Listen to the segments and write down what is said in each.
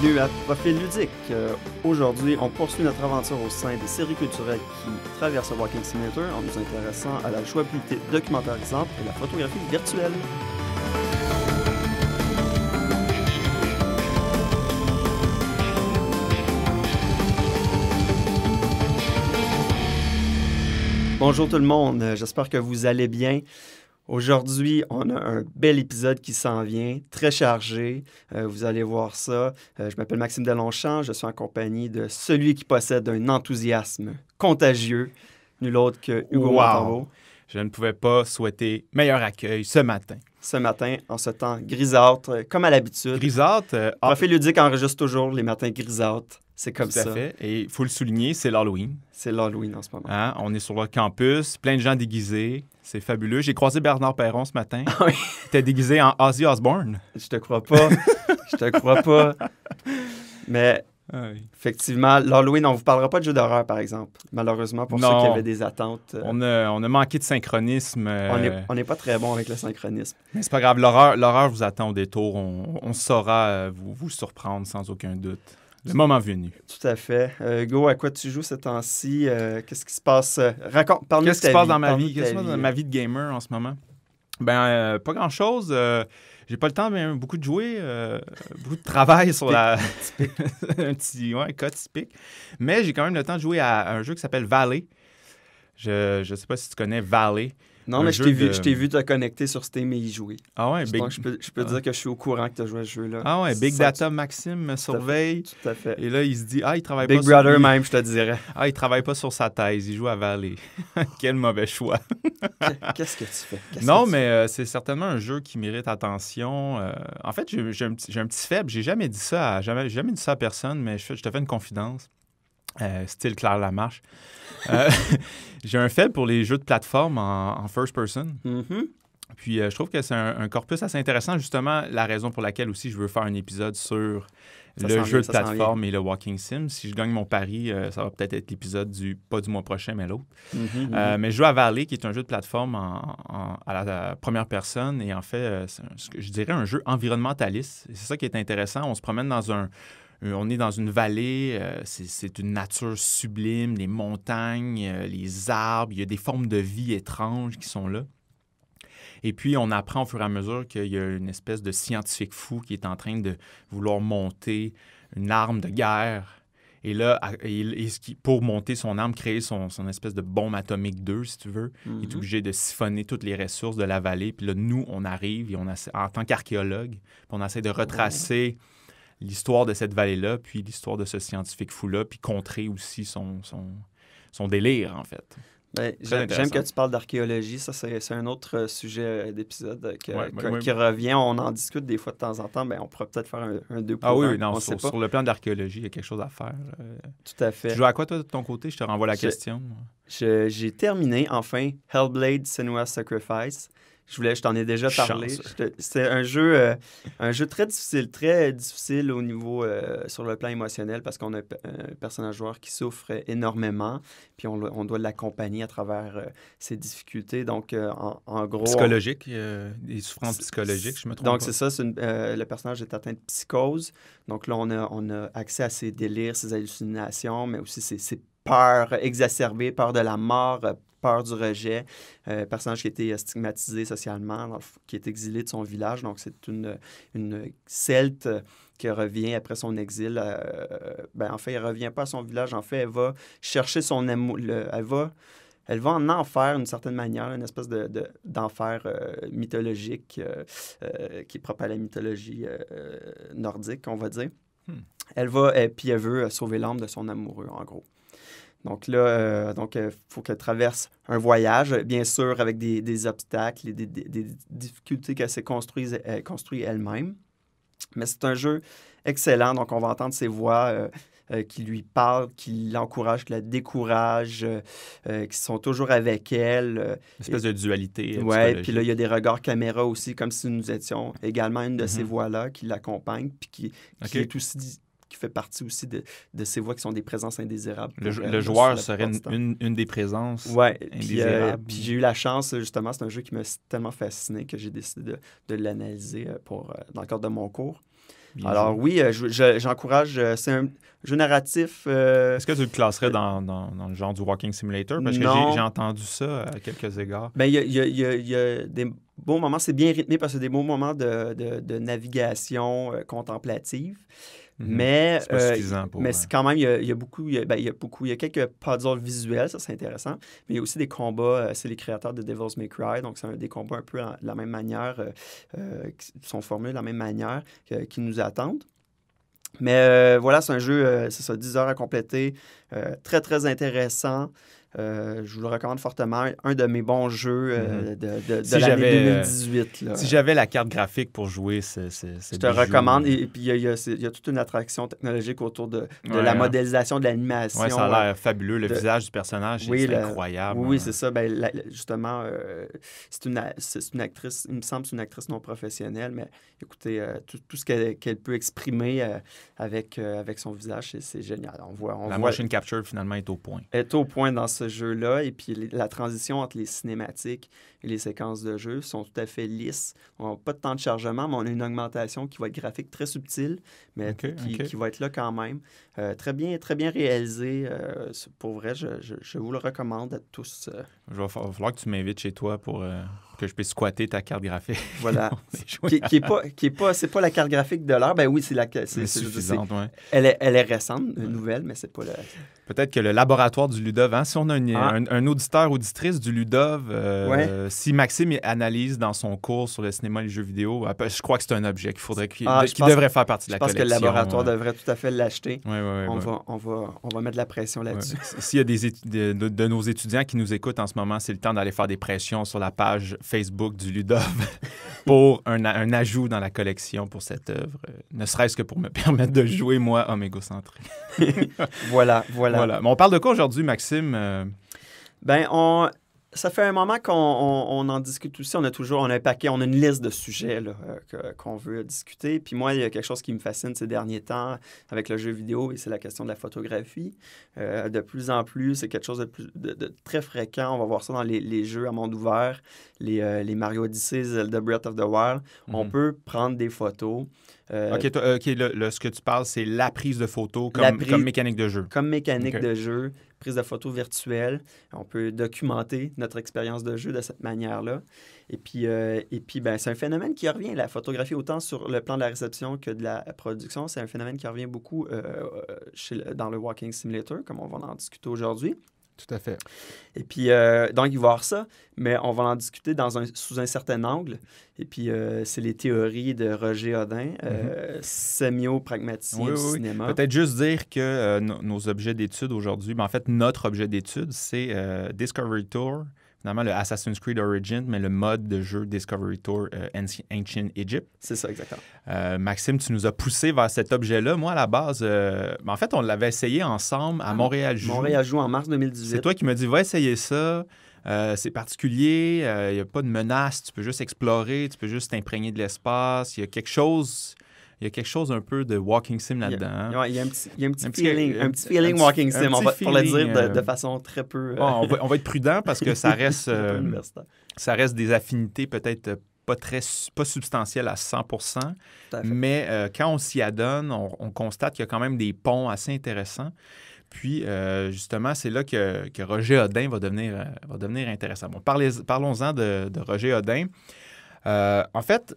Bienvenue à Profil Ludique. Euh, aujourd'hui, on poursuit notre aventure au sein des séries culturelles qui traversent le Walking Simulator en nous intéressant à la jouabilité documentarisante et la photographie virtuelle. Bonjour tout le monde, j'espère que vous allez bien. Aujourd'hui, on a un bel épisode qui s'en vient, très chargé. Euh, vous allez voir ça. Euh, je m'appelle Maxime Delonchamp. Je suis en compagnie de celui qui possède un enthousiasme contagieux, nul autre que Hugo wow. Je ne pouvais pas souhaiter meilleur accueil ce matin. Ce matin, en ce temps grisâtre, euh, comme à l'habitude. Grisâtre. Profil ludique enregistre toujours les matins grisâtres. C'est comme Tout à ça. fait. Et il faut le souligner, c'est l'Halloween. C'est l'Halloween en ce moment. Hein, on est sur le campus, plein de gens déguisés. C'est fabuleux. J'ai croisé Bernard Perron ce matin. Ah oui. Il était déguisé en Ozzy Osbourne. Je te crois pas. Je te crois pas. Mais effectivement. Ah effectivement, l'Halloween, on ne vous parlera pas de jeu d'horreur, par exemple. Malheureusement, pour ceux qui avaient des attentes. Euh. On, a, manqué de synchronisme. Euh. On n'est pas très bon avec le synchronisme. Mais c'est pas grave. L'horreur vous attend au détour. On, saura euh, vous surprendre sans aucun doute. Le moment venu. Tout à fait. Euh, Go, à quoi tu joues ce temps-ci? Euh, qu'est-ce qui se passe? Euh, raconte, parle Qu'est-ce qui se passe dans ma vie? Qu'est-ce dans ma vie de gamer en ce moment? Ben, pas grand-chose j'ai pas le temps, mais beaucoup de jouer, beaucoup de travail sur la. un petit ouais, un cas typique. Mais j'ai quand même le temps de jouer à un jeu qui s'appelle Valley. Je ne sais pas si tu connais Valley. Non, mais je t'ai, vu, vu te connecter sur Steam et y jouer. Ah ouais, big... je peux, je ah. dire que je suis au courant que tu as joué à ce jeu-là. Ah ouais, Big Data, Maxime me surveille. Tout à, fait. Et là, il se dit, ah, il travaille pas Brother sur... Big Brother même, je te dirais. Ah, il travaille pas sur sa thèse, il joue à Valley. Quel mauvais choix. Qu'est-ce que tu fais? non, mais euh, c'est certainement un jeu qui mérite attention. Euh, en fait, j'ai, un, petit faible. J'ai jamais dit ça jamais, dit ça à personne, mais je te fais une confidence. Euh, style Claire Lamarche. Euh, j'ai un faible pour les jeux de plateforme en, first person. Mm-hmm. Puis euh, je trouve que c'est un, corpus assez intéressant, justement, la raison pour laquelle aussi je veux faire un épisode sur le jeu de plateforme et le Walking Sim. Si je gagne mon pari, ça va peut-être être, l'épisode du, pas du mois prochain, mais l'autre. Mm-hmm, mm-hmm. mais je joue à Valley, qui est un jeu de plateforme en, à, la, première personne. Et en fait, je dirais un jeu environnementaliste. C'est ça qui est intéressant. On se promène dans un, euh, on est dans une vallée, euh, c'est une nature sublime, les montagnes, euh, les arbres, il y a des formes de vie étranges qui sont là. Et puis, on apprend au fur et à mesure qu'il y a une espèce de scientifique fou qui est en train de vouloir monter une arme de guerre. Et là, pour monter son arme, créer son, espèce de bombe atomique 2, si tu veux, il est mhm. obligé de siphonner toutes les ressources de la vallée. Puis là, nous, on arrive et on en tant qu'archéologue, on essaie de ah retracer l'histoire de cette vallée-là, puis l'histoire de ce scientifique fou-là, puis contrer aussi son, son, son délire, en fait. Ben, j'aime que tu parles d'archéologie. Ça, c'est un autre euh, sujet euh, d'épisode euh, qui revient. On en discute des fois de temps en temps. mais on pourrait peut-être faire un, deux Ah oui, sur, le plan d'archéologie, il y a quelque chose à faire. Tout à fait. Tu joues à quoi, toi, de ton côté Je te renvoie la question. J'ai terminé, enfin, Hellblade Senua's Sacrifice. Je voulais, je t'en ai déjà parlé. C'est un jeu, euh, un jeu très difficile, très difficile au niveau euh, sur le plan émotionnel parce qu'on a un personnage joueur qui souffre énormément, puis on, doit l'accompagner à travers euh, ses difficultés. Donc, en, en, gros, psychologique, des souffrances psychologiques, je me trompe. Donc c'est ça, le personnage est atteint de psychose. Donc là, on a, on a accès à ses délires, ses hallucinations, mais aussi ses, peurs exacerbées, peur de la mort, peur du rejet, euh, personnage qui a été euh, stigmatisé socialement, qui est exilé de son village. Donc, c'est une, une celte qui revient après son exil. Euh, ben, en fait, elle revient pas à son village. En fait, elle va chercher son amour. Elle va, elle va en enfer d'une certaine manière, une espèce d'enfer de, mythologique qui est propre à la mythologie nordique, on va dire. Hmm. Elle va, et puis elle veut sauver l'âme de son amoureux, en gros. Donc là, il euh, donc, euh, faut qu'elle traverse un voyage, bien sûr, avec des, des obstacles et des, difficultés qu'elle s'est construite euh, construit elle-même. Mais c'est un jeu excellent. Donc, on va entendre ses voix qui lui parlent, qui l'encouragent, qui la découragent, qui sont toujours avec elle. Une espèce de dualité. Oui, puis là, il y a des regards caméra aussi, comme si nous étions également une de ces mm-hmm. voix-là qui l'accompagne, puis qui, qui est aussi qui fait partie aussi de, de ces voix qui sont des présences indésirables. Le, euh, joueur serait une, une, des présences ouais, euh, Puis, j'ai eu la chance, justement, c'est un jeu qui m'a tellement fasciné que j'ai décidé de, de l'analyser euh, pour, dans le cadre de mon cours. Alors oui, j'encourage. Je, c'est un jeu narratif. Est-ce que tu le classerais dans, dans, le genre du Walking Simulator? Parce que j'ai entendu ça à quelques égards. Ben, il y, y a, des bons moments. C'est bien rythmé parce que des bons moments de, de, navigation contemplative. Mhm. Mais, euh, euh, quand même, il y a, beaucoup, ben, il y a, beaucoup, il y a quelques puzzles visuels, ça c'est intéressant, mais il y a aussi des combats, euh, c'est les créateurs de Devil's May Cry, donc c'est des combats un peu de la même manière, qui sont formés de la même manière, qui nous attendent. Mais voilà, c'est un jeu, c'est ça, 10 heures à compléter, très très intéressant. Euh, je vous le recommande fortement. Un de mes bons jeux euh, mm-hmm. de, de, de si l'année 2018. Euh, si j'avais la carte graphique pour jouer, c'est. Je te recommande. Et, puis, il y, a toute une attraction technologique autour de, la hein. modélisation de l'animation. Oui, ça a l'air fabuleux. Le visage du personnage, est c'est incroyable. Oui, hein. c'est ça. Ben, justement, c'est une, une, actrice, il me semble, c'est une actrice non professionnelle, mais écoutez, tout, ce qu'elle peut exprimer avec, avec son visage, c'est génial. On voit, la motion capture, finalement, est au point. Est au point dans ce jeu-là et puis la transition entre les cinématiques et les séquences de jeu sont tout à fait lisses. On n'a pas de temps de chargement, mais on a une augmentation qui va être graphique très subtile, mais qui, qui, va être là quand même. Euh, très bien, très bien réalisé. Euh, pour vrai, je, vous le recommande à tous. Euh. Il va falloir que tu m'invites chez toi pour que je puisse squatter ta carte graphique. Voilà. qui, est pas, qui est pas, c'est pas la carte graphique de l'heure. Ben oui, c'est la, c'est, elle, est, elle est récente, nouvelle, mais c'est pas la. Peut-être que le laboratoire du Ludov, hein, si on a ah. un, auditeur, auditrice du Ludov, si Maxime analyse dans son cours sur le cinéma et les jeux vidéo, ah, ben, je crois que c'est un objet qu'il faudrait ah, devrait faire partie de la collection. Je pense que le laboratoire devrait tout à fait l'acheter on, va, on, va, mettre la pression là-dessus. S'il y a des de, nos étudiants qui nous écoutent en ce moment, c'est le temps d'aller faire des pressions sur la page Facebook du Ludov pour un, ajout dans la collection pour cette œuvre, euh, ne serait-ce que pour me permettre de jouer, moi, homme égocentré. voilà, voilà. voilà. Mais on parle de quoi aujourd'hui, Maxime? Euh? Ben, on, ça fait un moment qu'on en discute aussi. On a toujours on a un paquet, on a une liste de sujets euh, qu'on veut discuter. Puis moi, il y a quelque chose qui me fascine ces derniers temps avec le jeu vidéo et c'est la question de la photographie. Euh, de plus en plus, c'est quelque chose de, très fréquent. On va voir ça dans les, jeux à monde ouvert, euh, les, Mario Odyssey, Zelda Breath of the Wild. On mhm. peut prendre des photos. OK, le, ce que tu parles, c'est la prise de photos comme, mécanique de jeu. Comme mécanique de jeu prise de photos virtuelles. On peut documenter notre expérience de jeu de cette manière-là. Et puis, euh, ben, c'est un phénomène qui revient, la photographie, autant sur le plan de la réception que de la production. C'est un phénomène qui revient beaucoup euh, dans le Walking Simulator, comme on va en discuter aujourd'hui. Tout à fait. Et puis, euh, donc, il va y avoir ça, mais on va en discuter dans un, sous un certain angle. Et puis, euh, c'est les théories de Roger Odin, mm -hmm. euh, mhm. oui, oui. cinéma. Peut-être juste dire que euh, nos, nos objets d'étude aujourd'hui, mais ben, en fait, notre objet d'étude, c'est Discovery Tour, finalement le Assassin's Creed Origin, mais le mode de jeu Discovery Tour euh, Ancient Egypt. C'est ça, exactement. Euh, Maxime, tu nous as poussé vers cet objet-là. Moi, à la base, euh, ben, en fait, on l'avait essayé ensemble à ah, Montréal Joue. Montréal Joue en mars 2018. C'est toi qui me dis, va essayer ça. c'est particulier, il n'y a pas de menace, tu peux juste explorer, tu peux juste t'imprégner de l'espace, il y a quelque chose il y a quelque chose un peu de walking sim là-dedans. Hein. Il, y a un petit, feeling, walking sim, on va, pour le dire de, euh, façon très peu... Euh, on, va, être prudent parce que ça reste, euh, ça reste des affinités peut-être pas très pas substantielles à 100 mais quand on s'y adonne, on, constate qu'il y a quand même des ponts assez intéressants. Puis, justement, c'est là que, Roger Odin va devenir, va devenir intéressant. Bon, parlons-en de, Roger Odin. en fait,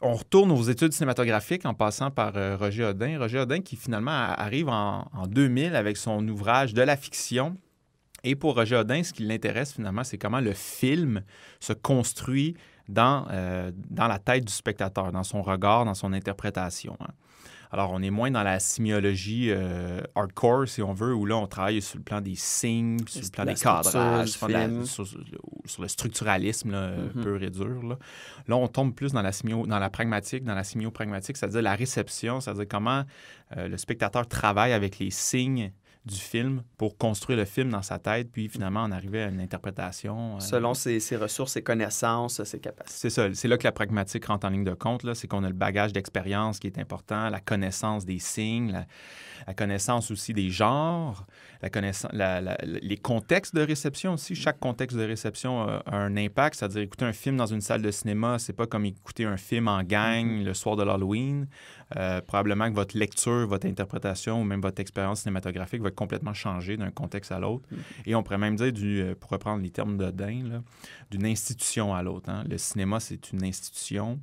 on retourne aux études cinématographiques en passant par euh, Roger Audin. Roger Audin qui finalement arrive en, 2000 avec son ouvrage De la fiction. Et pour Roger Audin, ce qui l'intéresse finalement, c'est comment le film se construit dans, euh, la tête du spectateur, dans son regard, dans son interprétation. Hein. Alors, on est moins dans la simiologie euh, hardcore, si on veut, où là, on travaille sur le plan des signes, sur le plan des cadrages, sur, le structuralisme euh, mhm. pur et dur. Là. on tombe plus dans la, dans la pragmatique, dans la simio-pragmatique, c'est-à-dire la réception, c'est-à-dire comment euh, le spectateur travaille avec les signes du film pour construire le film dans sa tête, puis finalement en arriver à une interprétation. Euh, Selon ses, ressources, ses connaissances, ses capacités. C'est ça. C'est là que la pragmatique rentre en ligne de compte. C'est qu'on a le bagage d'expérience qui est important, la connaissance des signes, la connaissance aussi des genres, la connaissance, les contextes de réception aussi. Chaque mm. contexte de réception a, un impact. C'est-à-dire écouter un film dans une salle de cinéma, c'est pas comme écouter un film en gang mm-hmm. le soir de l'Halloween. Euh, probablement que votre lecture, votre interprétation ou même votre expérience cinématographique va complètement changer d'un contexte à l'autre. Mm. Et on pourrait même dire, du, euh, pour reprendre les termes de d'une institution à l'autre. Hein. Le cinéma, c'est une institution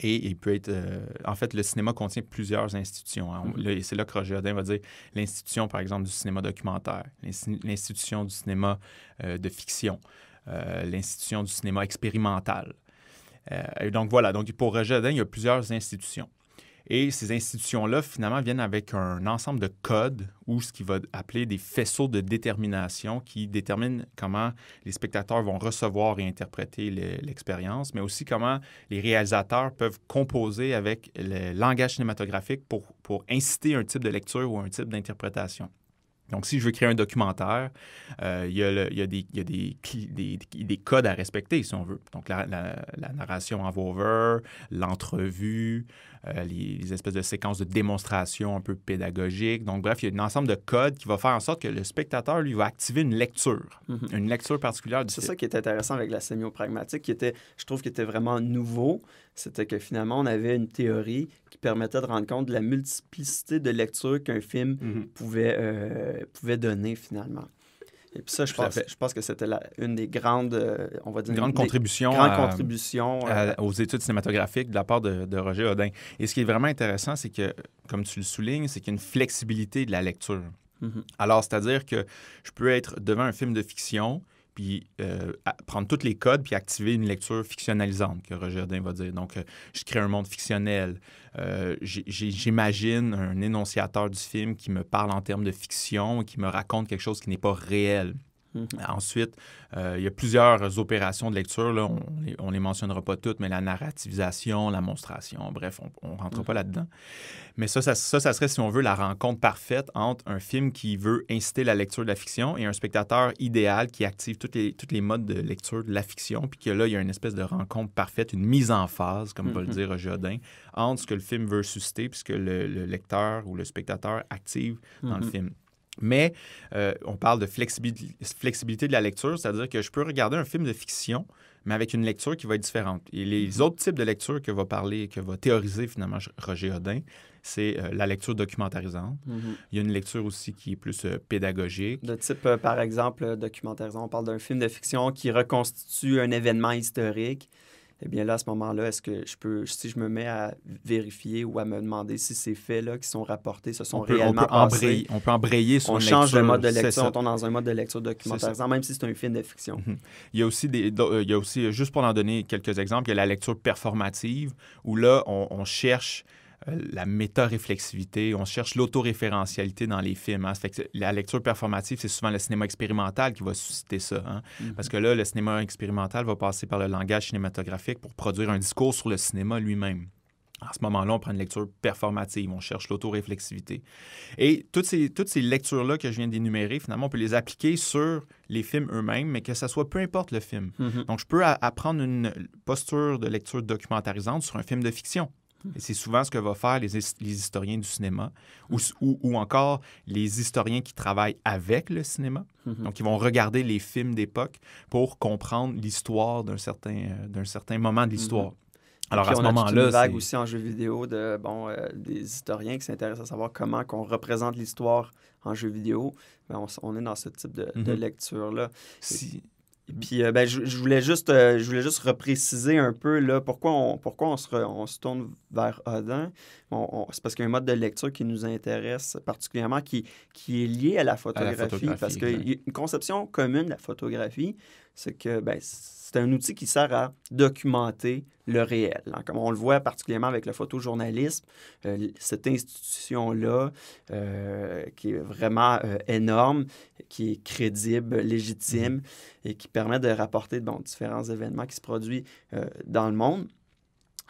et il peut être. Euh, en fait, le cinéma contient plusieurs institutions. Hein. Mm-hmm. c'est là que Roger Audin va dire l'institution, par exemple, du cinéma documentaire, l'institution du cinéma euh, de fiction, euh, l'institution du cinéma expérimental. donc voilà, donc pour Roger Audin, il y a plusieurs institutions. Et ces institutions-là, finalement, viennent avec un ensemble de codes ou ce qu'il va appeler des faisceaux de détermination qui déterminent comment les spectateurs vont recevoir et interpréter l'expérience, mais aussi comment les réalisateurs peuvent composer avec le langage cinématographique pour, pour inciter un type de lecture ou un type d'interprétation. Donc, si je veux créer un documentaire, euh, il, y a il, y a des, il y a des, des, codes à respecter, si on veut. Donc, la, narration en voix-over, l'entrevue, euh, les, espèces de séquences de démonstration un peu pédagogiques. Donc, bref, il y a un ensemble de codes qui va faire en sorte que le spectateur, lui, va activer une lecture, mhm. une lecture particulière du C'est ça qui est intéressant avec la sémiopragmatique, qui était, je trouve, qui était vraiment nouveau. C'était que finalement, on avait une théorie qui permettait de rendre compte de la multiplicité de lectures qu'un film mhm. euh, pouvait donner, finalement. Et ça, je pense, que c'était une des grandes, euh, on va dire, une grande contribution, grandes contributions euh, aux études cinématographiques de la part de, Roger Odin. Et ce qui est vraiment intéressant, c'est que, comme tu le soulignes, c'est qu'il y a une flexibilité de la lecture. Mhm. Alors, c'est-à-dire que je peux être devant un film de fiction, puis euh, prendre tous les codes, puis activer une lecture fictionnalisante, que Roger Dain va dire. Donc, euh, je crée un monde fictionnel. Euh, j'imagine un énonciateur du film qui me parle en termes de fiction, qui me raconte quelque chose qui n'est pas réel. Mhm. Ensuite, euh, il y a plusieurs opérations de lecture. On ne les mentionnera pas toutes, mais la narrativisation, la monstration, bref, on ne rentre pas mhm. là-dedans. Mais ça ça, ça serait, si on veut, la rencontre parfaite entre un film qui veut inciter la lecture de la fiction et un spectateur idéal qui active tous les, toutes les modes de lecture de la fiction, puis que là, il y a une espèce de rencontre parfaite, une mise en phase, comme mm va le mhm. dire Jodin, entre ce que le film veut susciter, puisque le, le lecteur ou le spectateur active dans le film. Mais euh, on parle de flexibilité, de la lecture, c'est-à-dire que je peux regarder un film de fiction, mais avec une lecture qui va être différente. Et les mm-hmm. autres types de lecture que va parler, que va théoriser finalement Roger Audin, c'est euh, la lecture documentarisante. Mm-hmm. Il y a une lecture aussi qui est plus euh, pédagogique. De type, par exemple, documentarisant, on parle d'un film de fiction qui reconstitue un événement historique eh bien là, à ce moment-là, est-ce que je peux, si je me mets à vérifier ou à me demander si ces faits-là qui sont rapportés se sont réellement on peut embrayer, on peut embrayer on change le mode de lecture, on tombe dans un mode de lecture documentaire, même si c'est un film de fiction. Mhm. Il y a aussi, des, euh, il y a aussi, juste pour en donner quelques exemples, il y a la lecture performative, où là, on, on cherche euh, la méta-réflexivité, on cherche l'autoréférentialité dans les films. Hein. la lecture performative, c'est souvent le cinéma expérimental qui va susciter ça. Hein. Mm-hmm. Parce que là, le cinéma expérimental va passer par le langage cinématographique pour produire un discours sur le cinéma lui-même. À ce moment-là, on prend une lecture performative, on cherche l'autoréflexivité. Et toutes ces, toutes ces lectures-là que je viens d'énumérer, finalement, on peut les appliquer sur les films eux-mêmes, mais que ça soit peu importe le film. Mm-hmm. Donc, je peux apprendre une posture de lecture documentarisante sur un film de fiction c'est souvent ce que vont faire les, les historiens du cinéma ou, ou, encore les historiens qui travaillent avec le cinéma. Mm-hmm. Donc, ils vont regarder les films d'époque pour comprendre l'histoire d'un certain, euh, d'un certain moment de l'histoire. Mm-hmm. Alors, à ce moment-là. une vague aussi en jeu vidéo de, bon, euh, des historiens qui s'intéressent à savoir comment qu'on représente l'histoire en jeu vidéo. Ben, on, est dans ce type de, de mm-hmm. lecture-là. Si, euh, ben, je, voulais juste, euh, je voulais juste repréciser un peu là, pourquoi, on, pourquoi on, se, on se tourne vers Odin. c'est parce qu'il y a un mode de lecture qui nous intéresse particulièrement, qui, qui est lié à la photographie. parce qu'il y a une conception commune de la photographie, c'est que ben, c'est un outil qui sert à documenter le réel. Hein, comme on le voit particulièrement avec le photojournalisme, euh, cette institution-là, qui est vraiment énorme, qui est crédible, légitime mhm. et qui permet de rapporter différents événements qui se produisent euh, dans le monde.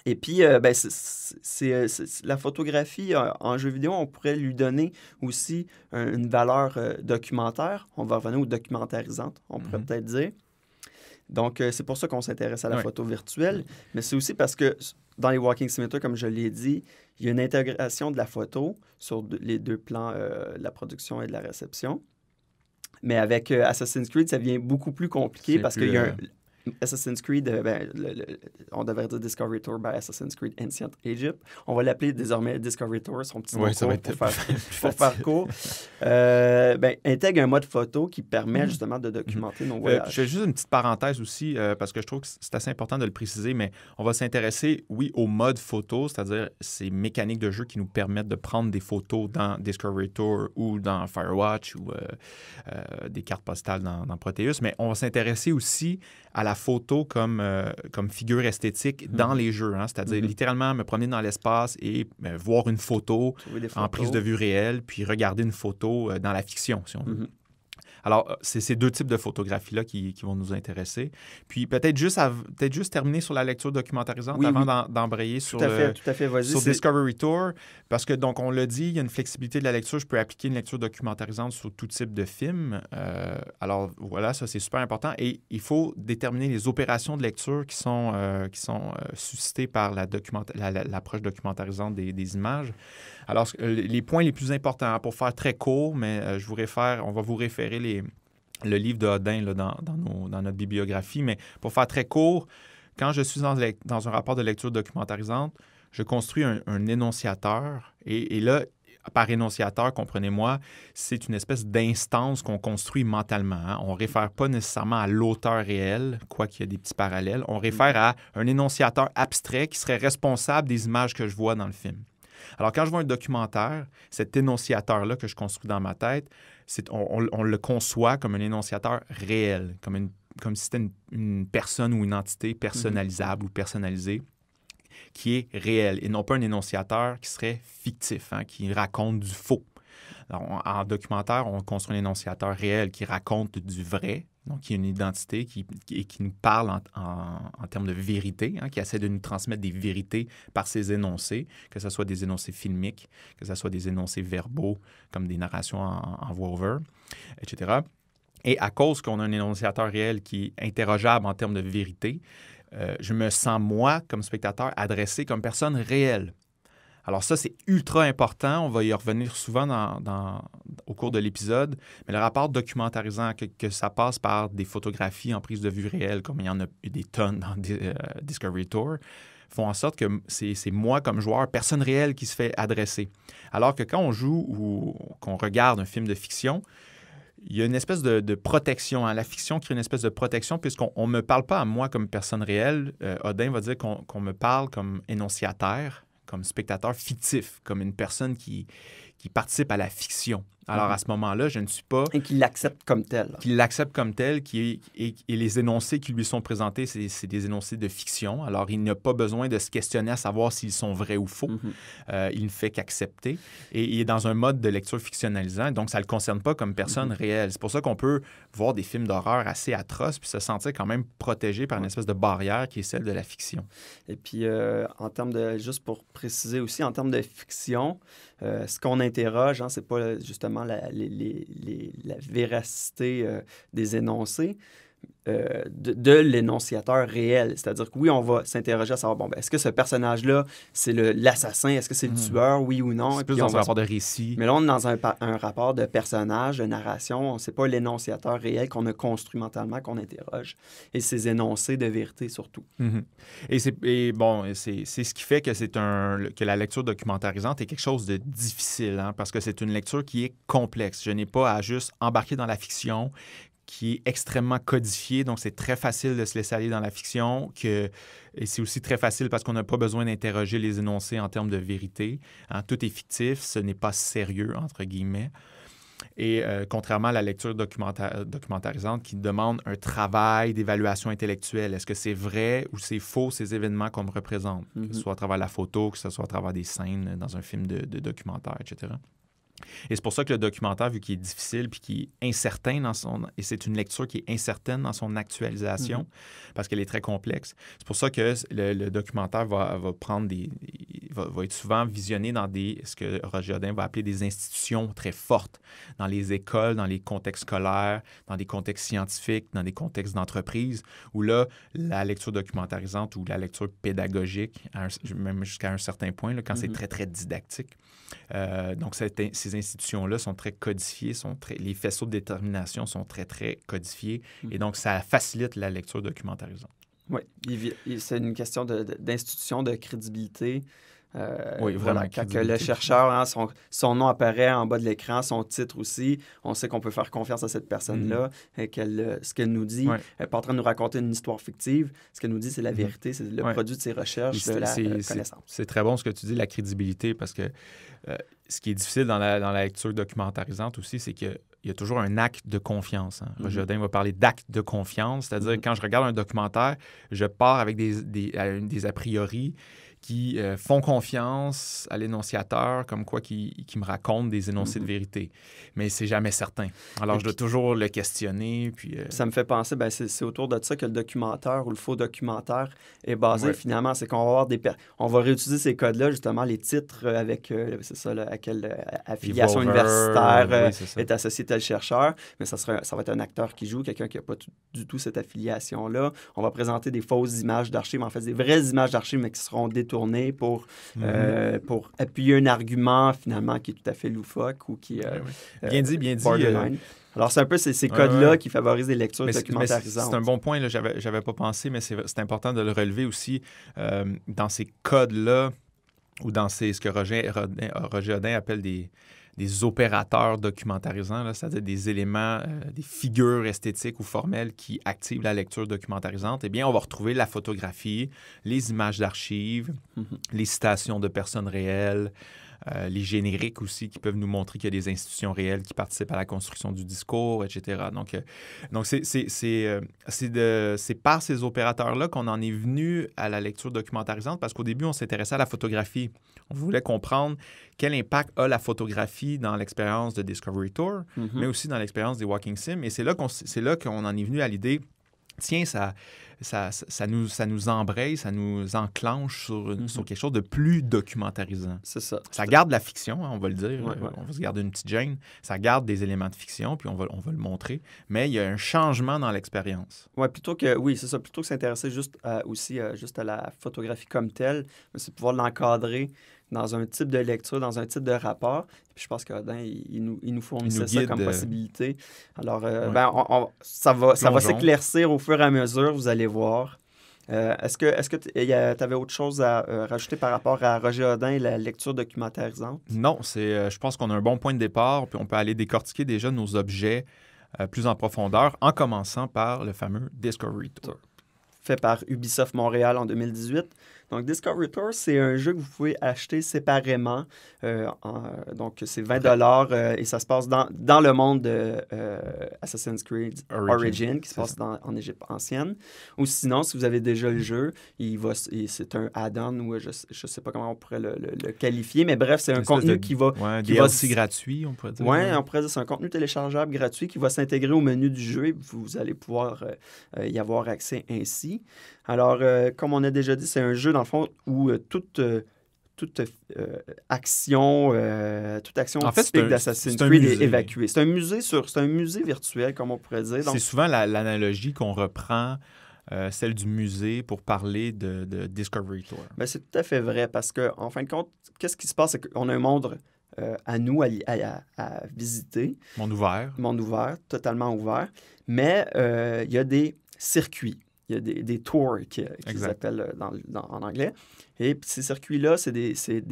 Et puis, euh, ben, euh, la photographie en jeu vidéo, on pourrait lui donner aussi une valeur documentaire. On va revenir aux documentarisantes, on pourrait mhm. peut-être dire. Donc, c'est pour ça qu'on s'intéresse à la photo virtuelle. Mais c'est aussi parce que dans les Walking Simulator, comme je l'ai dit, il y a une intégration de la photo sur les deux plans, la production et de la réception. Mais avec euh, Assassin's Creed, ça devient beaucoup plus compliqué parce qu'il y a un, euh, Assassin's Creed, euh, ben, on devrait dire Discovery Tour by Assassin's Creed Ancient Egypt. On va l'appeler désormais Discovery Tour, son petit pour, faire, court. Euh, ben, intègre un mode photo qui permet mm-hmm. justement de documenter nos euh, voyages. fais juste une petite parenthèse aussi, parce que je trouve que c'est assez important de le préciser, mais on va s'intéresser, oui, au mode photo, c'est-à-dire ces mécaniques de jeu qui nous permettent de prendre des photos dans Discovery Tour ou dans Firewatch ou des cartes postales dans, dans Proteus, mais on va s'intéresser aussi à la photo comme, euh, comme figure esthétique hmm. dans les jeux, hein, c'est-à-dire hmm. littéralement me promener dans l'espace et euh, voir une photo en prise de vue réelle, puis regarder une photo euh, dans la fiction, si on veut. Hmm. Alors, euh, c'est ces deux types de photographies-là qui, vont nous intéresser. Puis peut-être juste, peut juste terminer sur la lecture documentarisante avant d'embrayer sur, Discovery Tour, parce que, donc, on l'a dit, il y a une flexibilité de la lecture. Je peux appliquer une lecture documentarisante sur tout type de film. Euh, alors, voilà, ça, c'est super important. Et il faut déterminer les opérations de lecture qui sont, euh, qui sont suscitées par l'approche la la, documentarisante des, des images. Alors, euh, les points les plus importants, pour faire très court, mais euh, je vous réfère, on va vous référer les, le livre de dans, dans, nos, dans, notre bibliographie, mais pour faire très court, quand je suis dans, dans un rapport de lecture documentarisante, je construis un, énonciateur et, là, par énonciateur, comprenez-moi, c'est une espèce d'instance qu'on construit mentalement. Hein. On ne réfère pas nécessairement à l'auteur réel, qu'il y ait des petits parallèles. On réfère à un énonciateur abstrait qui serait responsable des images que je vois dans le film. Alors, quand je vois un documentaire, cet énonciateur-là que je construis dans ma tête, on, le conçoit comme un énonciateur réel, comme, si c'était une, personne ou une entité personnalisable ou personnalisée qui est réel et non pas un énonciateur qui serait fictif, hein, qui raconte du faux. Alors, en documentaire, on construit un énonciateur réel qui raconte du vrai, donc qui a une identité qui, qui nous parle en, termes de vérité, hein, qui essaie de nous transmettre des vérités par ses énoncés, que ce soit des énoncés filmiques, que ce soit des énoncés verbaux, comme des narrations en, en voix-over, etc. Et à cause qu'on a un énonciateur réel qui est interrogeable en termes de vérité, euh, je me sens, moi, comme spectateur, adressé comme personne réelle. Alors ça, c'est ultra important. On va y revenir souvent au cours de l'épisode. Mais le rapport documentarisant, que, ça passe par des photographies en prise de vue réelle, comme il y en a des tonnes dans euh, Discovery Tour, font en sorte que c'est moi comme joueur, personne réelle qui se fait adresser. Alors que quand on joue ou qu'on regarde un film de fiction, il y a une espèce de, protection. à hein. La fiction crée une espèce de protection puisqu'on ne me parle pas à moi comme personne réelle. Euh, Odin va dire qu'on me parle comme énonciataire comme spectateur fictif, comme une personne qui, qui participe à la fiction. Alors, mhm. à ce moment-là, je ne suis pas... Et qu'il l'accepte comme tel. Qu'il l'accepte comme tel, qui et, les énoncés qui lui sont présentés, c'est des énoncés de fiction. Alors, il n'a pas besoin de se questionner à savoir s'ils sont vrais ou faux. Mhm. Euh, il ne fait qu'accepter. Et il est dans un mode de lecture fictionnalisant, donc ça ne le concerne pas comme personne mhm. réelle. C'est pour ça qu'on peut voir des films d'horreur assez atroces puis se sentir quand même protégé par une espèce de barrière qui est celle de la fiction. Et puis, euh, en termes de... Juste pour préciser aussi, en termes de fiction, euh, ce qu'on interroge, hein, c'est pas justement la, véracité euh, des énoncés. Euh, de, l'énonciateur réel. C'est-à-dire que oui, on va s'interroger à savoir, bon, ben, est-ce que ce personnage-là, c'est l'assassin, est-ce que c'est le hmm. tueur, oui ou non? C'est plus dans un rapport de récit. Mais là, on est dans un, rapport de personnage, de narration. C'est pas l'énonciateur réel qu'on a construit mentalement, qu'on interroge. Et c'est énoncés de vérité, surtout. Mhm. Et, et, bon, c'est ce qui fait que, un, que la lecture documentarisante est quelque chose de difficile, hein, parce que c'est une lecture qui est complexe. Je n'ai pas à juste embarquer dans la fiction qui est extrêmement codifié, donc c'est très facile de se laisser aller dans la fiction, que, et c'est aussi très facile parce qu'on n'a pas besoin d'interroger les énoncés en termes de vérité. Hein. tout est fictif, ce n'est pas sérieux, entre guillemets. Et euh, contrairement à la lecture documentarisante qui demande un travail d'évaluation intellectuelle, est-ce que c'est vrai ou c'est faux ces événements qu'on me représente, que ce mm-hmm. soit à travers la photo, que ce soit à travers des scènes dans un film de documentaire, etc. Et c'est pour ça que le documentaire, vu qu'il est difficile puis qu'il est incertain dans son. Et c'est une lecture qui est incertaine dans son actualisation, mm-hmm. parce qu'elle est très complexe. C'est pour ça que le, documentaire va, va, prendre des. Va, être souvent visionné dans des. ce que Roger Odin va appeler des institutions très fortes, dans les écoles, dans les contextes scolaires, dans des contextes scientifiques, dans des contextes d'entreprise, où là, la lecture documentarisante ou la lecture pédagogique, même jusqu'à un certain point, là, quand c'est mm-hmm. très, très didactique, euh, donc, ces institutions-là sont très codifiées, sont les faisceaux de détermination sont très, très codifiés, mm. et donc ça facilite la lecture documentarisante. Oui, c'est une question d'institution, de, crédibilité. Euh, oui, vraiment. Voilà, le chercheur, hein, son, son, nom apparaît en bas de l'écran, son titre aussi, on sait qu'on peut faire confiance à cette personne-là, mhm. et qu'elle, ce qu'elle nous dit, elle n'est pas en train de nous raconter une histoire fictive, ce qu'elle nous dit, c'est la mhm. vérité, c'est le produit de ses recherches, de la euh, connaissance. C'est très bon ce que tu dis, la crédibilité, parce que euh, ce qui est difficile dans la, lecture documentarisante aussi, c'est que il y a toujours un acte de confiance. Hein. Mhm. Roger Dain va parler d'acte de confiance, c'est-à-dire que quand je regarde un documentaire, je pars avec des, des a priori qui euh, font confiance à l'énonciateur, comme quoi qui, qui, me raconte des énoncés de mhm. vérité. Mais c'est jamais certain. Alors, je dois toujours le questionner. Puis, euh Ça me fait penser, ben, c'est autour de ça que le documentaire ou le faux documentaire est basé finalement. C'est qu'on va avoir des... On va réutiliser ces codes-là, justement, les titres euh, avec, c'est ça, à quelle affiliation universitaire est associé tel chercheur. Mais ça, sera, ça va être un acteur qui joue, quelqu'un qui n'a pas du tout cette affiliation-là. On va présenter des fausses images d'archives, en fait, des vraies images d'archives, mais qui seront détruites tourner pour, mhm. euh, pour appuyer un argument finalement qui est tout à fait loufoque ou qui est... Euh, ben euh, bien dit, bien dit. Alors, c'est un peu ces, codes-là qui favorisent les lectures documentarisantes. C'est un bon point, j'avais pas pensé, mais c'est important de le relever aussi. dans ces codes-là, ou dans ces, ce que Roger, Roger Odin appelle des, des opérateurs documentarisants, c'est-à-dire des éléments, euh, des figures esthétiques ou formelles qui activent la lecture documentarisante, eh bien, on va retrouver la photographie, les images d'archives, mhm. les citations de personnes réelles, euh, les génériques aussi qui peuvent nous montrer qu'il y a des institutions réelles qui participent à la construction du discours, etc. Donc, euh, donc c'est, c'est, par ces opérateurs-là qu'on en est venu à la lecture documentarisante parce qu'au début, on s'intéressait à la photographie. On voulait comprendre quel impact a la photographie dans l'expérience de Discovery Tour, mhm. mais aussi dans l'expérience des Walking Sims. Et c'est là qu'on en est venu à l'idée tiens, ça, ça, ça, nous, ça nous embraye, ça nous enclenche sur, mhm. sur quelque chose de plus documentarisant. C'est ça. Ça garde la fiction, hein, on va le dire. On va se garder une petite gêne. Ça garde des éléments de fiction, puis on va, on va le montrer. Mais il y a un changement dans l'expérience. Ouais, plutôt que, oui, c'est ça. Plutôt que s'intéresser juste aussi euh, juste à la photographie comme telle, c'est pouvoir l'encadrer dans un type de lecture, dans un type de rapport. Puis je pense que Odin, il, nous, il nous fournissait ça comme euh, possibilité. Alors, euh, ben, ça va, ça va s'éclaircir au fur et à mesure, vous allez voir. Euh, est-ce que est-ce que tu avais autre chose à rajouter par rapport à Roger Odin et la lecture documentarisante? Non, c'est je pense qu'on a un bon point de départ, puis on peut aller décortiquer déjà nos objets plus en profondeur, en commençant par le fameux Discovery Tour. Fait par Ubisoft Montréal en 2018. Donc, Discovery Tour, c'est un jeu que vous pouvez acheter séparément. Euh, donc, c'est 20 dollars euh, et ça se passe dans, dans le monde de euh, Assassin's Creed Origin, qui se passe en Égypte ancienne. Ou sinon, si vous avez déjà le mm. jeu, il va, c'est un add-on ou je ne sais pas comment on pourrait le, le, qualifier, mais bref, c'est un contenu qui va... Ouais, qui va gratuit, on pourrait dire. Oui, on pourrait c'est un contenu téléchargeable gratuit qui va s'intégrer au menu du jeu et vous allez pouvoir y avoir accès ainsi. Alors, euh, comme on a déjà dit, c'est un jeu, dans le fond, où euh, toute, euh, toute, action, toute action en typique d'Assassin's est évacuée. C'est un musée un musée virtuel, comme on pourrait dire. C'est souvent l'analogie qu'on reprend. celle du musée pour parler de, Discovery Tour. Ben, c'est tout à fait vrai parce que, en fin de compte, qu'est-ce qui se passe? On a un monde à nous à, visiter. Monde ouvert. Monde ouvert, totalement ouvert. Mais il y a des circuits il y a des, tours qu'ils appellent euh, en anglais. Et ces circuits-là, c'est des, visites,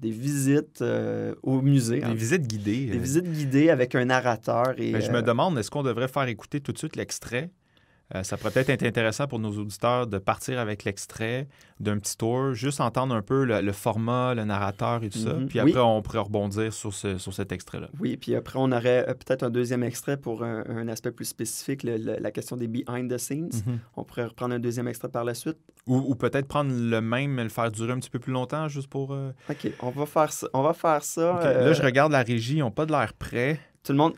des visites hein, euh, au musée. Des visites guidées. Des euh. visites guidées avec un narrateur. Et, ben, je me demande, est-ce qu'on devrait faire écouter tout de suite l'extrait euh, ça pourrait peut-être être intéressant pour nos auditeurs de partir avec l'extrait d'un petit tour, juste entendre un peu le, format, le narrateur et tout ça. Mhm. Puis après, on pourrait rebondir sur, ce, sur cet extrait-là. Oui, puis après, on aurait euh, peut-être un deuxième extrait pour un, aspect plus spécifique, la question des behind the scenes. Mhm. On pourrait reprendre un deuxième extrait par la suite. Ou, peut-être prendre le même, mais le faire durer un petit peu plus longtemps, juste pour. Euh, OK, on va faire ça. On va faire ça Là, je regarde la régie, ils n'ont pas de l'air prêt. Tout le monde,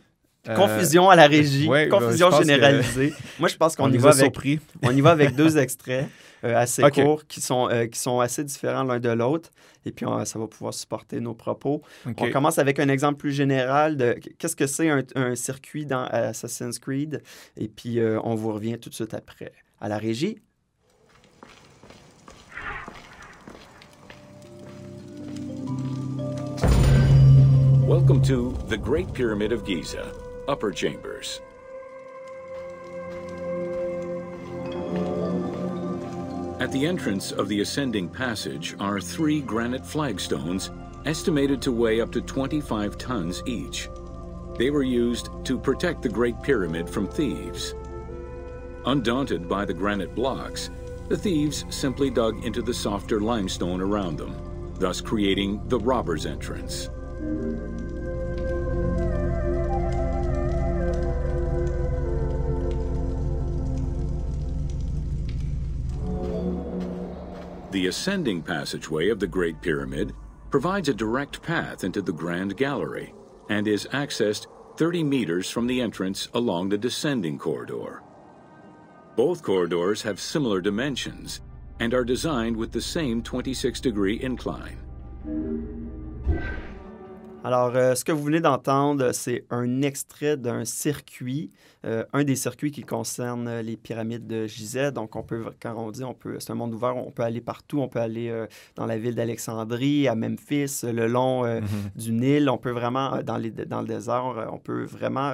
euh, confusion à la régie, ben, confusion généralisée. Moi, je pense qu'on y, va avec, y avec deux extraits euh, assez courts qui sont, euh, qui sont assez différents l'un de l'autre. Et puis, ça va pouvoir supporter nos propos. On commence avec un exemple plus général de qu'est-ce que c'est un, circuit dans Assassin's Creed. Et puis, on vous revient tout de suite après. À la régie, Welcome to the Great Pyramid of Giza, upper chambers. At the entrance of the ascending passage are three granite flagstones estimated to weigh up to 25 tons each. They were used to protect the Great Pyramid from thieves. Undaunted by the granite blocks, the thieves simply dug into the softer limestone around them, thus creating the robber's entrance. The ascending passageway of the Great Pyramid provides a direct path into the Grand Gallery and is accessed 30 meters from the entrance along the descending corridor. Both corridors have similar dimensions and are designed with the same 26 degree incline. Alors, euh, ce que vous venez d'entendre, c'est un extrait d'un circuit, euh, un des circuits qui concerne euh, les pyramides de Gizeh. Donc, on peut, quand on dit, on peut, c'est un monde ouvert, on peut aller partout. On peut aller dans la ville d'Alexandrie, à Memphis, le long mhm. du Nil. On peut vraiment, dans, les, dans le désert, on peut vraiment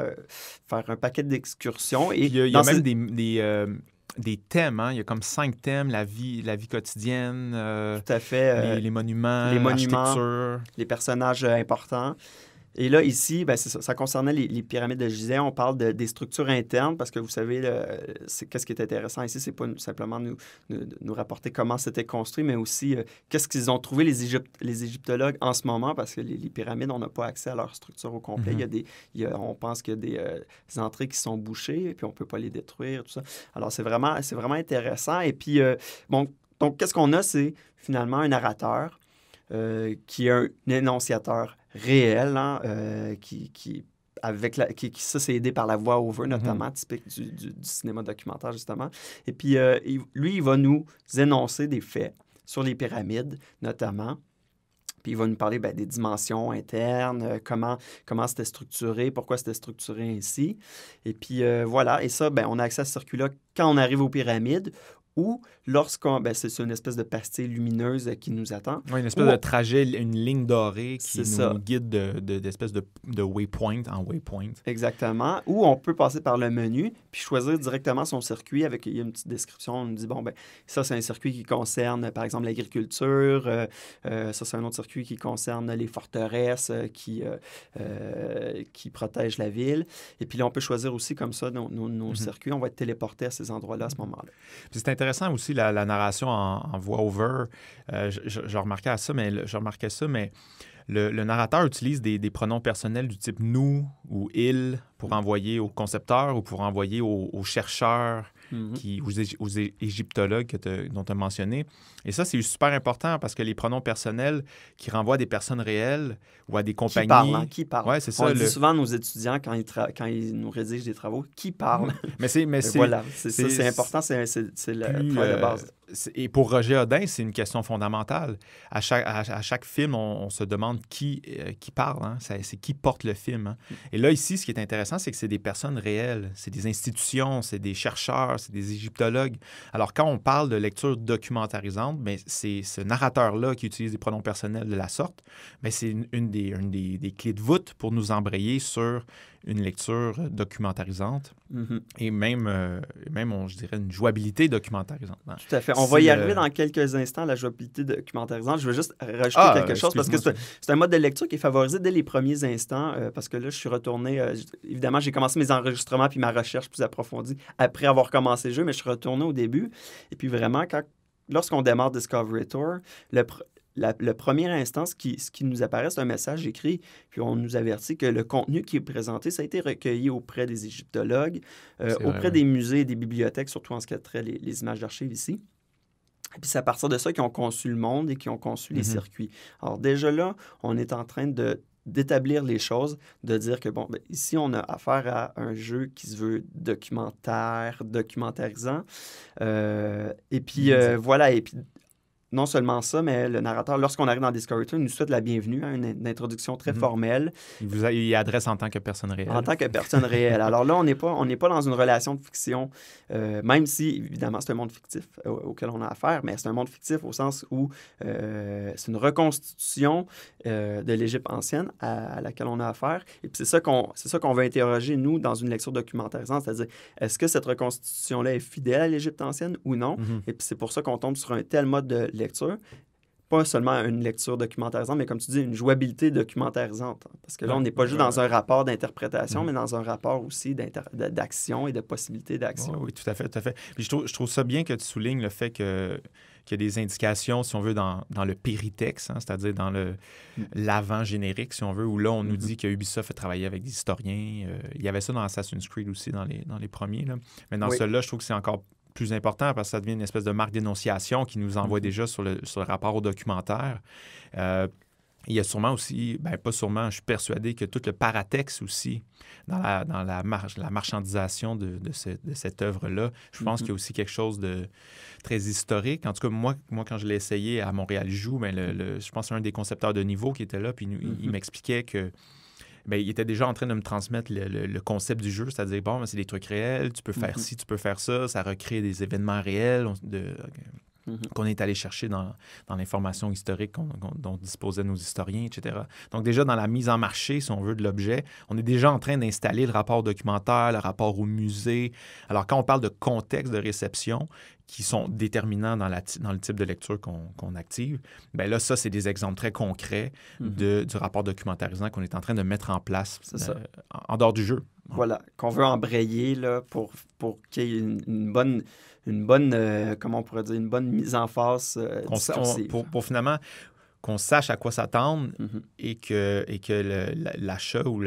faire un paquet d'excursions. Il y a, même des des thèmes. Hein. Il y a comme cinq thèmes la vie, la vie quotidienne, euh, Tout à fait, euh, les, monuments, les monuments, les personnages euh, importants. Et là, ici, ben, ça, concernait les, pyramides de Gizeh. On parle de, des structures internes parce que vous savez, qu'est-ce qui est intéressant ici, c'est pas simplement nous, nous, rapporter comment c'était construit, mais aussi euh, qu'est-ce qu'ils ont trouvé les, les égyptologues en ce moment parce que les, pyramides, on n'a pas accès à leur structure au complet. Il y a mm-hmm. des, on pense qu'il y a des, euh, entrées qui sont bouchées et puis on peut pas les détruire, tout ça. Alors, c'est vraiment, c'est vraiment intéressant. Et puis, euh, bon, donc, qu'est-ce qu'on a? C'est finalement un narrateur qui est un énonciateur réel, hein, euh, qui, qui, avec la, qui, ça, c'est aidé par la voix over, mhm. notamment, typique du, cinéma documentaire, justement. Et puis, euh, lui, il va nous énoncer des faits sur les pyramides, notamment. Puis il va nous parler ben, des dimensions internes, euh, comment comment c'était structuré, pourquoi c'était structuré ainsi. Et puis voilà, et ça, ben, on a accès à ce circuit-là quand on arrive aux pyramides ou lorsqu'on. Ben c'est une espèce de pastille lumineuse qui nous attend. Oui, une espèce de trajet, une ligne dorée qui nous guide d'espèce de, de, waypoint en waypoint. Exactement. Ou on peut passer par le menu puis choisir directement son circuit avec il y a une petite description. On nous dit, bon, ben ça, c'est un circuit qui concerne, par exemple, l'agriculture. Euh, euh, ça, c'est un autre circuit qui concerne les forteresses euh, qui, qui protègent la ville. Et puis là, on peut choisir aussi comme ça nos, mm-hmm. circuits. On va être téléporté à ces endroits-là à ce moment-là. c'est intéressant intéressant aussi la, narration en, voix-over. Euh, je, remarquais ça, mais le, mais le, narrateur utilise des, pronoms personnels du type nous ou il pour envoyer au concepteur ou pour envoyer au, au chercheur Mhm. qui, aux, égyptologues dont tu as mentionné. Et ça, c'est super important parce que les pronoms personnels qui renvoient à des personnes réelles ou à des compagnies. Hein, qui parle, Qui parle? Ouais, c'est ça. On dit souvent à nos étudiants quand ils, quand ils nous rédigent des travaux, qui parlent. mais c'est... Mais voilà, c'est ça, c'est important, c'est le travail de euh, base et pour Roger Odin, c'est une question fondamentale. À chaque, à, chaque film, on, se demande qui, euh, qui parle, hein. c'est qui porte le film. Hein. Et là, ici, ce qui est intéressant, c'est que c'est des personnes réelles, c'est des institutions, c'est des chercheurs, c'est des égyptologues. Alors, quand on parle de lecture documentarisante, ben, c'est ce narrateur-là qui utilise des pronoms personnels de la sorte, mais c'est une, des, des, des, clés de voûte pour nous embrayer sur une lecture euh, documentarisante mhm. et même, euh, même, on, je dirais, une jouabilité documentarisante. Hein. Tout à fait. On va y arriver euh, dans quelques instants, la jouabilité documentarisante. Je veux juste rajouter ah, quelque chose parce que c'est un mode de lecture qui est favorisé dès les premiers instants parce que là, je suis retourné. évidemment, j'ai commencé mes enregistrements puis ma recherche plus approfondie après avoir commencé le jeu, mais je suis retourné au début. Et puis vraiment, quand lorsqu'on démarre Discovery Tour, le, le premier première instance, qui, ce qui nous apparaît, c'est un message écrit, puis on nous avertit que le contenu qui est présenté, ça a été recueilli auprès des égyptologues, euh, auprès des musées et des bibliothèques, surtout en ce qui a trait les, images d'archives ici. Et puis c'est à partir de ça qu'ils ont conçu le monde et qu'ils ont conçu les mhm. circuits. Alors déjà là, on est en train de d'établir les choses, de dire que, bon, ben, ici, on a affaire à un jeu qui se veut documentaire, documentarisant. Euh, et puis, euh, voilà, et puis non seulement ça, mais le narrateur, lorsqu'on arrive dans Discovery Tour, nous souhaite la bienvenue, à hein, une, introduction très mm-hmm. formelle. Il vous adresse en tant que personne réelle. En tant que personne réelle. Alors là, on n'est pas, on pas dans une relation de fiction, euh, même si, évidemment, c'est un monde fictif euh, auquel on a affaire, mais c'est un monde fictif au sens où euh, c'est une reconstitution de l'Égypte ancienne à, laquelle on a affaire. Et puis c'est ça qu'on qu'on veut interroger, nous, dans une lecture documentarisante, c'est-à-dire, est-ce que cette reconstitution-là est fidèle à l'Égypte ancienne ou non? Mm-hmm. Et puis c'est pour ça qu'on tombe sur un tel mode de lecture, pas seulement une lecture documentarisante, mais comme tu dis, une jouabilité documentarisante. parce que là, on n'est pas juste dans un rapport d'interprétation, mais dans un rapport aussi d'action et de possibilité d'action. oui, tout à fait, tout à fait. je, trouve, je trouve ça bien que tu soulignes le fait que qu'il y a des indications, si on veut, dans, dans le péritexte, hein, c'est-à-dire dans le mm. l'avant-générique, si on veut, où là, on nous mm-hmm. dit que a travaillé avec des historiens. Euh, il y avait ça dans Assassin's Creed aussi, dans les, dans les premiers. Mais dans celui-là, je trouve que c'est encore plus important parce que ça devient une espèce de marque d'énonciation qui nous envoie mhm. déjà sur le, sur le, rapport au documentaire. Euh, il y a sûrement aussi, ben pas sûrement, je suis persuadé que tout le paratexte aussi dans la, dans la, la marchandisation de, de, cette œuvre-là, je pense mhm. qu'il y a aussi quelque chose de très historique. En tout cas, moi, moi quand je l'ai essayé à Montréal Joue, ben, mais le, je pense à un des concepteurs de niveau qui était là, puis il mhm. m'expliquait que ben, il était déjà en train de me transmettre le, concept du jeu, c'est-à-dire, bon, ben, c'est des trucs réels, tu peux faire si mhm. ci, tu peux faire ça, ça recrée des événements réels. De, mhm. qu'on est allé chercher dans, dans l'information historique dont disposaient nos historiens, etc. Donc déjà dans la mise en marché, si on veut, de l'objet, on est déjà en train d'installer le rapport documentaire, le rapport au musée. Alors quand on parle de contexte de réception, qui sont déterminants dans, la, dans le type de lecture qu'on active, bien là, ça, c'est des exemples très concrets mm-hmm. du rapport documentarisant qu'on est en train de mettre en place euh, en dehors du jeu. Voilà, qu'on veut embrayer là, pour, pour qu'il y ait une, bonne, une bonne euh, comment on pourrait dire, une bonne mise en face. Euh, pour, pour finalement qu'on sache à quoi s'attendre mhm. et que, et que l'achat ou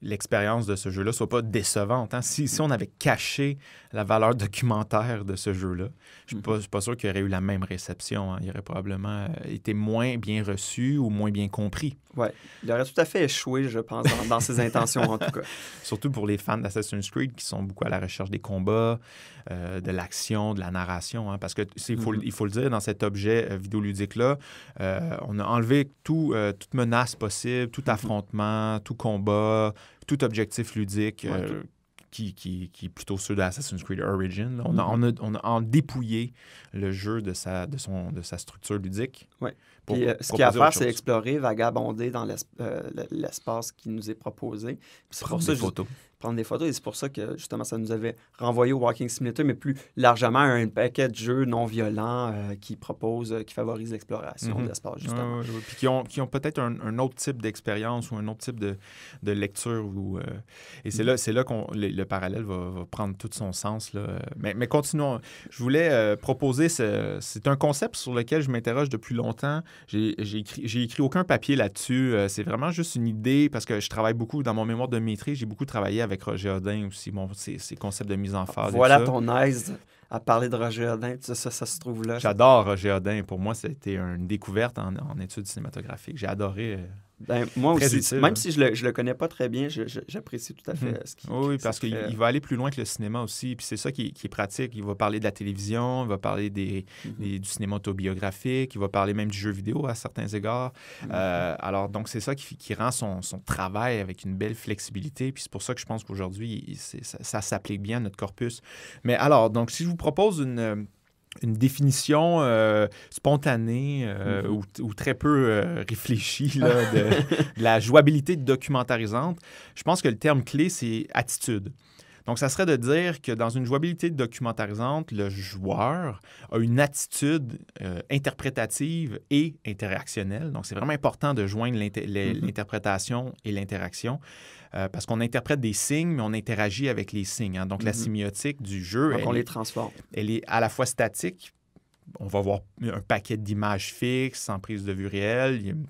l'expérience de ce jeu-là soit pas décevante. Hein. Si, si, on avait caché la valeur documentaire de ce jeu-là, je ne mhm. suis, pas sûr qu'il aurait eu la même réception. Hein. Il aurait probablement euh, été moins bien reçu ou moins bien compris. Oui, il aurait tout à fait échoué, je pense, dans, dans ses intentions en tout cas. Surtout pour les fans d'Assassin's Creed qui sont beaucoup à la recherche des combats, euh, de l'action, de la narration, hein, parce que mm-hmm. il faut, le dire, dans cet objet euh, vidéoludique-là, euh, on a enlevé toute menace possible, tout mm-hmm. affrontement, tout combat, tout objectif ludique. Qui, est plutôt ceux d'Assassin's Creed Origin. Mm-hmm. On, a, en dépouillé le jeu de sa, de de sa structure ludique. Ouais. Euh, ce qu'il y a à faire, c'est explorer, vagabonder dans euh, l'espace qui nous est proposé. prendre des ça, photos. Prendre des photos. Et c'est pour ça que, justement, ça nous avait renvoyé au Walking Simulator, mais plus largement à un paquet de jeux non violents euh, qui proposent, qui favorisent l'exploration mhm. de l'espace, justement. Puis qui ont, peut-être un, autre type d'expérience ou un autre type de, lecture. Et c'est mhm. là, là que le, parallèle va, prendre tout son sens. Mais, continuons. Je voulais proposer, c'est un concept sur lequel je m'interroge depuis longtemps. J'ai écrit, aucun papier là-dessus. Euh, c'est vraiment juste une idée parce que je travaille beaucoup dans mon mémoire de maîtrise. J'ai beaucoup travaillé avec Roger Audin aussi, bon, ses, concepts de mise en phase. Voilà ton aise à parler de Roger Audin. Ça, ça, se trouve là. J'adore Roger Audin. Pour moi, c'était une découverte en, en études cinématographiques. J'ai adoré euh, ben, moi aussi, même si je le, je le connais pas très bien, j'apprécie tout à hmm. fait ce qu'il Oui, parce qu'il va aller plus loin que le cinéma aussi, puis c'est ça qui, qui, est pratique. Il va parler de la télévision, il va parler mm-hmm. des, du cinéma autobiographique, il va parler même du jeu vidéo à certains égards. Mm-hmm. Euh, alors, donc, c'est ça qui, qui rend son, son, travail avec une belle flexibilité, puis c'est pour ça que je pense qu'aujourd'hui, ça, ça s'applique bien à notre corpus. Mais alors, donc, si je vous propose une une définition euh, spontanée euh, mhm. ou, très peu euh, réfléchie de, la jouabilité documentarisante, je pense que le terme clé, c'est attitude. Donc, ça serait de dire que dans une jouabilité documentarisante, le joueur a une attitude interprétative et interactionnelle. Donc, c'est vraiment important de joindre mhm. l'interprétation et l'interaction. Euh, parce qu'on interprète des signes, mais on interagit avec les signes. Hein. Donc, la mhm. sémiotique du jeu... elle on les transforme. Est, elle est à la fois statique, on va voir un paquet d'images fixes, en prise de vue réelle, il y a,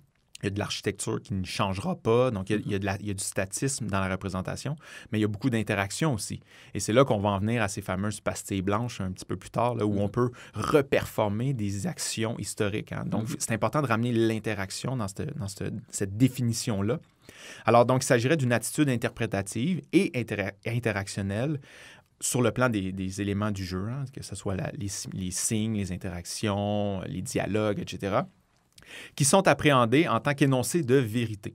de l'architecture qui ne changera pas, donc il y, a, du statisme dans la représentation, mais il y a beaucoup d'interactions aussi. Et c'est là qu'on va en venir à ces fameuses pastilles blanches un petit peu plus tard, là, où on mhm. peut reperformer des actions historiques. Hein. Donc mhm. c'est important de ramener l'interaction dans cette définition-là. Alors, donc, il s'agirait d'une attitude interprétative et interactionnelle sur le plan des, éléments du jeu, hein, que ce soit les, signes, les interactions, les dialogues, etc., qui sont appréhendés en tant qu'énoncé de vérité.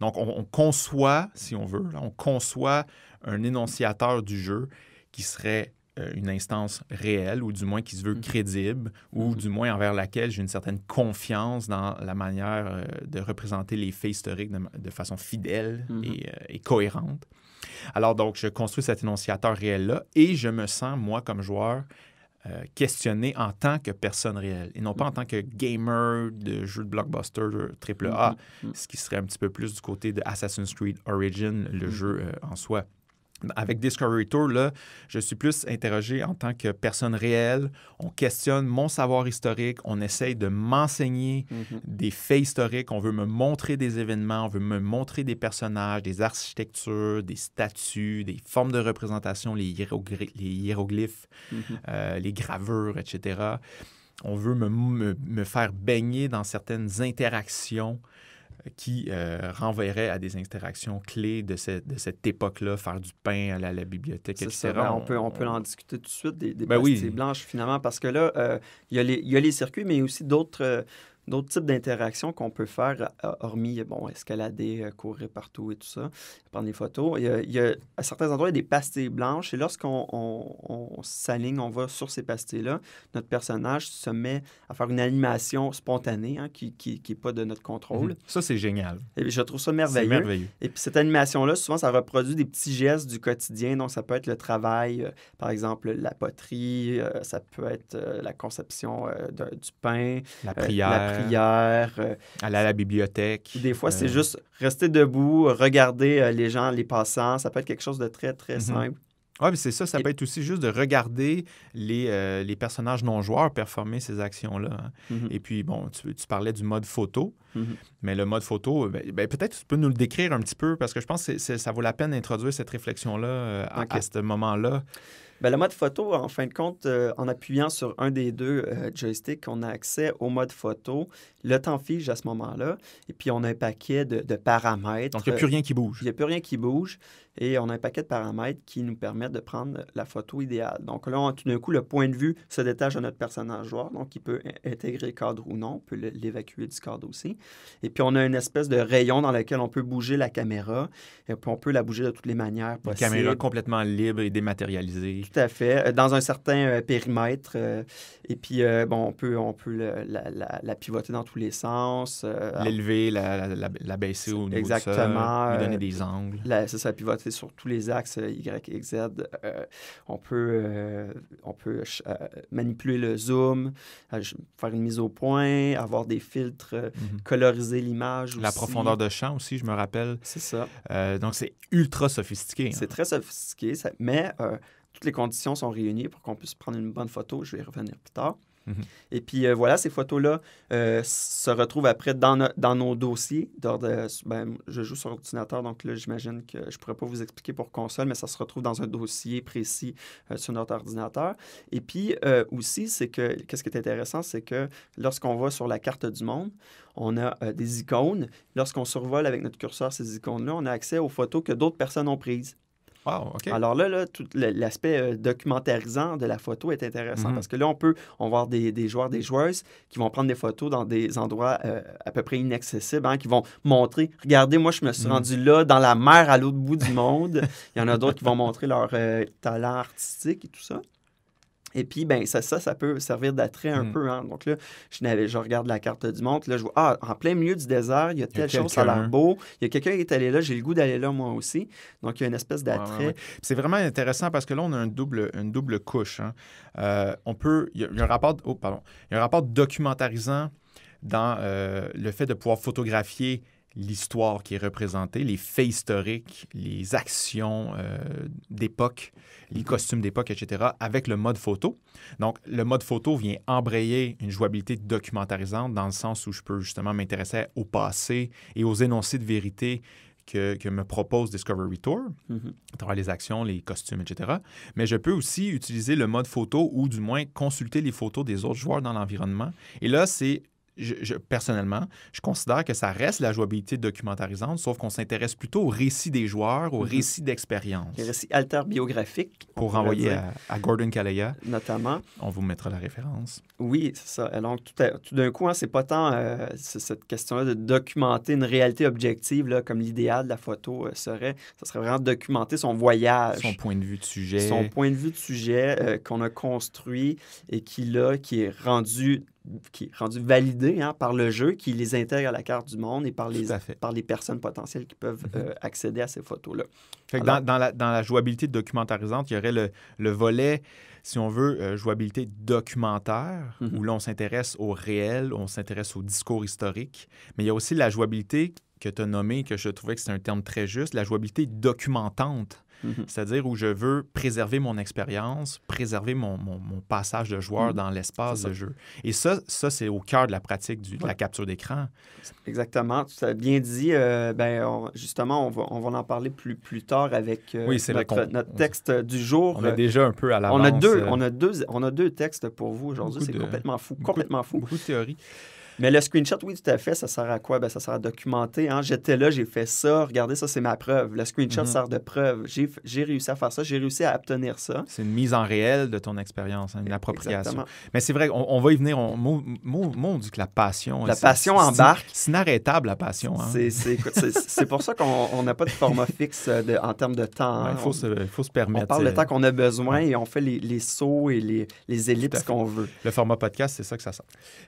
Donc, on, conçoit, si on veut, on conçoit un énonciateur du jeu qui serait euh, une instance réelle ou du moins qui se veut mhm. crédible ou mhm. du moins envers laquelle j'ai une certaine confiance dans la manière euh, de représenter les faits historiques de, façon fidèle mhm. euh, et, cohérente. Alors donc, je construis cet énonciateur réel-là et je me sens, moi, comme joueur, questionné en tant que personne réelle et non pas en tant que gamer de jeux de blockbuster triple A, ce qui serait un petit peu plus du côté de Assassin's Creed Origin, le jeu en soi. Avec Discovery Tour, là, je suis plus interrogé en tant que personne réelle. On questionne mon savoir historique. On essaye de m'enseigner mhm. des faits historiques. On veut me montrer des événements. On veut me montrer des personnages, des architectures, des statues, des formes de représentation, les, hiéroglyphes, mhm. euh, les, gravures, etc. On veut me faire baigner dans certaines interactions qui euh, renverrait à des interactions clés de, cette époque-là, faire du pain, à la bibliothèque, etc. Ben, on, peut, on, en discuter tout de suite des, des ben blanches, finalement, parce que là, euh, il y, y, a les circuits, mais aussi d'autres euh, d'autres types d'interactions qu'on peut faire, euh, hormis, bon, escalader, euh, courir partout et tout ça, prendre des photos. Il à certains endroits, il y a des pastilles blanches. Et lorsqu'on on, s'aligne, on va sur ces pastilles-là, notre personnage se met à faire une animation spontanée hein, qui n'est pas de notre contrôle. Mhm. Ça, c'est génial. Et je trouve ça merveilleux. merveilleux. Et puis cette animation-là, souvent, ça reproduit des petits gestes du quotidien. Donc, ça peut être le travail, euh, par exemple, la poterie, ça peut être la conception du pain, La prière hier. Euh, aller à la bibliothèque. Des fois, c'est euh. juste rester debout, regarder euh, les gens, les passants. Ça peut être quelque chose de très, très mhm. simple. Oui, mais c'est ça. Ça peut être aussi juste de regarder les, les personnages non-joueurs performer ces actions-là. Hein. Mhm. Et puis, bon, tu, tu, parlais du mode photo. Mhm. Mais le mode photo, ben, ben, peut-être tu peux nous le décrire un petit peu parce que je pense que ça vaut la peine d'introduire cette réflexion-là à, ce moment-là. Bien, le mode photo, en fin de compte, euh, en appuyant sur un des deux euh, joysticks, on a accès au mode photo. Le temps fige à ce moment-là. Et puis, on a un paquet de, paramètres. Donc, il n'y a plus rien qui bouge. Il n'y a plus rien qui bouge. Et on a un paquet de paramètres qui nous permettent de prendre la photo idéale. Donc, là, on, tout d'un coup, le point de vue se détache de notre personnage joueur. Donc, il peut intégrer cadre ou non. On peut l'évacuer du cadre aussi. Et puis, on a une espèce de rayon dans lequel on peut bouger la caméra. Et puis, on peut la bouger de toutes les manières possibles. Une caméra complètement libre et dématérialisée tout à fait. Euh, dans un certain euh, périmètre. Euh, et puis, bon, on peut, on peut la, pivoter dans tous les sens. L'élever, la, baisser au niveau Exactement. ça, lui donner des angles. ça ça, pivoter sur tous les axes Y et Z. on peut, on peut manipuler le zoom, faire une mise au point, avoir des filtres, mhm. coloriser l'image. La profondeur de champ aussi, je me rappelle. C'est ça. donc, c'est ultra sophistiqué. Hein. C'est très sophistiqué, mais toutes les conditions sont réunies pour qu'on puisse prendre une bonne photo. Je vais y revenir plus tard. Mhm. Et puis euh, voilà, ces photos-là euh, se retrouvent après dans, nos dossiers. ben, je joue sur ordinateur, donc là, j'imagine que je ne pourrais pas vous expliquer pour console, mais ça se retrouve dans un dossier précis euh, sur notre ordinateur. Et puis aussi, c'est que qu'est-ce qui est intéressant, c'est que lorsqu'on va sur la carte du monde, on a des icônes. Lorsqu'on survole avec notre curseur ces icônes-là, on a accès aux photos que d'autres personnes ont prises. Alors là, l'aspect euh, documentarisant de la photo est intéressant mhm. parce que là, on peut on voir des, joueurs, des joueuses qui vont prendre des photos dans des endroits euh, à peu près inaccessibles, hein, qui vont montrer, regardez, moi, je me suis mhm. rendu là, dans la mer, à l'autre bout du monde. Il y en a d'autres qui vont montrer leur euh, talent artistique et tout ça. Et puis, ben, ça, ça, ça peut servir d'attrait un mm. peu. Hein. Donc là, je, regarde la carte du monde. Là, je vois, ah, en plein milieu du désert, il y a telle chose, ça a l'air beau. Il y a quelqu'un qui est allé là, j'ai le goût d'aller là moi aussi. Donc, il y a une espèce d'attrait. C'est vraiment intéressant parce que là, on a une double, une double couche. Hein. Euh, on peut. Il y, a, un rapport. Oh, pardon. Il y a un rapport documentarisant dans euh, le fait de pouvoir photographier l'histoire qui est représentée, les faits historiques, les actions euh, d'époque, les costumes d'époque, etc., avec le mode photo. Donc, le mode photo vient embrayer une jouabilité documentarisante dans le sens où je peux justement m'intéresser au passé et aux énoncés de vérité que, me propose Discovery Tour, mhm. à travers les actions, les costumes, etc. Mais je peux aussi utiliser le mode photo ou du moins consulter les photos des autres joueurs dans l'environnement. Et là, c'est personnellement, je considère que ça reste la jouabilité documentarisante, sauf qu'on s'intéresse plutôt au récit des joueurs, au mhm. récit d'expérience. Le récit biographique. – Pour renvoyer à, Gordon Calaya. Notamment. On vous mettra la référence. Oui, c'est ça. Donc, tout, d'un coup, hein, c'est pas tant euh, cette question-là de documenter une réalité objective, comme l'idéal de la photo euh, serait. Ça serait vraiment documenter son voyage. Son point de vue de sujet. Son point de vue de sujet euh, qu'on a construit et qui, qui est rendu qui est rendu validé hein, par le jeu, qui les intègre à la carte du monde et par les, par les personnes potentielles qui peuvent mhm. euh, accéder à ces photos-là. Dans, la, jouabilité documentarisante, il y aurait le, volet, si on veut, euh, jouabilité documentaire, mhm. où l'on s'intéresse au réel, on s'intéresse au discours historique, mais il y a aussi la jouabilité que tu as nommée, que je trouvais que c'est un terme très juste, la jouabilité documentante. Mhm. C'est-à-dire où je veux préserver mon expérience, préserver mon, mon, passage de joueur mhm. dans l'espace de jeu. Et ça, ça c'est au cœur de la pratique du, de la capture d'écran. Exactement. Tu as bien dit. Euh, ben, justement, on va, on va en parler plus, plus tard avec euh, notre, notre, texte du jour. On est déjà un peu à l'avance. On a deux, euh, on a deux, on a deux textes pour vous aujourd'hui. C'est complètement fou. Complètement fou. Beaucoup de théories. Mais le screenshot, oui, tout à fait, ça sert à quoi? Ben, ça sert à documenter. Hein. J'étais là, j'ai fait ça, regardez, ça, c'est ma preuve. Le screenshot mm-hmm. sert de preuve. J'ai réussi à faire ça, j'ai réussi à obtenir ça. C'est une mise en réel de ton expérience, hein, une appropriation. Mais c'est vrai, on, va y venir. On, mon, que la passion. La passion embarque. C'est inarrêtable, la passion. Hein. C'est pour ça qu'on n'a pas de format fixe euh, en termes de temps. Il faut, se, faut se permettre. On parle le euh, temps qu'on a besoin et on fait les, sauts et les, les ellipses qu'on veut. Le format podcast, c'est ça que ça sert.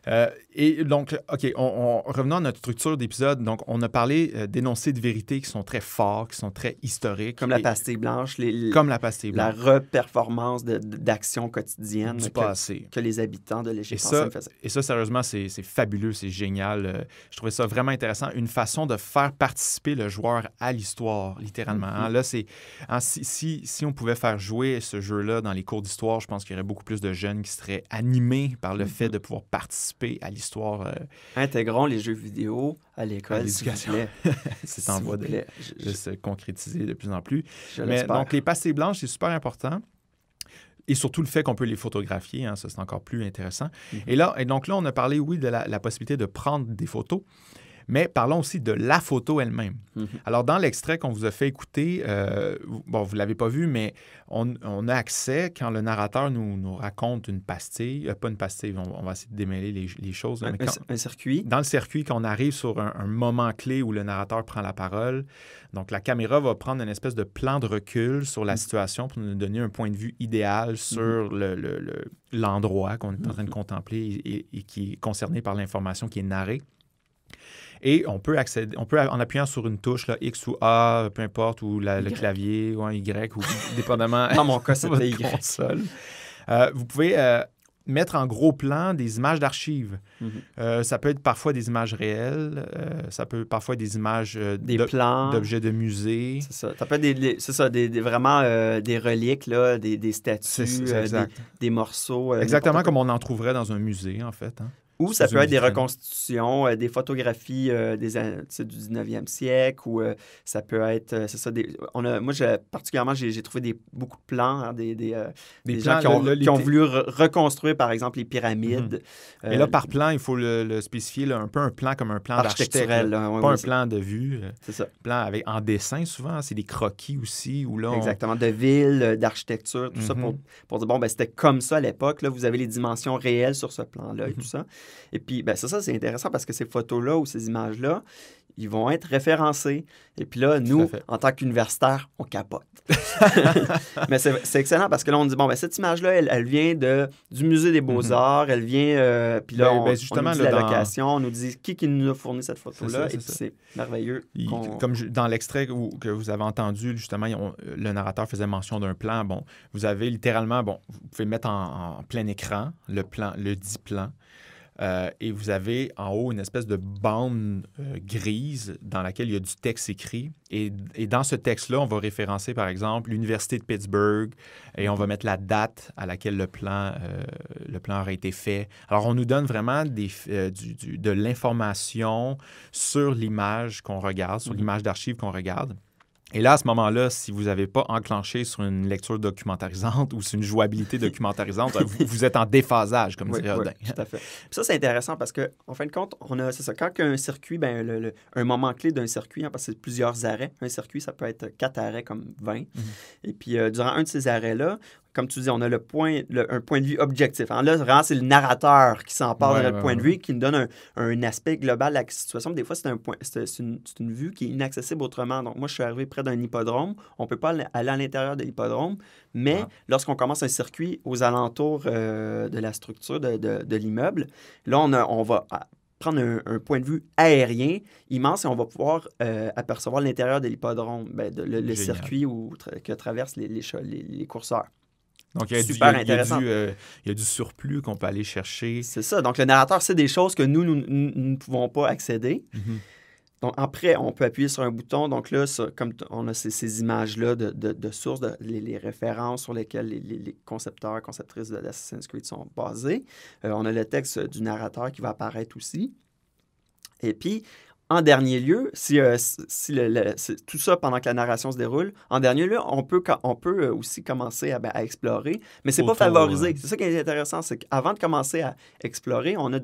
Euh, et donc, OK, on, on, revenons à notre structure d'épisode. Donc, on a parlé euh, d'énoncés de vérité qui sont très forts, qui sont très historiques. Comme la pastille blanche. Les, comme la pastille blanche. La reperformance d'actions quotidiennes du que, passé. que les habitants de l'échelle faisaient. Et ça, sérieusement, c'est fabuleux, c'est génial. Euh, je trouvais ça vraiment intéressant. Une façon de faire participer le joueur à l'histoire, littéralement. Hein. Mhm. là, c'est... Hein, si, si, on pouvait faire jouer ce jeu-là dans les cours d'histoire, je pense qu'il y aurait beaucoup plus de jeunes qui seraient animés par le mhm. fait de pouvoir participer à l'histoire euh, euh, Intégrons les jeux vidéo à l'école. c'est en voie de, se concrétiser de plus en plus. Je Mais donc, les pastilles blanches, c'est super important. Et surtout le fait qu'on peut les photographier, hein, ça c'est encore plus intéressant. Mm-hmm. Et là, et donc là, on a parlé, oui, de la, la possibilité de prendre des photos. Mais parlons aussi de la photo elle-même. Mhm. Alors, dans l'extrait qu'on vous a fait écouter, euh, bon, vous ne l'avez pas vu, mais on, a accès quand le narrateur nous, raconte une pastille, euh, pas une pastille, on, va essayer de démêler les, choses. Un, circuit. Dans le circuit, quand on arrive sur un, moment clé où le narrateur prend la parole, donc la caméra va prendre une espèce de plan de recul sur la mhm. situation pour nous donner un point de vue idéal mhm. sur le l'endroit qu'on est en train de contempler et qui est concerné par l'information qui est narrée. Et on peut accéder, on peut, en appuyant sur une touche, là, X ou A, peu importe, ou le clavier, ou un Y, ou dépendamment. Dans mon cas, c'était Y. Console. Euh, vous pouvez euh, mettre en gros plan des images d'archives. Mhm. Euh, ça peut être parfois des images réelles, ça peut être parfois des images des d'objets de musée. C'est ça. peut des, ça, des, vraiment des reliques, là, des, statues, des, morceaux. Exactement comme on en trouverait dans un musée, en fait. Hein. Ou ça peut être des euh, reconstitutions, des photographies des, du 19e siècle, ou ça peut être. ça, des, on a, moi, particulièrement, j'ai trouvé des, beaucoup de plans, hein, des, des, euh, des gens qui ont, qui ont voulu reconstruire, par exemple, les pyramides. Mhm. Et euh, là, par plan, il faut le, spécifier là, un peu un plan comme un plan architectural, pas un plan de vue. C'est ça. Plan avec, en dessin, souvent, hein, c'est des croquis aussi. Où là, Exactement, de ville, d'architecture, tout ça, mhm. pour, pour, dire, bon, ben, c'était comme ça à l'époque, là, vous avez les dimensions réelles sur ce plan-là et mhm. tout ça. Et puis, ben, ça, c'est intéressant parce que ces photos-là ou ces images-là, ils vont être référencés. Et puis là, nous, en tant qu'universitaires, on capote. Mais c'est excellent parce que là, on dit, bon, ben, cette image-là, elle, vient de, du Musée des mhm. Beaux-Arts, elle vient, euh, puis là, ben, on, ben, justement, dit la location, on nous dit qui, qui nous a fourni cette photo-là, et puis c'est merveilleux. comme dans l'extrait que vous avez entendu, justement, euh, le narrateur faisait mention d'un plan. Bon, vous avez littéralement, bon, vous pouvez mettre en, en plein écran le plan, le dit plan euh, et vous avez en haut une espèce de bande euh, grise dans laquelle il y a du texte écrit. Et, dans ce texte-là, on va référencer, par exemple, l'Université de Pittsburgh et on va mettre la date à laquelle le plan, euh, aurait été fait. Alors, on nous donne vraiment de l'information sur l'image qu'on regarde, sur mhm. l'image d'archives qu'on regarde. Et là, à ce moment-là, si vous n'avez pas enclenché sur une lecture documentarisante ou sur une jouabilité documentarisante, vous, êtes en déphasage, comme oui, dirait oui, tout à fait. ça, c'est intéressant parce que, en fin de compte, on a, c'est quand un circuit, ben, le, un moment clé d'un circuit, hein, parce que c'est plusieurs arrêts, un circuit, ça peut être quatre arrêts comme 20. Mhm. Et puis, euh, durant un de ces arrêts-là, comme tu dis, on a le point, un point de vue objectif. là, vraiment, c'est le narrateur qui s'empare de notre point de vue, qui nous donne un, aspect global à la situation. Des fois, c'est un point, une, vue qui est inaccessible autrement. Donc, moi, je suis arrivé près d'un hippodrome. On ne peut pas aller à l'intérieur de l'hippodrome, mais lorsqu'on commence un circuit aux alentours euh, de la structure de, l'immeuble, là, on, on va ah, prendre un, point de vue aérien immense et on va pouvoir euh, apercevoir l'intérieur de l'hippodrome, ben, le, circuit que traversent les, les, les, les courseurs. Donc, il y a, du, euh, il y a, du, surplus qu'on peut aller chercher. C'est ça. Donc, le narrateur sait des choses que nous, nous, ne pouvons pas accéder. Mm-hmm. Donc, après, on peut appuyer sur un bouton. Donc là, comme on a ces, ces images-là de, de, de sources, de, les, références sur lesquelles les, les, les concepteurs, conceptrices de Assassin's Creed sont basés. Euh, on a le texte du narrateur qui va apparaître aussi. Et puis, en dernier lieu, euh, si, tout ça pendant que la narration se déroule, en dernier lieu, on peut, on peut euh, aussi commencer ben, à, explorer, mais c'est pas favorisé. C'est ça qui est intéressant, c'est qu'avant de commencer à explorer, on a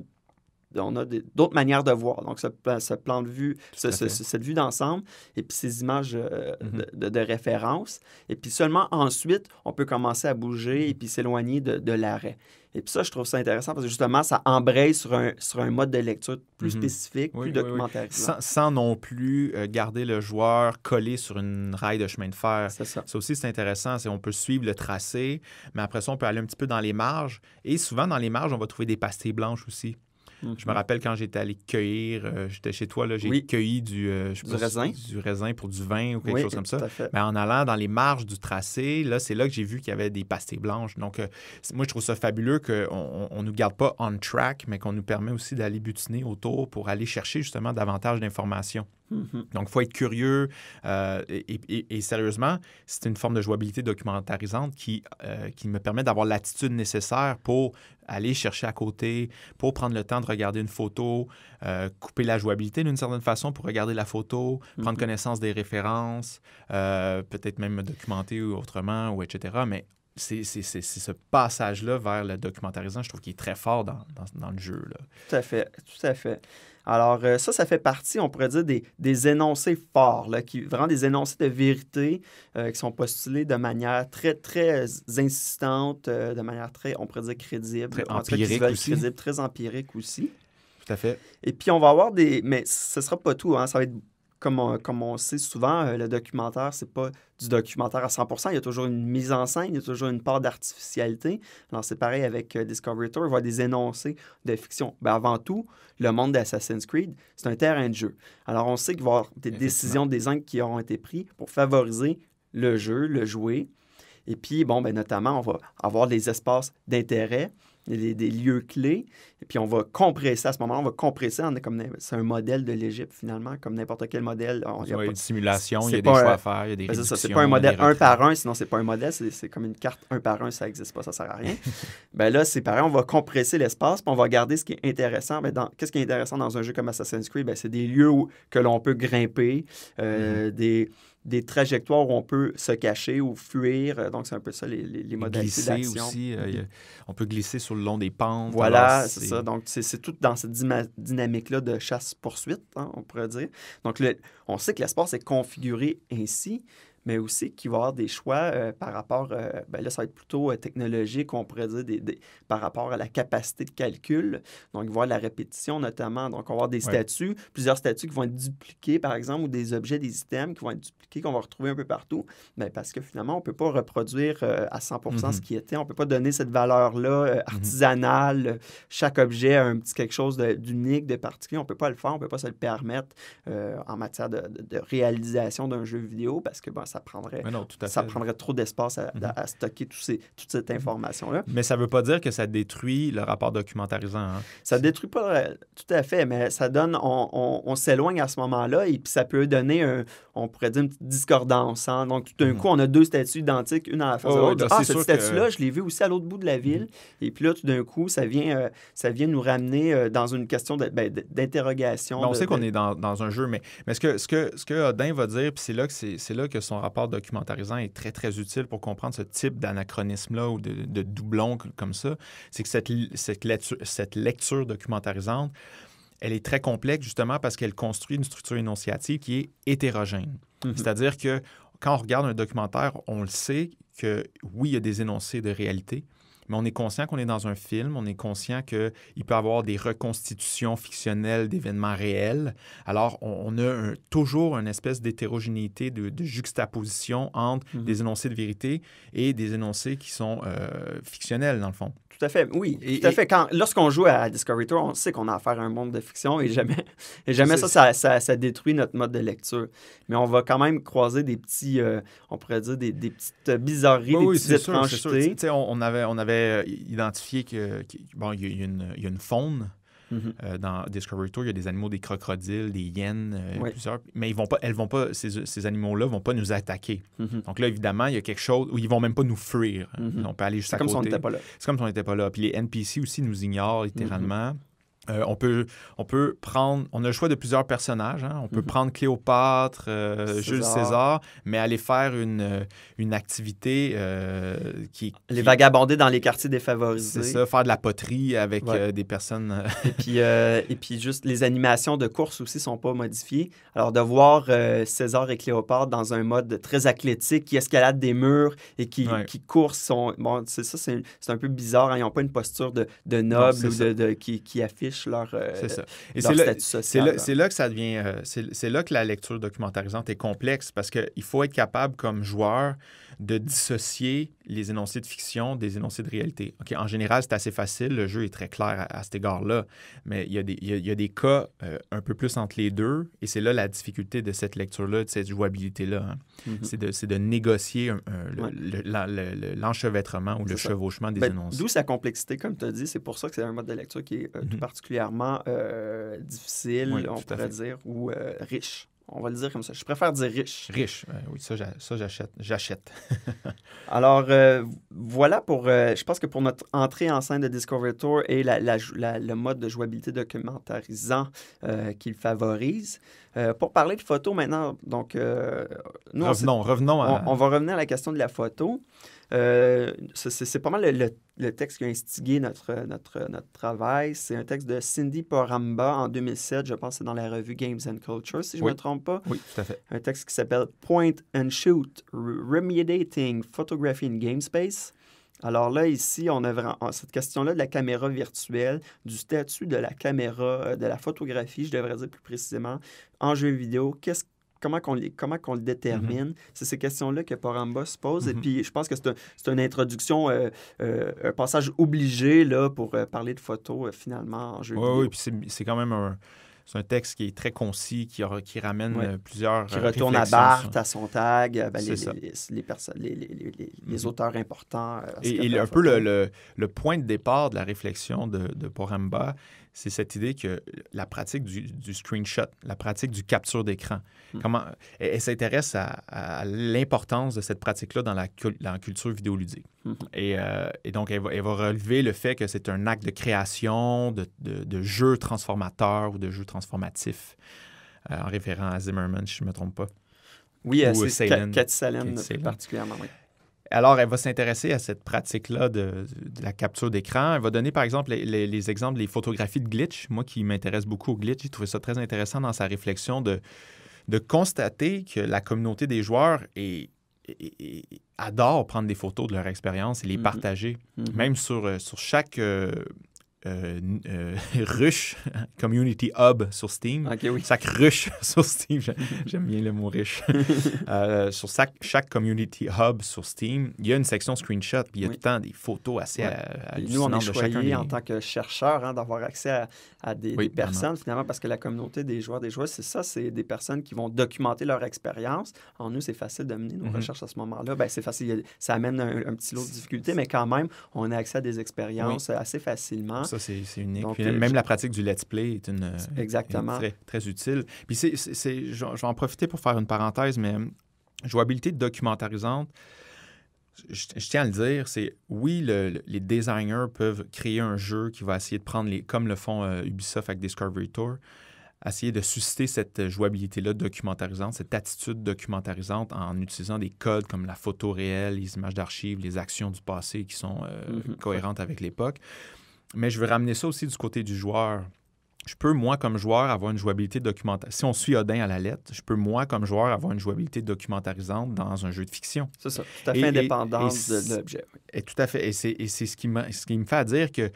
on a d'autres manières de voir. Donc, ce, plan de vue, cette vue d'ensemble, et puis ces images euh, mm-hmm. de, référence. Et puis seulement ensuite, on peut commencer à bouger et mm-hmm. puis s'éloigner de, l'arrêt. Et puis ça, je trouve ça intéressant parce que justement, ça embraye sur un, sur un mode de lecture plus mm-hmm. spécifique, plus documentaire. Sans, non plus euh, garder le joueur collé sur une rail de chemin de fer. Ça. ça. aussi, c'est intéressant. On peut suivre le tracé, mais après ça, on peut aller un petit peu dans les marges. Et souvent, dans les marges, on va trouver des pastilles blanches aussi. Je me rappelle quand j'étais allé cueillir, euh, j'étais chez toi, j'ai cueilli du, euh, raisin. du raisin pour du vin ou quelque chose comme ça. Mais ben, en allant dans les marges du tracé, là, c'est là que j'ai vu qu'il y avait des pastilles blanches. Donc, euh, moi, je trouve ça fabuleux qu'on ne nous garde pas on track, mais qu'on nous permet aussi d'aller butiner autour pour aller chercher justement davantage d'informations. Mhm. Donc, il faut être curieux euh, et, sérieusement, c'est une forme de jouabilité documentarisante euh, qui, me permet d'avoir l'attitude nécessaire pour aller chercher à côté, pour prendre le temps de regarder une photo, euh, couper la jouabilité d'une certaine façon pour regarder la photo, prendre mhm. connaissance des références, peut-être même me documenter ou autrement, ou etc. Mais c'est ce passage-là vers le documentarisant, je trouve qu'il est très fort dans, le jeu. Tout à fait, tout à fait. Alors, euh, ça, ça fait partie, on pourrait dire, des, des énoncés forts, là, qui, vraiment des énoncés de vérité euh, qui sont postulés de manière très, très euh, insistante, de manière très, on pourrait dire, crédible. Très empirique aussi. très empirique aussi. Tout à fait. Et puis, on va avoir des... Mais ce ne sera pas tout, hein, ça va être comme on, sait souvent, euh, le documentaire, c'est pas du documentaire à 100%. Il y a toujours une mise en scène, il y a toujours une part d'artificialité. Alors, c'est pareil avec euh, Discovery Tour, il va des énoncés de fiction. Mais ben, avant tout, le monde d'Assassin's Creed, c'est un terrain de jeu. Alors, on sait qu'il va y avoir des décisions des angles qui auront été prises pour favoriser le jeu, le jouer. Et puis, bon, ben, notamment, on va avoir des espaces d'intérêt des, des, lieux clés. Et puis on va compresser à ce moment-là, on va compresser. C'est un modèle de l'Égypte finalement, comme n'importe quel modèle. il y a pas, une simulation, il y a des choix à faire, il y a des ben, réductions. C'est pas un modèle un par un, sinon c'est pas un modèle, c'est comme une carte un par un, ça n'existe pas, ça sert à rien. ben là, c'est pareil, on va compresser l'espace, puis on va garder ce qui est intéressant. Ben Qu'est-ce qui est intéressant dans un jeu comme Assassin's Creed? Ben, c'est des lieux que l'on peut grimper, euh, mm-hmm. des des trajectoires où on peut se cacher ou fuir. Euh, donc, c'est un peu ça les, les, les modalités glisser aussi. Euh, on peut glisser sur le long des pentes. Voilà, c'est ça. Donc, c'est tout dans cette dynamique-là de chasse-poursuite, hein, on pourrait dire. Donc, on sait que l'espace est configuré ainsi, mais aussi qu'il va y avoir des choix euh, par rapport, euh, ben là, ça va être plutôt euh, technologique, on pourrait dire, des, par rapport à la capacité de calcul. Donc, il va y avoir la répétition notamment. Donc, on va avoir des statuts, plusieurs statuts qui vont être dupliqués, par exemple, ou des objets, des items qui vont être dupliqués, qu'on va retrouver un peu partout, mais parce que finalement, on ne peut pas reproduire à 100 mm-hmm. ce qui était. On ne peut pas donner cette valeur-là mm-hmm. artisanale. Chaque objet a un petit quelque chose d'unique, de, particulier. On ne peut pas le faire, on ne peut pas se le permettre en matière de, réalisation d'un jeu vidéo parce que, ben, ça ça prendrait, ça prendrait trop d'espace à, mhm. stocker toute cette information-là. Mais ça ne veut pas dire que ça détruit le rapport documentarisant. Hein? Ça détruit pas tout à fait, mais ça donne, on, s'éloigne à ce moment-là et puis ça peut donner, on pourrait dire, une petite discordance. Hein. Donc, tout d'un mhm. coup, on a deux statuts identiques, une à la face de oh, l'autre. Ben, ah, cette statue-là, je l'ai vu aussi à l'autre bout de la mhm. ville. Et puis là, tout d'un coup, ça vient, euh, ça vient nous ramener euh, dans une question ben, d'interrogation. Ben, on sait qu'on est dans, un jeu, mais, mais ce, que, ce, que, ce que Odin va dire, puis c'est là, que c'est là que son rapport documentarisant est très, très utile pour comprendre ce type d'anachronisme-là ou de, doublon comme ça, c'est que cette, cette, lecture, cette lecture documentarisante, elle est très complexe justement parce qu'elle construit une structure énonciative qui est hétérogène. Mm-hmm. C'est-à-dire que quand on regarde un documentaire, on le sait que oui, il y a des énoncés de réalité, mais on est conscient qu'on est dans un film, on est conscient qu'il peut y avoir des reconstitutions fictionnelles d'événements réels. Alors, on, a toujours une espèce d'hétérogénéité, de, juxtaposition entre mhm. des énoncés de vérité et des énoncés qui sont euh, fictionnels, dans le fond. Tout à fait, oui. tout à fait. lorsqu'on joue à Discovery Tour, on sait qu'on a affaire à un monde de fiction et jamais, jamais ça ça, détruit notre mode de lecture. Mais on va quand même croiser des petits, euh, on pourrait dire, des, petites bizarreries, des petites étrangetés. On, on, avait, on avait euh, identifié qu'il que, y a une faune Mhm. Euh, dans Discovery Tour, il y a des animaux, des crocodiles, des hyènes, euh, plusieurs. Mais ils vont pas, elles vont pas, ces, ces animaux-là vont pas nous attaquer. Mhm. Donc là, évidemment, il y a quelque chose où ils vont même pas nous fuir. Mhm. On peut aller juste côté. C'est comme si on n'était pas là. C'est comme si on n'était pas là. Puis les NPC aussi nous ignorent littéralement. Euh, on, peut, on peut prendre, on a le choix de plusieurs personnages. Hein. On peut mhm. prendre Cléopâtre, euh, Jules César, mais aller faire une, euh, une activité qui, Les vagabonder dans les quartiers défavorisés. C'est ça, faire de la poterie avec des personnes. et, puis, et puis juste les animations de course aussi sont pas modifiées. Alors de voir César et Cléopâtre dans un mode très athlétique qui escalade des murs et qui, ouais. qui bon, c'est ça, c'est un peu bizarre. Hein. Ils n'ont pas une posture de, noble ou qui affiche leur, euh, Et statut social. C'est là, que ça devient. Euh, c'est là que la lecture documentarisante est complexe parce qu'il faut être capable, comme joueur, de dissocier les énoncés de fiction des énoncés de réalité. en général, c'est assez facile, le jeu est très clair à, cet égard-là, mais il y, a des, il, y des cas euh, un peu plus entre les deux, et c'est là la difficulté de cette lecture-là, de cette jouabilité-là. Hein. Mm-hmm. C'est de, négocier l'enchevêtrement ou le chevauchement des ben, énoncés. D'où sa complexité, comme tu as dit, c'est pour ça que c'est un mode de lecture qui est euh, mm-hmm. tout particulièrement euh, difficile, on pourrait dire, ou riche. On va le dire comme ça. Je préfère dire riche. Riche, oui, ça, j'achète. J'achète. Alors, euh, voilà pour. Euh, je pense que pour notre entrée en scène de Discovery Tour et la, le mode de jouabilité documentarisant euh, qu'il favorise. pour parler de photo maintenant, donc. revenons, revenons à... on, va revenir à la question de la photo. Euh, c'est pas mal le, texte qui a instigé notre, notre, notre travail. C'est un texte de Cindy Poramba en 2007, je pense, c'est dans la revue Games and Culture, si je ne me trompe pas. Oui, tout à fait. Un texte qui s'appelle Point and Shoot, Remediating Photography in Game Space. Alors là, ici, on a vraiment cette question-là de la caméra virtuelle, du statut de la caméra, euh, de la photographie, je devrais dire plus précisément, en jeu vidéo. Qu'est-ce comment qu'on comment qu'on le mhm. détermine. C'est ces questions-là que Poramba se pose. Et mhm. puis, je pense que c'est une introduction, euh, euh, un passage obligé là, pour euh, parler de photos finalement en jeu Oui, puis c'est quand même un c'est un texte qui est très concis, qui, qui ramène plusieurs. Qui retourne à Barthes, à son tag, ben, les, les, les, mhm. auteurs importants. Et, un peu le, le, le, point de départ de la réflexion de, de Poramba, c'est cette idée que la pratique du, screenshot, la pratique du capture d'écran, hmm. comment elle, s'intéresse à, l'importance de cette pratique-là dans la, culture vidéoludique. Hmm. Euh, et, donc, elle va, relever le fait que c'est un acte de création, de, de, jeu transformateur ou de jeu transformatif, euh, en référant à Zimmerman, si je ne me trompe pas. Oui, euh, c'est Cathy c'est particulièrement. vrai alors, elle va s'intéresser à cette pratique-là de, la capture d'écran. Elle va donner, par exemple, les, exemples, les, photographies de glitch. Moi qui m'intéresse beaucoup au glitch, j'ai trouvé ça très intéressant dans sa réflexion de, de constater que la communauté des joueurs adore prendre des photos de leur expérience et les mhm. partager. Mhm. Même sur, euh, sur chaque... Euh, euh, euh ruche, Community Hub sur Steam. chaque Rush ruche sur Steam, j'aime bien le mot riche. Euh, sur chaque, chaque, Community Hub sur Steam, il y a une section screenshot, puis il y a tout le temps des photos assez à, euh, Nous, on est choyés en tant que chercheurs hein, d'avoir accès à, des, personnes, finalement, parce que la communauté des joueurs, des joueurs, c'est ça, c'est des personnes qui vont documenter leur expérience. En nous, c'est facile de mener nos mm-hmm. recherches à ce moment-là. Ben, c'est facile, ça amène un, petit lot de difficultés, mais quand même, on a accès à des expériences assez facilement. Ça, c'est unique. même, euh, la pratique du let's play est une, Exactement. très, utile. Puis c'est, je vais en profiter pour faire une parenthèse, mais jouabilité documentarisante, je, tiens à le dire, c'est oui, les designers peuvent créer un jeu qui va essayer de prendre, les, comme le font euh, Ubisoft avec Discovery Tour, essayer de susciter cette jouabilité-là documentarisante, cette attitude documentarisante en utilisant des codes comme la photo réelle, les images d'archives, les actions du passé qui sont euh, mm-hmm. cohérentes avec l'époque mais je veux ramener ça aussi du côté du joueur. Je peux, moi, comme joueur, avoir une jouabilité documentation Si on suit Odin à la lettre, je peux, moi, comme joueur, avoir une jouabilité documentarisante dans un jeu de fiction. C'est ça, tout à fait indépendant de l'objet. Et tout à fait. Et c'est ce, qui ce qui me fait dire que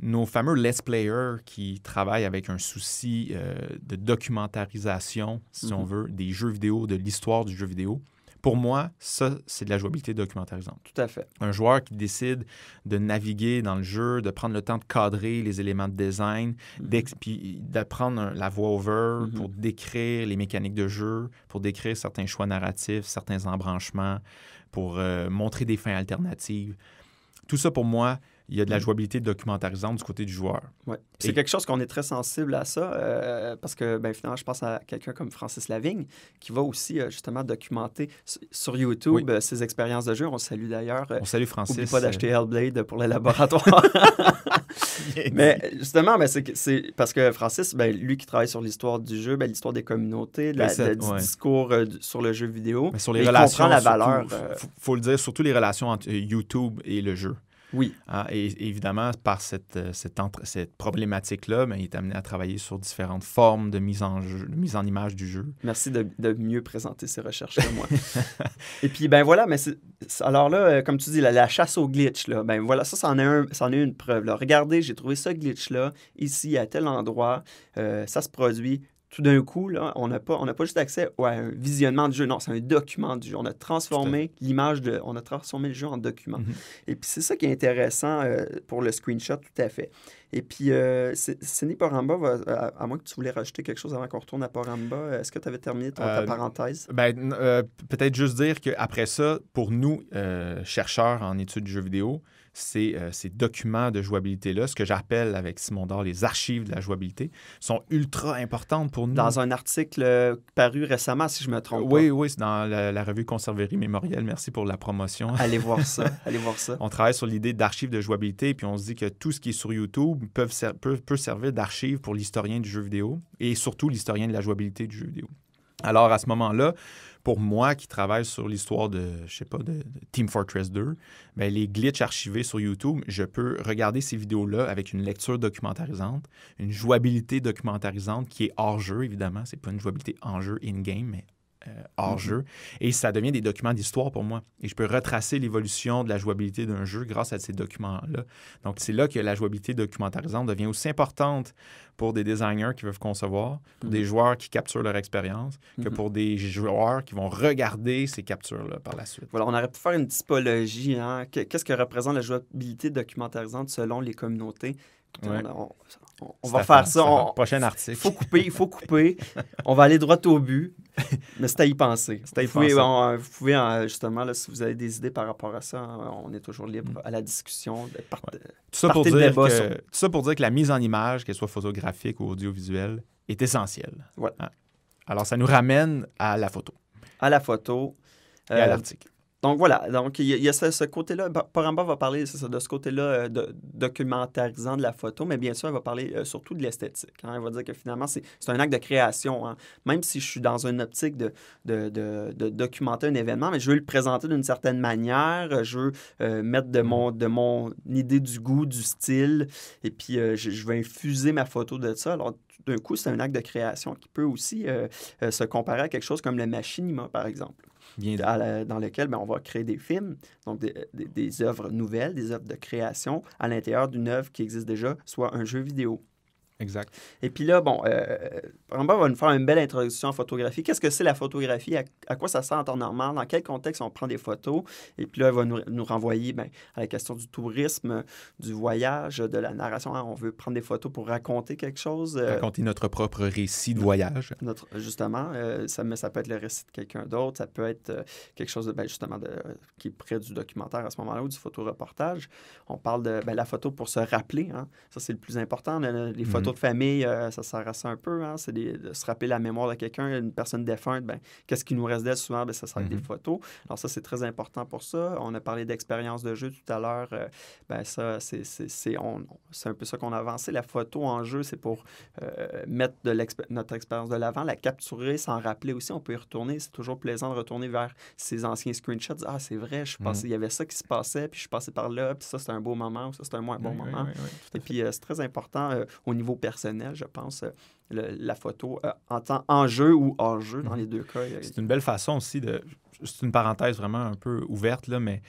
nos fameux let's players qui travaillent avec un souci euh, de documentarisation, si on mm-hmm. veut, des jeux vidéo, de l'histoire du jeu vidéo, pour moi, ça, c'est de la jouabilité documentarisante. Tout à fait. Un joueur qui décide de naviguer dans le jeu, de prendre le temps de cadrer les éléments de design, mhm. puis d'apprendre la voix-over mhm. pour décrire les mécaniques de jeu, pour décrire certains choix narratifs, certains embranchements, pour euh, montrer des fins alternatives. Tout ça, pour moi, il y a de la mm. jouabilité documentarisante du côté du joueur. C'est quelque chose qu'on est très sensible à ça, euh, parce que ben, finalement, je pense à quelqu'un comme Francis Lavigne, qui va aussi euh, justement documenter sur YouTube euh, ses expériences de jeu. On salue d'ailleurs. On salue Francis. N'oublie pas d'acheter Hellblade pour le laboratoire. mais justement, ben, c'est parce que Francis, ben, lui qui travaille sur l'histoire du jeu, ben, l'histoire des communautés, le discours sur le jeu vidéo, sur les relations, il comprend la valeur. Il faut, le dire, surtout les relations entre YouTube et le jeu. Oui. Ah, et, évidemment, par cette, euh, cette, cette problématique-là, ben, il est amené à travailler sur différentes formes de mise en, jeu, mise en image du jeu. Merci de, mieux présenter ses recherches à moi. et puis, ben voilà, mais alors là, euh, comme tu dis, la, chasse au glitch, là, ben voilà, ça, c'en est, ça en est une preuve. Regardez, j'ai trouvé ce glitch-là, ici, à tel endroit, euh, ça se produit, tout d'un coup, là, on n'a pas, juste accès à un visionnement du jeu. Non, c'est un document du jeu. On a transformé l'image On a transformé le jeu en document. Mhm. Et puis, c'est ça qui est intéressant euh, pour le screenshot, tout à fait. Et puis, euh, Séné Poramba, va, euh, à, moins que tu voulais rajouter quelque chose avant qu'on retourne à Poramba, euh, est-ce que tu avais terminé ta parenthèse? Ben, peut-être juste dire qu'après ça, pour nous, chercheurs en études de jeux vidéo, ces, euh, ces documents de jouabilité-là, ce que j'appelle avec Simon Dor les archives de la jouabilité, sont ultra importantes pour nous. Dans un article euh, paru récemment, si je me trompe. Oui, pas. oui, c'est dans la, revue Conserverie mémorielle. Merci pour la promotion. Allez voir ça. Allez voir ça. On travaille sur l'idée d'archives de jouabilité, puis on se dit que tout ce qui est sur YouTube peut, peut, servir d'archives pour l'historien du jeu vidéo et surtout l'historien de la jouabilité du jeu vidéo. Alors à ce moment-là, pour moi qui travaille sur l'histoire de, je sais pas, de Team Fortress 2, ben, les glitches archivés sur YouTube, je peux regarder ces vidéos-là avec une lecture documentarisante, une jouabilité documentarisante qui est hors jeu, évidemment. C'est pas une jouabilité en jeu in-game, mais euh, hors mm-hmm. jeu. Et ça devient des documents d'histoire pour moi. Et je peux retracer l'évolution de la jouabilité d'un jeu grâce à ces documents-là. Donc, c'est là que la jouabilité documentarisante devient aussi importante pour des designers qui veulent concevoir, pour des mm-hmm. joueurs qui capturent leur expérience, que mm-hmm. pour des joueurs qui vont regarder ces captures-là par la suite. Voilà, on aurait pu faire une typologie. Hein. Qu'est-ce que représente la jouabilité documentarisante selon les communautés? on va faire ça. Prochain article. Faut couper, il faut couper. on va aller droit au but. Mais c'est à y penser. vous, Pouvez, justement, si vous avez des idées par rapport à ça, on est toujours libre mm. à la discussion. tout, ça pour dire que, la mise en image, qu'elle soit photographique ou audiovisuelle, est essentielle. Hein? Alors, ça nous ramène à la photo. À la photo. Et à euh, l'article. Donc voilà, donc il y a ce, côté-là. Paramba va parler de ce côté-là euh, de, documentarisant de la photo, mais bien sûr, elle va parler euh, surtout de l'esthétique. Elle hein. va dire que finalement, c'est un acte de création. Hein. Même si je suis dans une optique de, documenter un événement, mais je veux le présenter d'une certaine manière. Je veux euh, mettre mm. de mon, idée du goût, du style, et puis je, veux infuser ma photo de ça. Alors, d'un coup, c'est un acte de création qui peut aussi se comparer à quelque chose comme le machinima, par exemple dans, lequel ben, on va créer des films, donc des, des œuvres nouvelles, des œuvres de création à l'intérieur d'une œuvre qui existe déjà, soit un jeu vidéo. Exact. Et puis là, bon, euh, Ramba va nous faire une belle introduction en photographie. Qu'est-ce que c'est la photographie? À, quoi ça sert en temps normal? Dans quel contexte on prend des photos? Et puis là, elle va nous, renvoyer ben, à la question du tourisme, du voyage, de la narration. Ah, on veut prendre des photos pour raconter quelque chose. Euh, raconter notre propre récit de voyage. Notre, justement, euh, ça, ça peut être le récit de quelqu'un d'autre, ça peut être euh, quelque chose de, ben, justement de, qui est près du documentaire à ce moment-là ou du photoreportage. On parle de ben, la photo pour se rappeler. Hein. Ça, c'est le plus important. Les mhm. photos de famille, euh, ça sert à ça un peu. Hein? C'est de se rappeler la mémoire de quelqu'un, une personne défunte. Ben, Qu'est-ce qui nous reste d'elle souvent? Ben, ça sert des mhm. photos. Alors, ça, c'est très important pour ça. On a parlé d'expérience de jeu tout à l'heure. Euh, ben, ça, c'est un peu ça qu'on a avancé. La photo en jeu, c'est pour euh, mettre de notre expérience de l'avant, la capturer, s'en rappeler aussi. On peut y retourner. C'est toujours plaisant de retourner vers ces anciens screenshots. Ah, c'est vrai, je pensais, mhm. il y avait ça qui se passait, puis je suis passé par là, puis ça, c'était un beau moment, ou ça, c'était un moins bon moment. Et puis, c'est très important au niveau personnel, je pense, euh, la photo euh, en, en jeu ou hors jeu, dans mhm. les deux cas. C'est une belle façon aussi de. C'est une parenthèse vraiment un peu ouverte, là, mais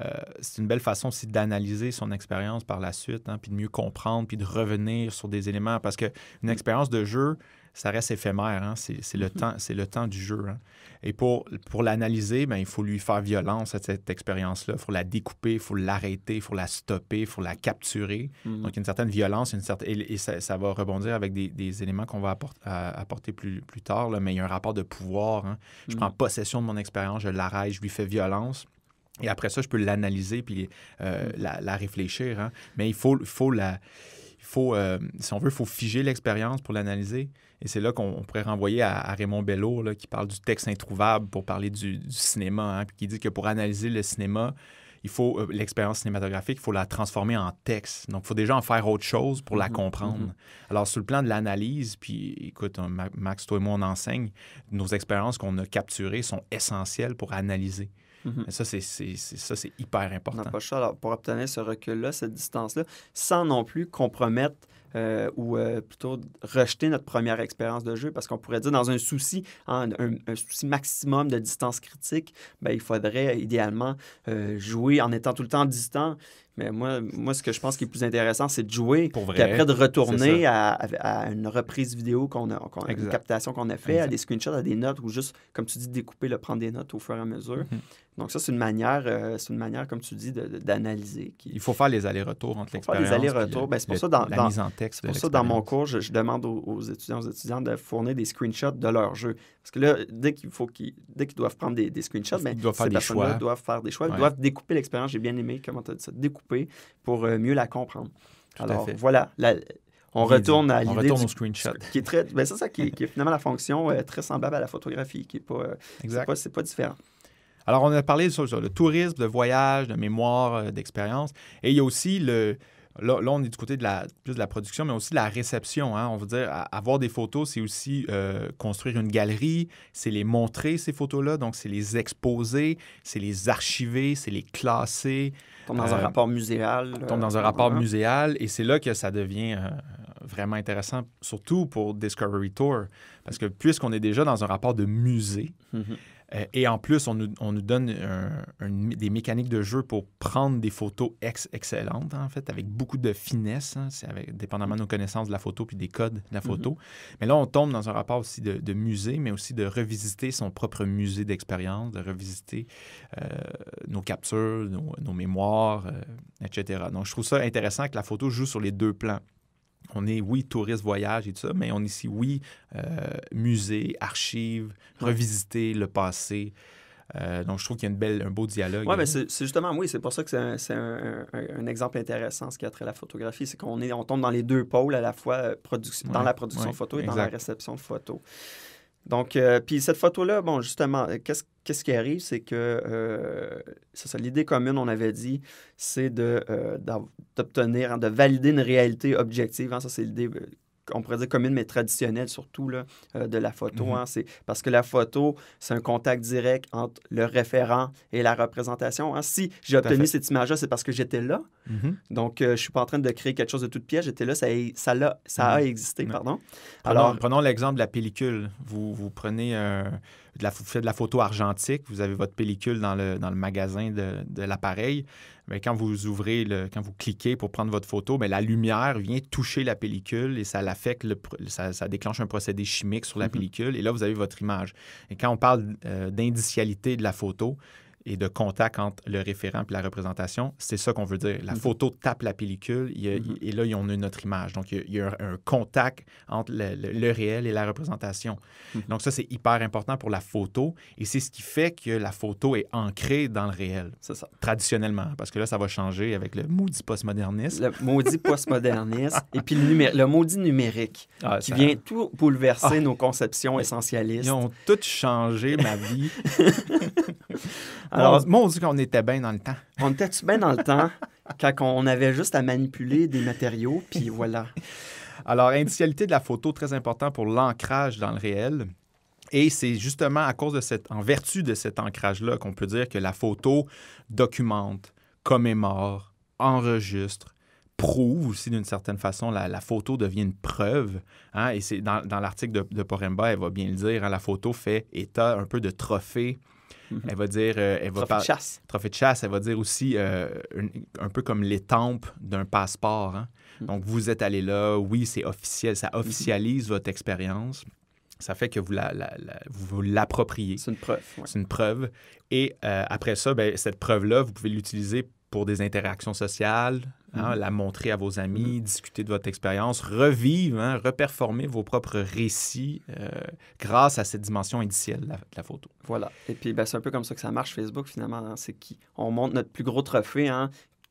euh, c'est une belle façon aussi d'analyser son expérience par la suite, hein, puis de mieux comprendre, puis de revenir sur des éléments. Parce qu'une mm. expérience de jeu, ça reste éphémère. Hein. C'est, le mhm. temps, c'est le temps du jeu. Hein. Et pour, pour l'analyser, ben, il faut lui faire violence à cette expérience-là. Il faut la découper, il faut l'arrêter, il faut la stopper, il faut la capturer. Mhm. Donc, il y a une certaine violence, une certaine... et, ça, va rebondir avec des, des éléments qu'on va apporter, apporter plus, plus tard. Mais il y a un rapport de pouvoir. Hein. Je mhm. prends possession de mon expérience, je l'arrête, je lui fais violence. Et après ça, je peux l'analyser puis euh, la, réfléchir. Mais il faut, faut la. Il faut, euh, si on veut, il faut figer l'expérience pour l'analyser. Et c'est là qu'on pourrait renvoyer à, Raymond Bello, qui parle du texte introuvable pour parler du, cinéma, hein, qui dit que pour analyser le cinéma, il faut euh, l'expérience cinématographique, il faut la transformer en texte. Donc, il faut déjà en faire autre chose pour la mhm, comprendre. Mhm. Alors, sur le plan de l'analyse, puis écoute, hein, Max, toi et moi, on enseigne, nos expériences qu'on a capturées sont essentielles pour analyser. Mhm. Ça, c'est hyper important. pas pour obtenir ce recul-là, cette distance-là, sans non plus compromettre euh, ou euh, plutôt rejeter notre première expérience de jeu, parce qu'on pourrait dire dans un souci, un, souci maximum de distance critique, ben, il faudrait idéalement euh, jouer en étant tout le temps distant, mais moi, moi, ce que je pense qui est plus intéressant, c'est de jouer, Pour après de retourner à, une reprise vidéo qu'on a, qu'on a une captation qu'on a fait, à des screenshots, à des notes, ou juste, comme tu dis, découper, le prendre des notes au fur et à mesure. Mhm. Donc ça, c'est une manière, euh, c'est une manière, comme tu dis, d'analyser. Il faut faire les allers-retours entre l'expérience. Faire les allers-retours. Ben, c'est pour ça dans, la mise en texte. Pour ça, dans mon cours, je, demande aux, étudiants, aux étudiants de fournir des screenshots de leur jeu. Parce que là, dès qu'ils dès doivent prendre des, screenshots, ben, doivent ces personnes-là doivent faire des choix. Ils doivent découper l'expérience. J'ai bien aimé comment tu as dit ça. Découper pour euh, mieux la comprendre. Alors, voilà. on retourne à l'idée du screenshot. Qui est très, ben, c'est ça qui est, finalement la fonction euh, très semblable à la photographie, qui n'est pas, euh, pas, pas différent. Alors, on a parlé sur, le tourisme, de voyage, de mémoire, d'expérience. Et il y a aussi le, Là, on est du côté de la, plus de la production, mais aussi de la réception. Hein. On veut dire, avoir des photos, c'est aussi euh, construire une galerie, c'est les montrer, ces photos-là. Donc, c'est les exposer, c'est les archiver, c'est les classer. Tombe dans un euh, rapport muséal. Euh, tombe dans un rapport muséal. Et c'est là que ça devient vraiment intéressant, surtout pour Discovery Tour. Parce que puisqu'on est déjà dans un rapport de musée, mm-hmm. Euh, et en plus, on nous, donne des mécaniques de jeu pour prendre des photos ex excellentes, en fait, avec beaucoup de finesse, hein. c'est dépendamment de nos connaissances de la photo puis des codes de la mhm. photo. Mais là, on tombe dans un rapport aussi de, musée, mais aussi de revisiter son propre musée d'expérience, de revisiter euh, nos captures, nos, mémoires, euh, etc. Donc, je trouve ça intéressant que la photo joue sur les deux plans on est, oui, touriste, voyage et tout ça, mais on est ici, oui, euh, musée, archives, revisiter le passé. Euh, donc, je trouve qu'il y a une belle, un beau dialogue. Oui, mais ben, c'est justement, oui, c'est pour ça que c'est un, un, exemple intéressant, ce qui a trait à la photographie. C'est qu'on est, on tombe dans les deux pôles, à la fois euh, dans la production photo et dans la réception photo. Donc, puis cette photo-là, bon, justement, qu'est-ce qu'est-ce qui arrive, c'est que euh, l'idée commune, on avait dit, c'est de, euh, d'obtenir, de valider une réalité objective. Hein. ça, c'est l'idée euh, on pourrait dire commune, mais traditionnelle surtout là, de la photo. Mmh hein. parce que la photo, c'est un contact direct entre le référent et la représentation. Hein. Si j'ai obtenu cette image-là, c'est parce que j'étais là. Mmh Donc, je ne suis pas en train de créer quelque chose de toute pièce. J'étais là, ça, ça, mmh a, ça a existé. Pardon. Alors, prenons l'exemple de la pellicule. Vous, vous prenez un de la, faites de la photo argentique, vous avez votre pellicule dans le, magasin de, l'appareil. Mais quand vous ouvrez, le, quand vous cliquez pour prendre votre photo, mais ben, la lumière vient toucher la pellicule et ça l'affecte, ça, déclenche un procédé chimique sur la mhm. pellicule et là, vous avez votre image. Et quand on parle euh, d'indicialité de la photo, et de contact entre le référent et la représentation. C'est ça qu'on veut dire. La mhm. photo tape la pellicule mhm. et là, on a notre image. Donc, il y a, un contact entre le, réel et la représentation. Mhm. Donc, ça, c'est hyper important pour la photo et c'est ce qui fait que la photo est ancrée dans le réel. Traditionnellement, parce que là, ça va changer avec le maudit postmodernisme. Le maudit postmodernisme et puis le, le maudit numérique ah, qui vient tout bouleverser ah. nos conceptions essentialistes. Ils ont tout changé ma vie. Alors, mon Dieu, qu'on était bien dans le temps. On était bien dans le temps quand on avait juste à manipuler des matériaux, puis voilà. Alors, initialité de la photo, très important pour l'ancrage dans le réel. Et c'est justement à cause de cette, en vertu de cet ancrage-là qu'on peut dire que la photo documente, commémore, enregistre, prouve aussi d'une certaine façon, la, photo devient une preuve. Hein. et c'est dans, l'article de, de, Poremba, elle va bien le dire, hein, la photo fait état un peu de trophée elle va dire. Euh, elle va trophée de chasse. Trophée de chasse. Elle va dire aussi euh, un peu comme l'étampe d'un passeport. Hein. Hmm. Donc, vous êtes allé là. Oui, c'est officiel. Ça hmm. officialise votre expérience. Ça fait que vous l'appropriez. c'est une preuve. C'est une preuve. Et euh, après ça, ben, cette preuve-là, vous pouvez l'utiliser pour des interactions sociales, Hein, mm-hmm. la montrer à vos amis, mm-hmm. discuter de votre expérience, revivre, hein, reperformer vos propres récits euh, grâce à cette dimension initiale de la, photo. Voilà. Et puis, ben, c'est un peu comme ça que ça marche, Facebook, finalement. Hein. c'est qu'on montre notre plus gros trophée,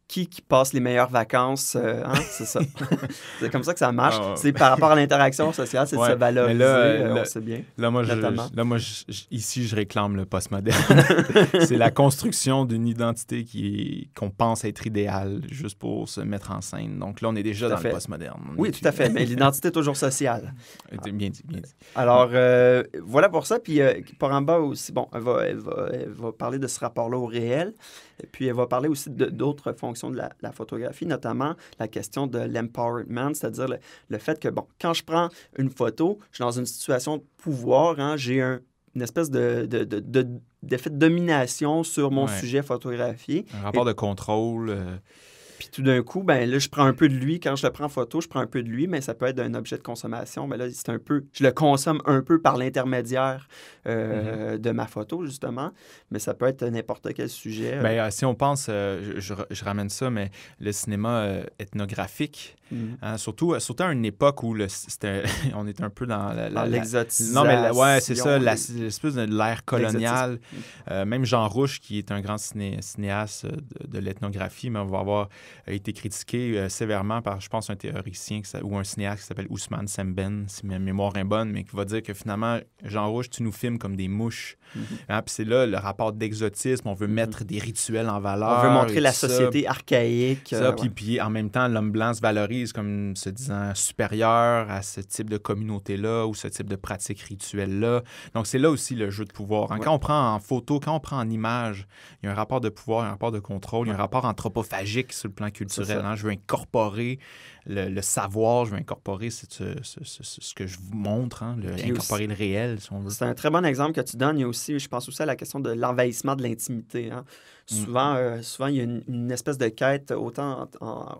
qui, qui passe les meilleures vacances. Euh, hein, c'est ça. c'est comme ça que ça marche. Ah, c'est par rapport à l'interaction sociale, c'est de se valoriser, euh, euh, là, là, on sait bien. Là, moi, là, moi ici, je réclame le postmoderne. c'est la construction d'une identité qui qu'on pense être idéale juste pour se mettre en scène. Donc là, on est déjà dans le le postmoderne. Oui, tout à fait. Mais l'identité est toujours sociale. Bien dit, bien dit. Alors, voilà pour ça. Puis, bas aussi, bon, elle va, elle va, elle va parler de ce rapport-là au réel. Et puis, elle va parler aussi d'autres fonctions de la, photographie, notamment la question de l'empowerment, c'est-à-dire le, fait que, bon, quand je prends une photo, je suis dans une situation de pouvoir, hein, j'ai une espèce de, de, de, de d'effet de domination sur mon sujet photographié. Un rapport de contrôle. Euh, puis tout d'un coup, ben là, je prends un peu de lui. Quand je le prends en photo, je prends un peu de lui, mais ça peut être un objet de consommation. Mais ben là, c'est un peu. Je le consomme un peu par l'intermédiaire euh, mm-hmm. de ma photo, justement. Mais ça peut être n'importe quel sujet. Euh. Ben, euh, si on pense, je, ramène ça, mais le cinéma ethnographique, mm-hmm. hein, surtout, surtout à une époque où le, était, on est un peu dans ah, l'exotisme. Non, mais ouais, c'est ça, de l'ère coloniale. même Jean Rouche, qui est un grand cinéaste de, l'ethnographie, mais on va avoir a été critiqué euh, sévèrement par, je pense, un théoricien ou un cinéaste qui s'appelle Ousmane Semben, si ma mémoire est bonne, mais qui va dire que finalement, Jean Rouge, tu nous filmes comme des mouches. Mhm. Hein, puis c'est là le rapport d'exotisme. On veut mhm. mettre des rituels en valeur. On veut montrer la société archaïque. Ça, euh, puis, en même temps, l'homme blanc se valorise comme se disant supérieur à ce type de communauté-là ou ce type de pratique rituelle-là. Donc c'est là aussi le jeu de pouvoir. Hein. Quand on prend en photo, quand on prend en image, il y a un rapport de pouvoir, un rapport de contrôle, il y a un rapport anthropophagique sur le plan culturel. Hein. Je veux incorporer le, savoir, je veux incorporer ce, ce, que je vous montre, hein, incorporer le réel. c'est un très bon exemple que tu donnes. Il aussi, je pense aussi à la question de l'envahissement de l'intimité. Hein. Mm. Souvent, euh, souvent il y a une, espèce de quête, autant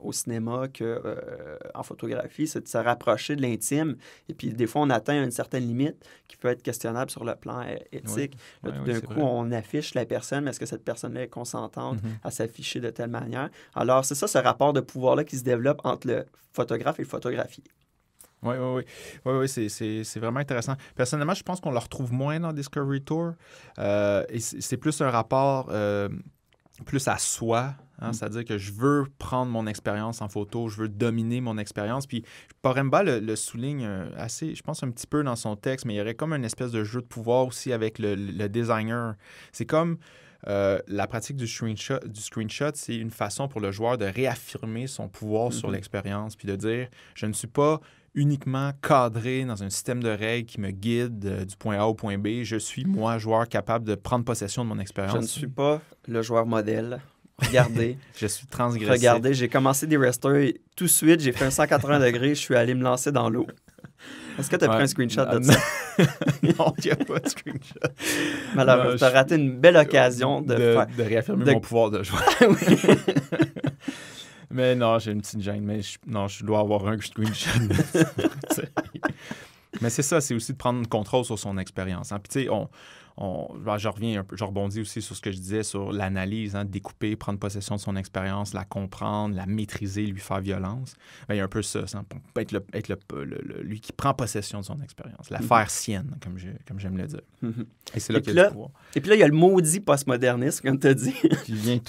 au cinéma qu'en euh, en photographie, c'est de se rapprocher de l'intime. Et puis, des fois, on atteint une certaine limite qui peut être questionnable sur le plan euh, éthique. d'un coup, on affiche la personne, mais est-ce que cette personne-là est consentante mm-hmm. à s'afficher de telle manière? Alors, c'est ça, ce rapport de pouvoir-là qui se développe entre le photographe et le photographié. Oui, oui, oui. oui, oui c'est vraiment intéressant. Personnellement, je pense qu'on le retrouve moins dans Discovery Tour. et c'est plus un rapport plus à soi. Hein, mm. C'est-à-dire que je veux prendre mon expérience en photo, je veux dominer mon expérience. Puis Paremba le, le, souligne euh, assez, je pense un petit peu dans son texte, mais il y aurait comme une espèce de jeu de pouvoir aussi avec le, designer. C'est comme euh, la pratique du screenshot, du screenshot c'est une façon pour le joueur de réaffirmer son pouvoir sur mm-hmm. l'expérience, puis de dire, je ne suis pas uniquement cadré dans un système de règles qui me guide euh, du point A au point B. Je suis, moi, joueur capable de prendre possession de mon expérience. Je ne suis pas le joueur modèle. Regardez. je suis transgressif. Regardez, j'ai commencé des resters tout de suite, j'ai fait un 180 degrés, je suis allé me lancer dans l'eau. Est-ce que tu as pris un screenshot de ça? non, il n'y a pas de screenshot. Malheureusement, tu as raté une belle occasion de, réaffirmer mon pouvoir de joueur. Mais non, j'ai une petite gêne. Mais je, non, je dois avoir un screenshot. mais c'est ça, c'est aussi de prendre le contrôle sur son expérience. Hein. Puis, tu sais, on, ben, je reviens je rebondis aussi sur ce que je disais sur l'analyse, hein, découper, prendre possession de son expérience, la comprendre, la maîtriser, lui faire violence. Ben, il y a un peu ça, ça être, être lui qui prend possession de son expérience, la mm-hmm. faire sienne, comme, comme j'aime le dire. Mm-hmm. Et c'est là qu'il y a Et puis là, il y a le maudit postmodernisme, comme tu as dit, qui vient,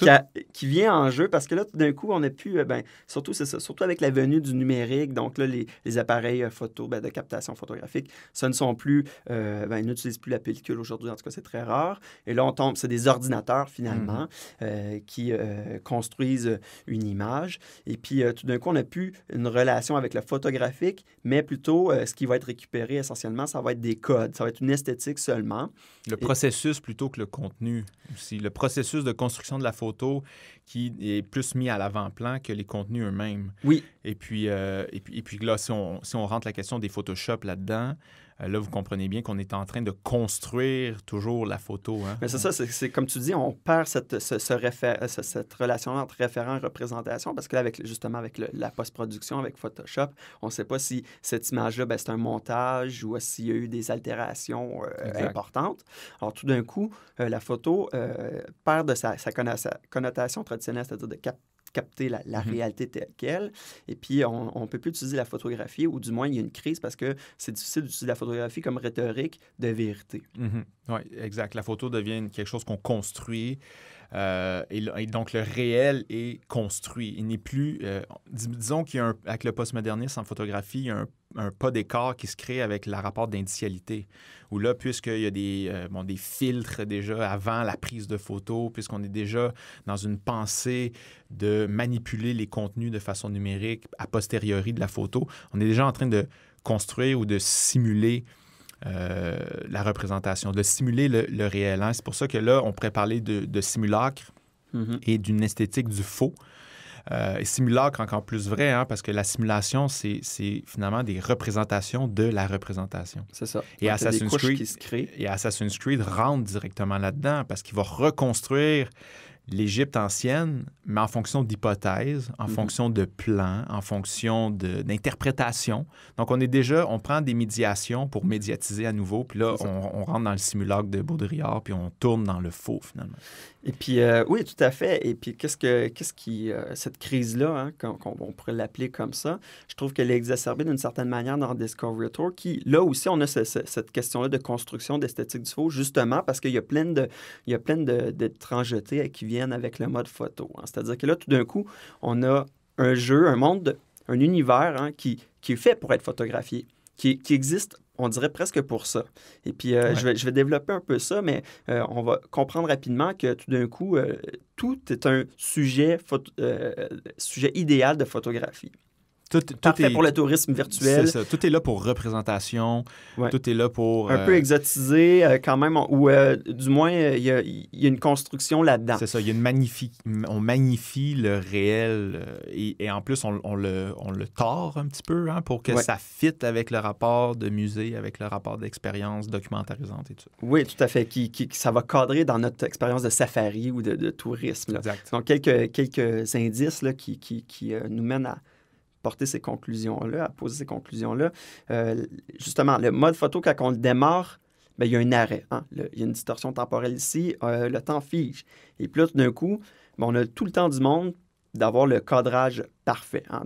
qui, vient, en jeu parce que là, tout d'un coup, on a pu euh, ben, surtout, surtout avec la venue du numérique, donc les, appareils euh, photo, ben, de captation photographique, ça ne sont plus, euh, ils n'utilisent plus la pellicule aujourd'hui tout cas, c'est très rare. Et là, on tombe, c'est des ordinateurs finalement mm-hmm. euh, qui euh, construisent une image. Et puis, euh, tout d'un coup, on n'a plus une relation avec le photographique, mais plutôt ce qui va être récupéré essentiellement, ça va être des codes, ça va être une esthétique seulement. Le processus plutôt que le contenu aussi. Le processus de construction de la photo qui est plus mis à l'avant-plan que les contenus eux-mêmes. Oui. Et puis, euh, et puis, et puis là, si on, si on, rentre la question des Photoshop là-dedans, euh, là, vous comprenez bien qu'on est en train de construire toujours la photo. Hein. Mais c'est ça, c'est comme tu dis, on perd cette, ce, ce cette relation entre référent et représentation parce que là, avec, justement, avec la post-production, avec Photoshop, on ne sait pas si cette image-là, ben, c'est un montage ou s'il y a eu des altérations euh, importantes. Alors, tout d'un coup, la photo perd de sa, sa connotation traditionnelle c'est-à-dire de capter la, mhm. réalité telle qu'elle. Et puis, on ne peut plus utiliser la photographie, ou du moins, il y a une crise parce que c'est difficile d'utiliser la photographie comme rhétorique de vérité. Mhm. Oui, exact. La photo devient quelque chose qu'on construit. Euh, et, donc, le réel est construit. Il n'est plus. Euh, disons qu'avec le postmodernisme en photographie, il y a un, pas d'écart qui se crée avec la rapport d'indicialité. Où là, puisqu'il y a des, euh, des filtres déjà avant la prise de photo, puisqu'on est déjà dans une pensée de manipuler les contenus de façon numérique a posteriori de la photo, on est déjà en train de construire ou de simuler euh, la représentation, de simuler le, réel. Hein. C'est pour ça que là, on pourrait parler de, simulacre mhm. et d'une esthétique du faux. Euh, et simulacre encore plus vrai, hein, parce que la simulation, c'est finalement des représentations de la représentation. C'est ça. Et Assassin's, Creed, et Assassin's Creed rentre directement là-dedans, parce qu'il va reconstruire l'Égypte ancienne, mais en fonction d'hypothèses, en mhm. fonction de plans, en fonction d'interprétations. Donc, on est déjà, on prend des médiations pour mhm. médiatiser à nouveau, puis là, on, on, rentre dans le simulacre de Baudrillard, puis on tourne dans le faux, finalement. Et puis, euh, oui, tout à fait. Et puis, qu'est-ce que qu'est-ce qui euh, cette crise-là, hein, qu'on, pourrait l'appeler comme ça, je trouve qu'elle est exacerbée d'une certaine manière dans Discovery Tour, qui là aussi, on a cette question-là de construction d'esthétique du faux, justement parce qu'il y a plein de il plein de, de euh, qui viennent avec le mode photo. Hein. C'est-à-dire que là, tout d'un coup, on a un jeu, un monde, un univers hein, qui qui est fait pour être photographié, qui, qui existe on dirait presque pour ça. Et puis, euh, je, vais, développer un peu ça, mais euh, on va comprendre rapidement que tout d'un coup, euh, tout est un sujet, sujet idéal de photographie. Tout, est, pour le tourisme virtuel. Tout est là pour représentation. Tout est là pour. Un euh, peu exotisé, euh, quand même, ou euh, du moins, il y, a une construction là-dedans. C'est ça. Il y a une magnifique. On magnifie le réel et, en plus, on, le, on le tord un petit peu hein, pour que ça fitte avec le rapport de musée, avec le rapport d'expérience documentarisante et tout Oui, tout à fait. Qui, qui, ça va cadrer dans notre expérience de safari ou de, tourisme. Exact. Donc, quelques, quelques indices là, qui, qui, qui nous mènent à porter ces conclusions-là, à poser ces conclusions-là. Euh, justement, le mode photo, quand on le démarre, ben, il y a un arrêt. Hein. il y a une distorsion temporelle ici. Euh, le temps fige. Et puis là, tout d'un coup, ben, on a tout le temps du monde d'avoir le cadrage parfait. Hein?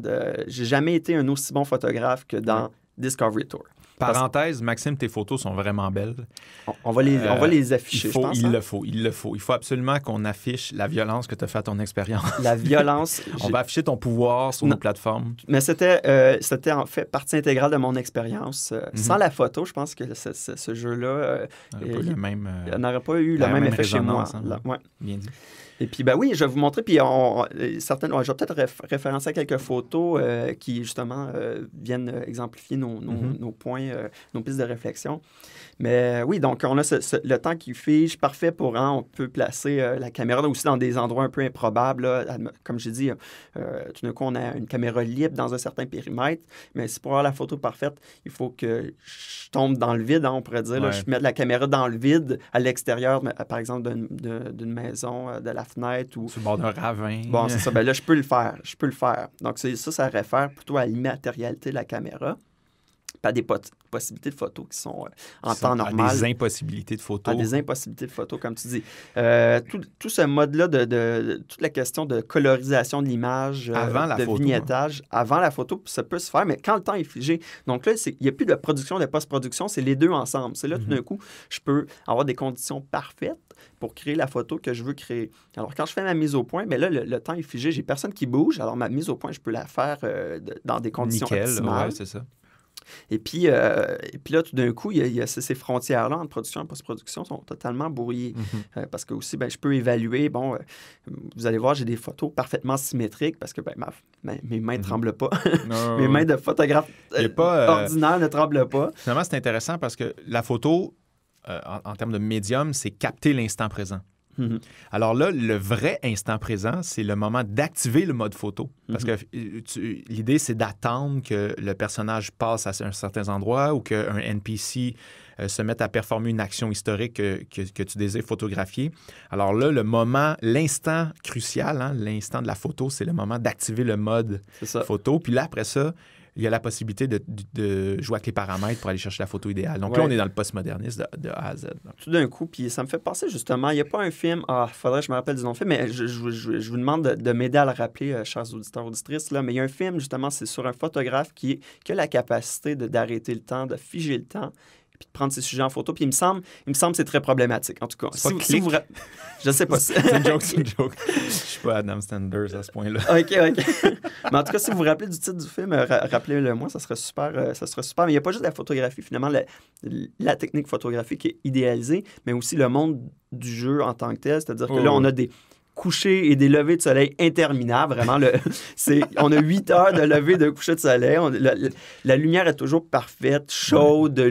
J'ai jamais été un aussi bon photographe que dans Discovery Tour. Parenthèse, Maxime, tes photos sont vraiment belles. On, va, les, on va euh, les afficher. Il, je pense, il hein. le faut, il le faut. Il faut absolument qu'on affiche la violence que tu as fait à ton expérience. La violence. on va afficher ton pouvoir sur nos plateformes. Mais c'était, euh, c'était en fait partie intégrale de mon expérience. Euh, mhm. Sans la photo, je pense que ce, jeu-là. n'aurait pas, eu le même, effet chez moi. Hein. Bien dit. Et puis, ben oui, je vais vous montrer. Puis, on, euh, certaines, je vais peut-être référencer à quelques photos euh, qui, justement, euh, viennent exemplifier nos, nos mm-hmm. points, nos pistes de réflexion. Mais euh, oui, donc on a le temps qui fige, parfait pour, hein, on peut placer euh, la caméra aussi dans des endroits un peu improbables. comme j'ai dit, euh, tout d'un coup, on a une caméra libre dans un certain périmètre, mais si pour avoir la photo parfaite, il faut que je tombe dans le vide, hein, on pourrait dire. je mette la caméra dans le vide, à l'extérieur, euh, par exemple, d'une maison, de la fenêtre. ou... Sur le bord d'un ravin. Bon, c'est ça. Ben là, je peux le faire. Je peux le faire. Donc ça, ça réfère plutôt à l'immatérialité de la caméra pas des possibilités de photos qui sont euh, en temps normal. des impossibilités de photos. À des impossibilités de photos, comme tu dis. Euh, tout, tout, ce mode-là de, de, toute la question de colorisation de l'image, euh, avant la de hein. vignettage, avant la photo, ça peut se faire, mais quand le temps est figé. Donc là, il n'y a plus de production, de post-production, c'est les deux ensemble. C'est là, tout mhm. d'un coup, je peux avoir des conditions parfaites pour créer la photo que je veux créer. Alors, quand je fais ma mise au point, mais ben là, le, temps est figé, j'ai personne qui bouge. Alors, ma mise au point, je peux la faire dans des conditions Nickel, Ouais, c'est ça. Et puis, euh, puis là, tout d'un coup, il y a, ces frontières-là entre production et post-production sont totalement brouillées. Mhm. Euh, parce que aussi, ben, je peux évaluer, bon, euh, vous allez voir, j'ai des photos parfaitement symétriques parce que ben, mes mains ne mhm. tremblent pas. mes mains de photographe ordinaire ne tremblent pas. Finalement, c'est intéressant parce que la photo, en termes de médium, c'est capter l'instant présent. Mhm. Alors là, le vrai instant présent, c'est le moment d'activer le mode photo. Parce mhm. que euh, l'idée, c'est d'attendre que le personnage passe à un certain endroit ou qu'un NPC euh, se mette à performer une action historique que, tu désires photographier. Alors là, le moment, l'instant crucial, hein, l'instant de la photo, c'est le moment d'activer le mode photo. Puis là, après ça, il y a la possibilité de, jouer avec les paramètres pour aller chercher la photo idéale. Donc là, on est dans le postmodernisme de, A à Z. Tout d'un coup, puis ça me fait penser justement, il n'y a pas un film, ah, faudrait que je me rappelle du nom de film, mais je, vous demande de, m'aider à le rappeler, euh, chers auditeurs, auditrices, là, mais il y a un film, justement, c'est sur un photographe qui, qui a la capacité d'arrêter le temps, de figer le temps de prendre ses sujets en photo. Puis il me semble, il me semble que c'est très problématique, en tout cas. Si pas si Je sais pas. c'est une joke, c'est une joke. Je suis pas Adam Sanders à ce point-là. OK, OK. Mais en tout cas, si vous vous rappelez du titre du film, euh, rappelez-le moi, ça serait super. Euh, ça serait super. Mais il n'y a pas juste la photographie, finalement, la, technique photographique est idéalisée, mais aussi le monde du jeu en tant que tel. C'est-à-dire que là, oh, on a des coucher et des levées de soleil interminables. Vraiment, le, c'est, on a 8 heures de lever de coucher de soleil. la, lumière est toujours parfaite, chaude,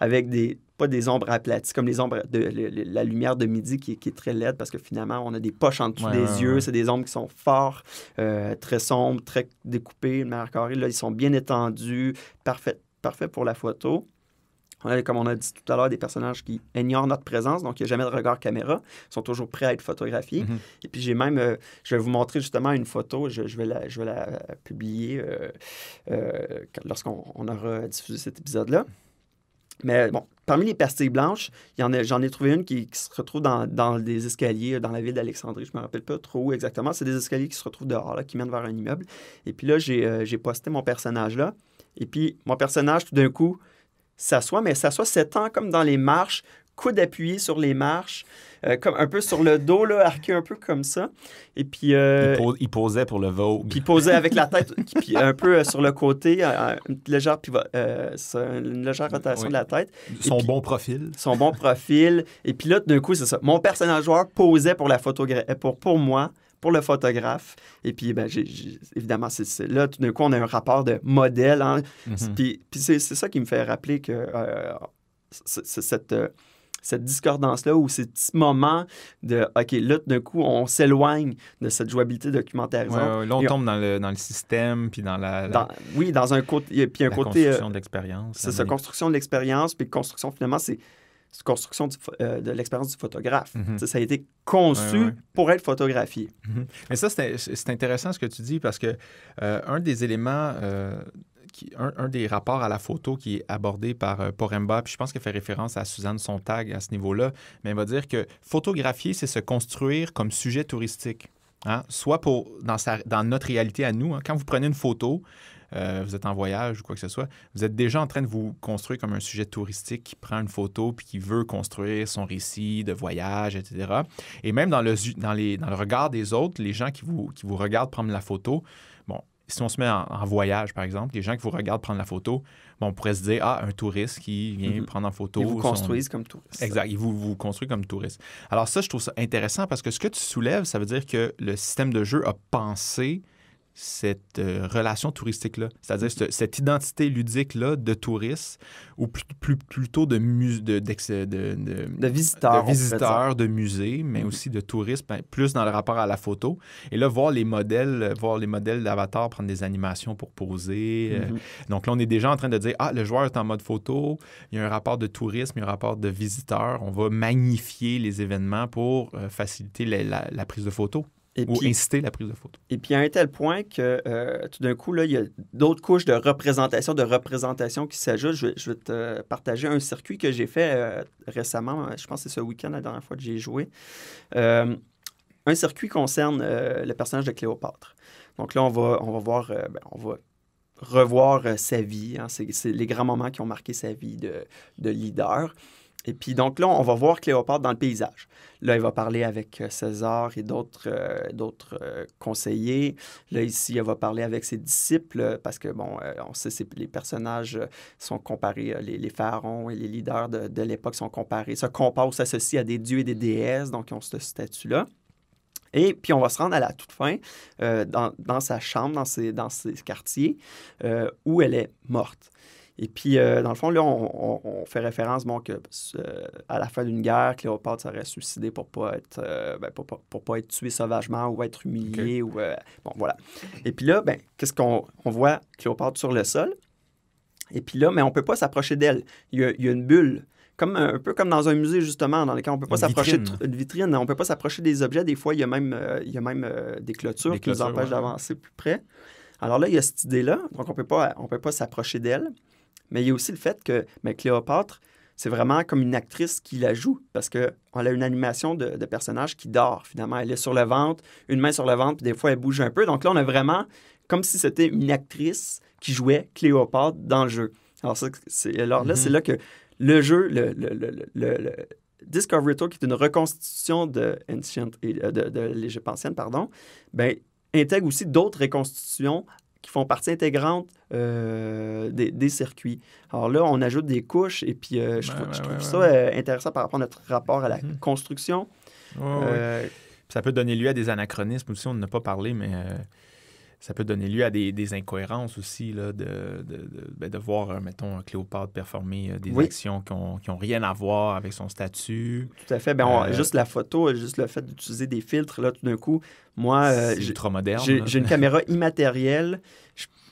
avec des pas des ombres aplaties comme les ombres de la lumière de midi qui, qui, est très laide parce que finalement on a des poches en dessous des yeux, c'est des ombres qui sont fortes, euh, très sombres, très découpées, une là ils sont bien étendus, parfait, parfait pour la photo. On a, comme on a dit tout à l'heure, des personnages qui ignorent notre présence, donc il n'y a jamais de regard caméra, ils sont toujours prêts à être photographiés. Mhm. Et puis j'ai même, euh, je vais vous montrer justement une photo, je, vais, la, je la euh, publier euh, lorsqu'on aura diffusé cet épisode-là. Mais bon, parmi les pastilles blanches, j'en ai trouvé une qui, se retrouve dans, dans, des escaliers dans la ville d'Alexandrie. Je ne me rappelle pas trop exactement. C'est des escaliers qui se retrouvent dehors, là, qui mènent vers un immeuble. Et puis là, j'ai posté mon personnage là. Et puis, mon personnage, tout d'un coup, s'assoit, mais s'assoit s'étend comme dans les marches, coude appuyé sur les marches, euh, comme un peu sur le dos, là, arqué un peu comme ça. Et puis. Euh, il, posait pour le Vogue. Puis il posait avec la tête, puis un peu euh, sur le côté, une légère, une rotation de la tête. Son bon profil. Son bon profil. Et puis là, d'un coup, c'est ça. Mon personnage joueur posait pour, la photographie, pour, pour moi pour le photographe. Et puis, ben, évidemment, c'est, là, tout d'un coup, on a un rapport de modèle. Hein. Mm-hmm. Puis, puis c'est, ça qui me fait rappeler que euh, cette, euh, cette discordance-là ou ces petits moments de OK, là, tout d'un coup, on s'éloigne de cette jouabilité documentaire. là, on tombe Dans, le, dans, le, système, puis dans la. oui, dans un côté. Puis un la côté. Euh, construction de l'expérience. C'est ça, construction de l'expérience, puis construction, finalement, c'est construction euh, de l'expérience du photographe. Mhm. Ça a été conçu pour être photographié. Mhm. Mais ça, c'est intéressant ce que tu dis parce que euh, un des éléments, euh, qui, un, des rapports à la photo qui est abordé par Poremba, puis je pense qu'elle fait référence à Suzanne Sontag à ce niveau-là, mais elle va dire que photographier, c'est se construire comme sujet touristique. Hein, soit pour, dans, sa, dans notre réalité à nous, hein. quand vous prenez une photo, euh, vous êtes en voyage ou quoi que ce soit, vous êtes déjà en train de vous construire comme un sujet touristique qui prend une photo puis qui veut construire son récit de voyage, etc. Et même dans le, dans le regard des autres, les gens qui vous, qui vous regardent prendre la photo, bon, si on se met en, voyage, par exemple, les gens qui vous regardent prendre la photo, bon, on pourrait se dire, ah, un touriste qui vient mhm. prendre en photo. Ils vous construisent comme touriste. Exact, ils vous, vous construisent comme touriste. Alors ça, je trouve ça intéressant parce que ce que tu soulèves, ça veut dire que le système de jeu a pensé cette euh, relation touristique-là, c'est-à-dire cette, identité ludique-là de touriste, ou plutôt de, visiteur de, de, de, visiteurs, de mais mm-hmm. aussi de touriste, ben, plus dans le rapport à la photo. Et là, voir les modèles, euh, voir les modèles d'avatar prendre des animations pour poser. Euh, mm-hmm. donc là, on est déjà en train de dire, ah, le joueur est en mode photo, il y a un rapport de tourisme, il y a un rapport de visiteur, on va magnifier les événements pour faciliter la, prise de photo. Et ou inciter la prise de photo. Et puis à un tel point que euh, tout d'un coup, là, il y a d'autres couches de représentation, de représentation qui s'ajoutent. Je, vais te partager un circuit que j'ai fait euh, récemment. Je pense que c'est ce week-end, la dernière fois que j'ai joué. Euh, un circuit concerne le personnage de Cléopâtre. Donc là, on va, on va voir, ben, on va revoir sa vie. Hein. C'est les grands moments qui ont marqué sa vie de, de leader. Et puis donc là, on va voir Cléopâtre dans le paysage. Là, il va parler avec euh, César et d'autres euh, euh, conseillers. Là, ici, il va parler avec ses disciples parce que, bon, on sait que les personnages sont comparés, les, pharaons et les leaders de, l'époque sont comparés, se comparent, s'associent à des dieux et des déesses, donc ils ont ce statut-là. Et puis, on va se rendre à la toute fin, dans, sa chambre, dans ses quartiers, où elle est morte. Et puis, euh, dans le fond, là, on, fait référence bon, que, euh, à la fin d'une guerre, Cléopâtre serait suicidé pour pas euh, ben, pour, pas être tué sauvagement ou être humilié. Ou, bon, voilà. Et puis là, ben, qu'est-ce qu'on on voit Cléopâtre sur le sol? Et puis là, mais on ne peut pas s'approcher d'elle. Il y, a, une bulle. Comme, un peu comme dans un musée, justement, dans lequel on ne peut pas s'approcher d'une vitrine. On ne peut pas s'approcher des objets. Des fois, il y a même, il y même des clôtures qui nous empêchent d'avancer plus près. Alors là, il y a cette idée-là. Donc, on peut pas, ne peut pas s'approcher d'elle. Mais il y a aussi le fait que mais ben, Cléopâtre, c'est vraiment comme une actrice qui la joue parce qu'on a une animation de, de, personnage qui dort finalement. Elle est sur le ventre, une main sur le ventre, puis des fois elle bouge un peu. Donc là, on a vraiment comme si c'était une actrice qui jouait Cléopâtre dans le jeu. Alors, ça, alors là, mm-hmm. c'est là que le jeu, le, le, le, Discovery Tour, qui est une reconstitution de, Ancient, euh, de, de l'Égypte ancienne, pardon, ben, intègre aussi d'autres reconstitutions font partie intégrante euh, des, circuits. Alors là, on ajoute des couches et puis euh, je, trouve, ça euh, intéressant par rapport à notre rapport à la mhm. construction. Ça peut donner lieu à des anachronismes aussi, on n'a pas parlé, mais ça peut donner lieu à des, incohérences aussi, là, de, de, ben, voir, euh, mettons, Cléopâtre performer euh, des actions qui n'ont ont rien à voir avec son statut. Tout à fait. ben euh, juste la photo, juste le fait d'utiliser des filtres, là, tout d'un coup, moi, j'ai une caméra immatérielle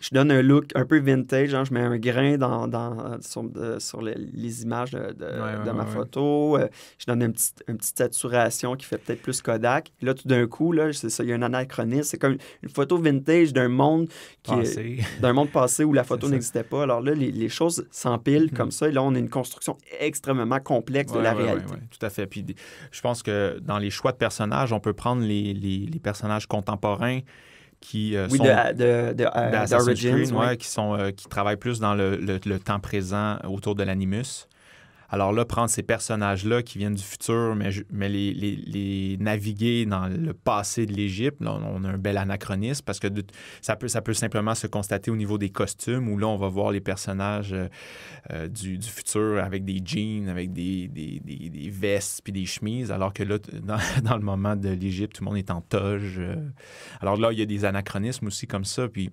je donne un look un peu vintage, hein. je mets un grain dans, euh, sur, euh, les, images de, ma photo, euh, je donne une petite, saturation qui fait peut-être plus Kodak. là, tout d'un coup, là, c'est il y a un anachronisme. C'est comme une photo vintage d'un monde d'un monde passé où la photo n'existait pas. Alors là, les, choses s'empilent mhm. comme ça. Et là, on a une construction extrêmement complexe de la réalité. Tout à fait. Puis je pense que dans les choix de personnages, on peut prendre les personnages contemporains qui qui sont euh, qui travaillent plus dans le, le temps présent autour de l'animus. Alors là, prendre ces personnages-là qui viennent du futur, mais, mais les, les, naviguer dans le passé de l'Égypte, là, on a un bel anachronisme parce que ça, peut, ça peut simplement se constater au niveau des costumes où là, on va voir les personnages euh, euh, du, futur avec des jeans, avec des, des, vestes puis des chemises, alors que là, dans, dans le moment de l'Égypte, tout le monde est en toge. Euh. Alors là, il y a des anachronismes aussi comme ça. Puis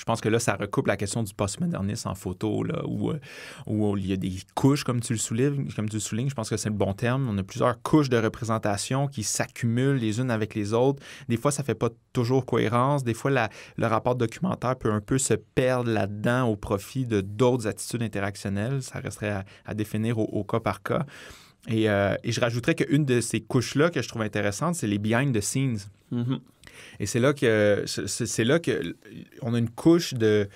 je pense que là, ça recoupe la question du postmodernisme en photo, là, où, euh, où, il y a des couches, comme tu le soulignes. Comme tu soulignes, je pense que c'est le bon terme. On a plusieurs couches de représentation qui s'accumulent les unes avec les autres. Des fois, ça fait pas toujours cohérence. Des fois, le rapport documentaire peut un peu se perdre là-dedans au profit de d'autres attitudes interactionnelles. Ça resterait à, définir au, cas par cas. Euh, et, je rajouterais qu'une de ces couches-là que je trouve intéressante, c'est les behind the scenes. Mm-hmm. Et c'est là que c'est là que on a une couche de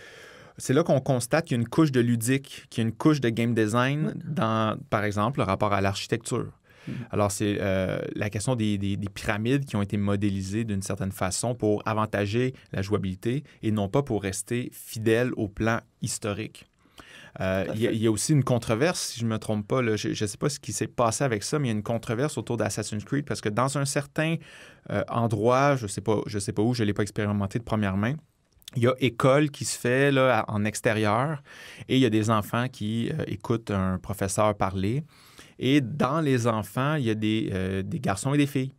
c'est là qu'on constate qu'il y a une couche de ludique, qu'il y a une couche de game design dans, par exemple, le rapport à l'architecture. Mhm. Alors, c'est euh, la question des, des, pyramides qui ont été modélisées d'une certaine façon pour avantager la jouabilité et non pas pour rester fidèle au plan historique. Euh, il, y a, aussi une controverse, si je ne me trompe pas, là, je ne sais pas ce qui s'est passé avec ça, mais il y a une controverse autour d'Assassin's Creed parce que dans un certain euh, endroit, je ne sais, pas, je sais pas où, je ne l'ai pas expérimenté de première main, il y a école qui se fait là, en extérieur et il y a des enfants qui euh, écoutent un professeur parler. Et dans les enfants, il y a des garçons et des filles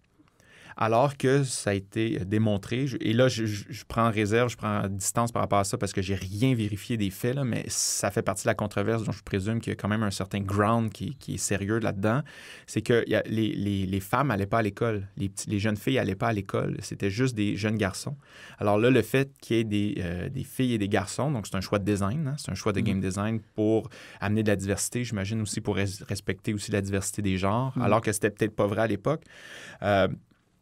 alors que ça a été démontré, et là, je, je, prends réserve, je prends distance par rapport à ça parce que j'ai rien vérifié des faits, mais ça fait partie de la controverse dont je présume qu'il y a quand même un certain ground qui, est sérieux là-dedans, c'est que les, femmes n'allaient pas à l'école, les, jeunes filles n'allaient pas à l'école, c'était juste des jeunes garçons. Alors là, le fait qu'il y ait des, euh, filles et des garçons, donc c'est un choix de design, hein, c'est un choix de mm. game design pour amener de la diversité, j'imagine aussi pour respecter aussi la diversité des genres, mm. alors que c'était peut-être pas vrai à l'époque. Euh,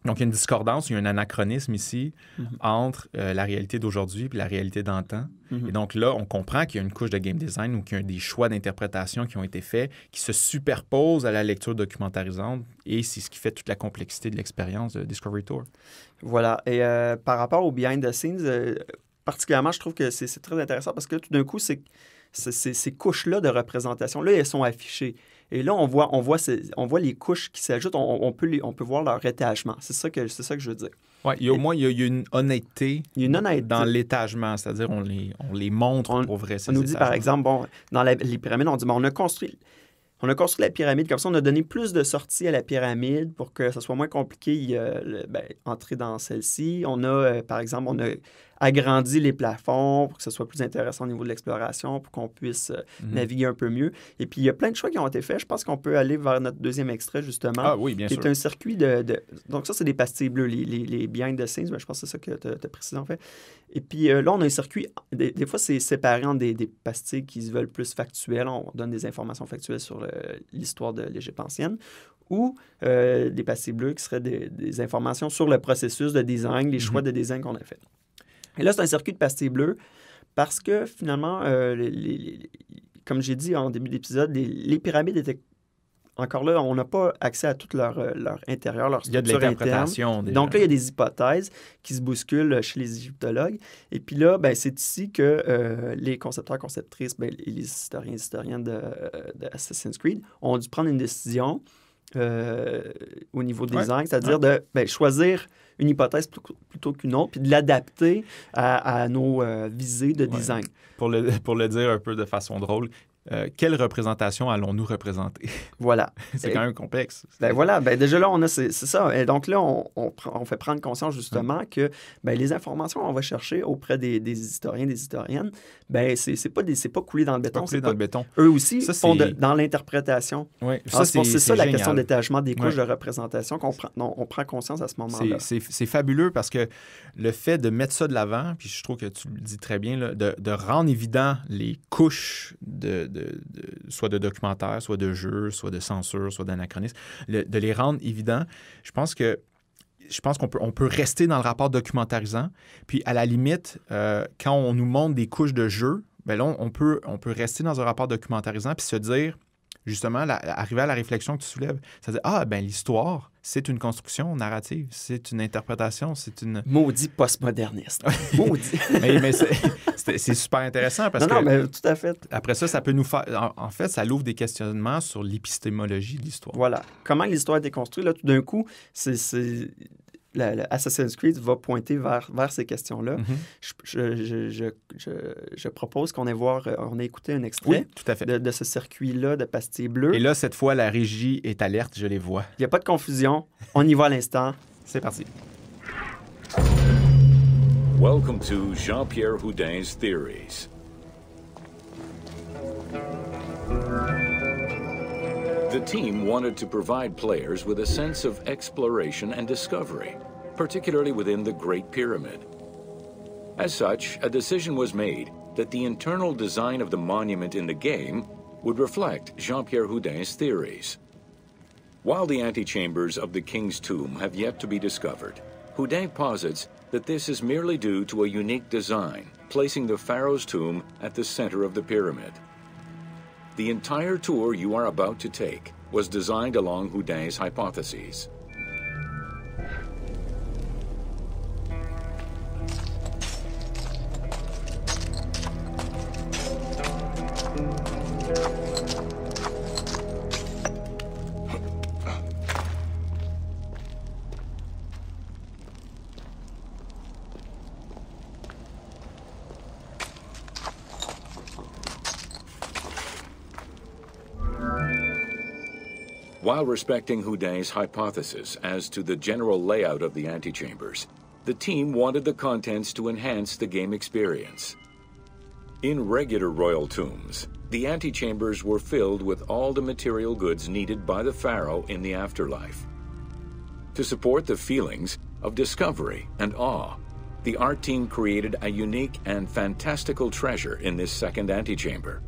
donc, il y a une discordance, il y a un anachronisme ici mm-hmm. entre euh, la réalité d'aujourd'hui et la réalité d'antan. Mm-hmm. Et donc là, on comprend qu'il y a une couche de game design ou qu'il y a des choix d'interprétation qui ont été faits, qui se superposent à la lecture documentarisante. Et c'est ce qui fait toute la complexité de l'expérience de Discovery Tour. Voilà. Et euh, par rapport au behind the scenes, euh, particulièrement, je trouve que c'est très intéressant parce que tout d'un coup, c'est ces, ces couches-là de représentation, là, elles sont affichées. Et là, on voit, on voit, les couches qui s'ajoutent, on, peut voir leur étagement. C'est ça que, je veux dire. Oui, au moins, il y, a, une honnêteté, une dans l'étagement, c'est-à-dire on les, montre pour vrai. Ça on nous dit, par exemple, bon, dans les pyramides, on dit, bon, on a construit... On a construit la pyramide comme ça, on a donné plus de sorties à la pyramide pour que ce soit moins compliqué d'entrer euh, ben, dans celle-ci. On a, euh, par exemple, on a agrandit les plafonds pour que ce soit plus intéressant au niveau de l'exploration, pour qu'on puisse euh, mhm. naviguer un peu mieux. Et puis, il y a plein de choix qui ont été faits. Je pense qu'on peut aller vers notre deuxième extrait, justement. Ah oui, bien qui sûr. C'est un circuit de, Donc, ça, c'est des pastilles bleues, les, les, les behind the scenes. je pense que c'est ça que tu as, précisé, en fait. Et puis, euh, là, on a un circuit. Des, fois, c'est séparé en des, pastilles qui se veulent plus factuelles. On donne des informations factuelles sur l'histoire de l'Égypte ancienne ou euh, des pastilles bleues qui seraient des, informations sur le processus de design, les mhm. choix de design qu'on a fait. Et là, c'est un circuit de pastilles bleues parce que finalement, euh, comme j'ai dit en début d'épisode, les, pyramides étaient. Encore là, on n'a pas accès à tout euh, leur, intérieur, leur structure Il y a de l'interprétation. Donc là, il y a des hypothèses qui se bousculent chez les égyptologues. Et puis là, ben, c'est ici que euh, les concepteurs, conceptrices et ben, les historiens, historiennes d'Assassin's de, Creed ont dû prendre une décision euh, au niveau des c'est-à-dire de ben, choisir une hypothèse plutôt qu'une autre, puis de l'adapter à, nos euh, visées de design. Pour le, pour le dire un peu de façon drôle, euh, quelle représentation allons-nous représenter? Voilà. c'est quand même complexe. Ben voilà, ben déjà là, on a, c'est ça. Et donc là, on, on, fait prendre conscience justement hein? que ben, les informations qu'on va chercher auprès des, des, historiens, des historiennes, ben c'est, pas, c'est pas coulé dans le béton. Pas coulé dans le béton. Eux aussi font dans l'interprétation. Oui, ça, c'est, c'est ça la question d'étagement détachement des couches de représentation qu'on prend, on prend conscience à ce moment-là. C'est fabuleux parce que le fait de mettre ça de l'avant, puis je trouve que tu le dis très bien, là, de, de rendre évident les couches de de, soit de documentaire, soit de jeux, soit de censure, soit d'anachronisme, de les rendre évidents. Je pense que je pense qu'on peut, rester dans le rapport documentarisant. Puis à la limite, euh, quand on nous montre des couches de jeu, ben on, peut, on peut rester dans un rapport documentarisant puis se dire, justement, arriver à la réflexion que tu soulèves, ça dire, ah, ben l'histoire, c'est une construction narrative, c'est une interprétation, c'est une... Maudit postmoderniste. Maudit. mais, c'est super intéressant parce que... Non, mais tout à fait. Après ça, ça peut nous faire... En, fait, ça l'ouvre des questionnements sur l'épistémologie de l'histoire. Voilà. Comment l'histoire est construite, là, tout d'un coup, c'est Assassin's Creed va pointer vers, vers ces questions-là. Mhm. je, je, je, je, propose qu'on ait voir, euh, on ait écouté un extrait De, de, ce circuit-là de pastilles bleues. Et là, cette fois, la régie est alerte, je les vois. Il n'y a pas de confusion. on y va à l'instant. C'est parti. Welcome to Jean-Pierre Houdin's Theories. The team wanted to provide players with a sense of exploration and discovery, particularly within the Great Pyramid. As such, a decision was made that the internal design of the monument in the game would reflect Jean Pierre Houdin's theories. While the antechambers of the king's tomb have yet to be discovered, Houdin posits that this is merely due to a unique design, placing the pharaoh's tomb at the center of the pyramid. The entire tour you are about to take was designed along Houdin's hypotheses. While respecting Houdin's hypothesis as to the general layout of the antechambers, the team wanted the contents to enhance the game experience. In regular royal tombs, the antechambers were filled with all the material goods needed by the pharaoh in the afterlife. To support the feelings of discovery and awe, the art team created a unique and fantastical treasure in this second antechamber.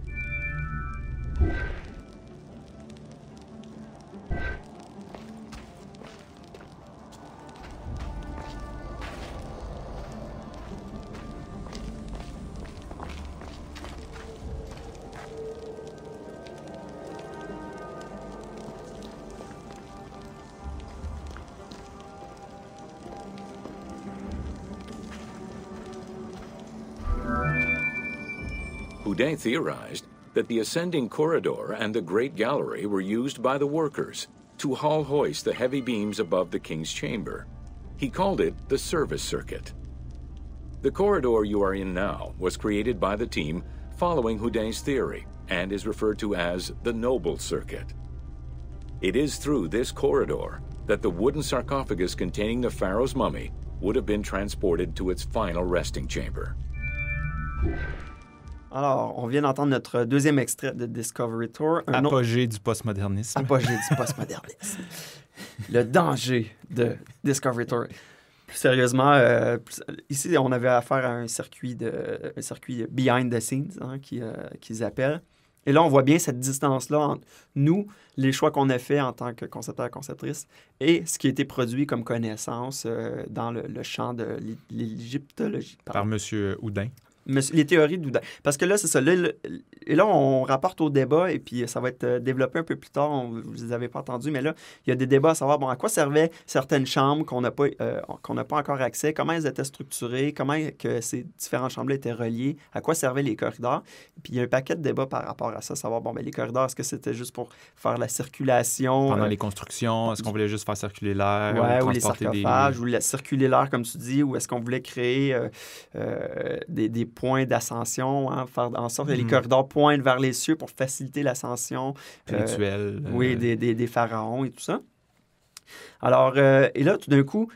Boudin theorized that the ascending corridor and the Great Gallery were used by the workers to haul hoist the heavy beams above the king's chamber. He called it the service circuit. The corridor you are in now was created by the team following Houdin's theory and is referred to as the noble circuit. It is through this corridor that the wooden sarcophagus containing the pharaoh's mummy would have been transported to its final resting chamber. Alors, on vient d'entendre notre deuxième extrait de Discovery Tour. Un Apogée du postmodernisme. Apogée du postmodernisme. Le danger de Discovery Tour. sérieusement, ici, on avait affaire à un circuit, de, un circuit behind the scenes, qu'ils appellent. Et là, on voit bien cette distance-là entre nous, les choix qu'on a faits en tant que concepteur, conceptrice, et ce qui a été produit comme connaissance dans le, le champ de l'égyptologie. Par M. Houdin les théories de Parce que là, c'est ça. et là, on rapporte au débat, et puis ça va être euh, développé un peu plus tard. vous ne les avez pas entendu, mais là, il y a des débats à savoir bon, à quoi servaient certaines chambres qu'on n'a pas, euh, qu'on pas encore accès, comment elles étaient structurées, comment que ces différentes chambres-là étaient reliées, à quoi servaient les corridors. puis il y a un paquet de débats par rapport à ça, savoir bon, ben, les corridors, est-ce que c'était juste pour faire la circulation Pendant euh, les constructions, est-ce qu'on voulait juste faire circuler l'air ou, les sarcophages, des... ou circuler l'air, comme tu dis, ou est-ce qu'on voulait créer des, des point d'ascension, hein, faire en sorte que les hmm. corridors pointent vers les cieux pour faciliter l'ascension spirituelle. Euh, euh. des, pharaons et tout ça. Alors, euh, et là, tout d'un coup,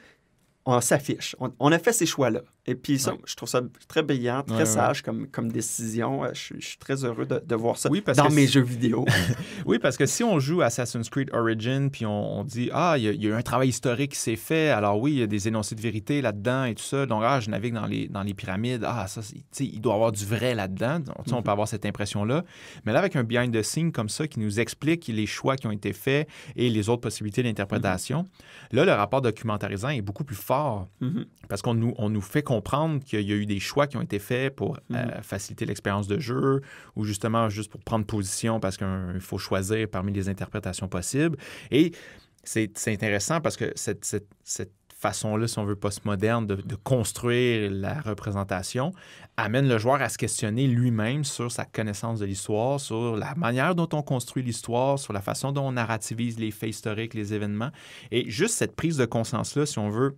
on s'affiche. on, a fait ces choix-là. Et puis ça, je trouve ça très brillant, très sage Comme, comme décision. Euh, je, suis très heureux de, voir ça dans mes jeux vidéo. oui, parce que si on joue Assassin's Creed Origin, puis on, dit, ah, il y, a, eu un travail historique qui s'est fait, alors oui, il y a des énoncés de vérité là-dedans et tout ça. Donc, ah, je navigue dans les, dans les pyramides, ah, ça, il doit y avoir du vrai là-dedans. On mhm. peut avoir cette impression-là. Mais là, avec un behind the scenes comme ça qui nous explique les choix qui ont été faits et les autres possibilités mhm. d'interprétation, là, le rapport documentarisant est beaucoup plus fort mhm. parce qu'on nous, on nous fait comprendre comprendre qu'il y a eu des choix qui ont été faits pour euh, mhm. faciliter l'expérience de jeu ou justement juste pour prendre position parce qu'il faut choisir parmi les interprétations possibles. Et c'est intéressant parce que cette, façon-là, si on veut, postmoderne de, de construire la représentation, amène le joueur à se questionner lui-même sur sa connaissance de l'histoire, sur la manière dont on construit l'histoire, sur la façon dont on narrativise les faits historiques, les événements. Et juste cette prise de conscience-là, si on veut,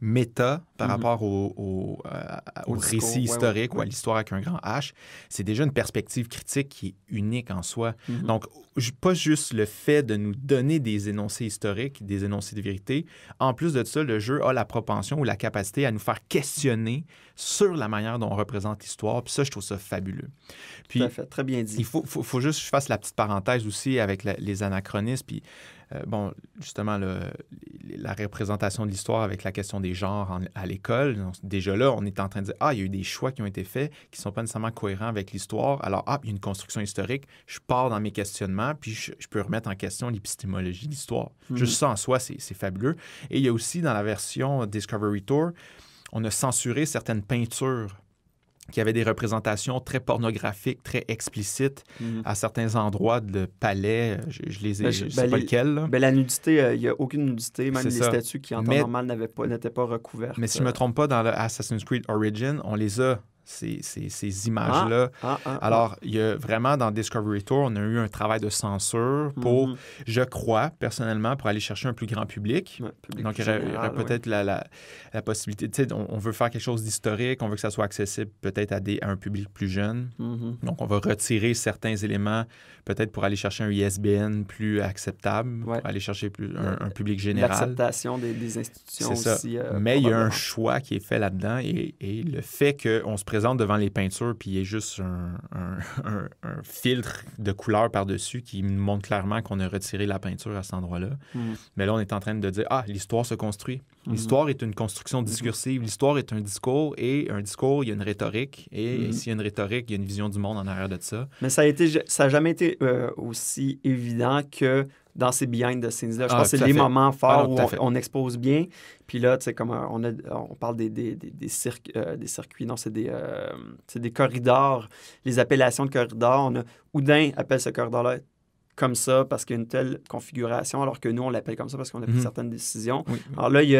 méta par mhm. rapport au, au, euh, récit historique ou à l'histoire avec un grand H, c'est déjà une perspective critique qui est unique en soi. Mhm. Donc, pas juste le fait de nous donner des énoncés historiques, des énoncés de vérité. En plus de ça, le jeu a la propension ou la capacité à nous faire questionner sur la manière dont on représente l'histoire. Puis ça, je trouve ça fabuleux. Puis, fait. Très bien dit. Il faut, juste que je fasse la petite parenthèse aussi avec les anachronismes. Puis euh, bon, justement, la représentation de l'histoire avec la question des genres à l'école, déjà là, on est en train de dire, ah, il y a eu des choix qui ont été faits qui ne sont pas nécessairement cohérents avec l'histoire. Alors, ah, il y a une construction historique, je pars dans mes questionnements, puis je, peux remettre en question l'épistémologie de l'histoire. Mhm. Juste ça en soi, c'est fabuleux. Et il y a aussi dans la version Discovery Tour, on a censuré certaines peintures qui avait des représentations très pornographiques, très explicites mhm. à certains endroits de palais. Je, je les ai, ben, sais ben, pas lequel. Ben, la nudité, euh, il n'y a aucune nudité, même les statues qui en temps normal n'étaient pas, recouvertes. Mais si je ne me euh. trompe pas, dans le Assassin's Creed Origin, on les a ces, ces, ah, images-là. Ah, ah, Alors, il y a vraiment dans Discovery Tour, on a eu un travail de censure pour, mhm. je crois, personnellement, pour aller chercher un plus grand public. Donc, il y aurait, peut-être la, la, la, possibilité, tu sais, on, veut faire quelque chose d'historique, on veut que ça soit accessible peut-être à, un public plus jeune. Mhm. Donc, on va retirer certains éléments, peut-être pour aller chercher un ISBN plus acceptable, pour aller chercher plus, un, public général. L'acceptation des, institutions aussi. Euh, Mais il y a un choix qui est fait là-dedans et, et le fait qu'on se présente présente devant les peintures, puis il y a juste un, filtre de couleur par-dessus qui nous montre clairement qu'on a retiré la peinture à cet endroit-là. Mm. Mais là, on est en train de dire Ah, l'histoire se construit. Mm. L'histoire est une construction mm-hmm. discursive. L'histoire est un discours, et un discours, il y a une rhétorique. Et, mm-hmm. s'il y a une rhétorique, il y a une vision du monde en arrière de ça. Mais ça a été, ça n'a jamais été euh, aussi évident que dans ces behind the scenes-là. Je ah, pense que c'est les moments ah, forts où on, expose bien. Puis là, tu sais, comme euh, on, a, on parle des, des, des, des, euh, circuits, non, c'est des, euh, des corridors, les appellations de corridors. On a, appelle ce corridor-là comme ça parce qu'il y a une telle configuration, alors que nous, on l'appelle comme ça parce qu'on a pris mhm. certaines décisions. Alors là, il y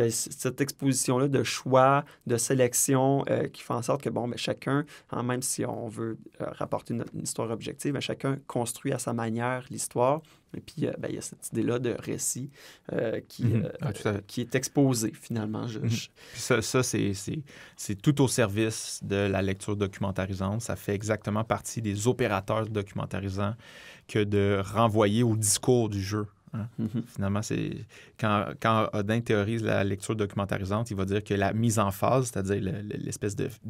a cette exposition-là de choix, de sélection qui fait en sorte que, bon, mais ben, chacun, hein, même si on veut rapporter une, histoire objective, ben, chacun construit à sa manière l'histoire. Et puis, euh, ben, il y a cette idée-là de récit euh, qui, mhm. euh, ah, qui est exposée, finalement. Mhm. Ça, ça c'est tout au service de la lecture documentarisante. Ça fait exactement partie des opérateurs documentarisants que de renvoyer au discours du jeu. Hein. Mhm. Finalement, c'est quand, quand, Odin théorise la lecture documentarisante, il va dire que la mise en phase, c'est-à-dire l'espèce d'effet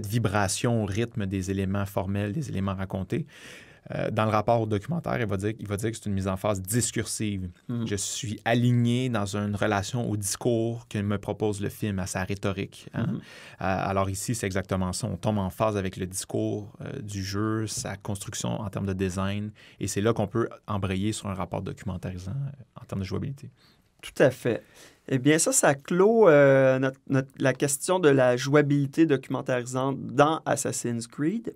de, de vibration au rythme des éléments formels, des éléments racontés, euh, dans le rapport au documentaire, il va dire, va dire que c'est une mise en phase discursive. Hmm. Je suis aligné dans une relation au discours que me propose le film, à sa rhétorique. Hein. Hmm. Euh, alors ici, c'est exactement ça. On tombe en phase avec le discours euh, du jeu, sa construction en termes de design, et c'est là qu'on peut embrayer sur un rapport documentarisant en termes de jouabilité. Tout à fait. Eh bien, ça, ça clôt la question de la jouabilité documentarisante dans Assassin's Creed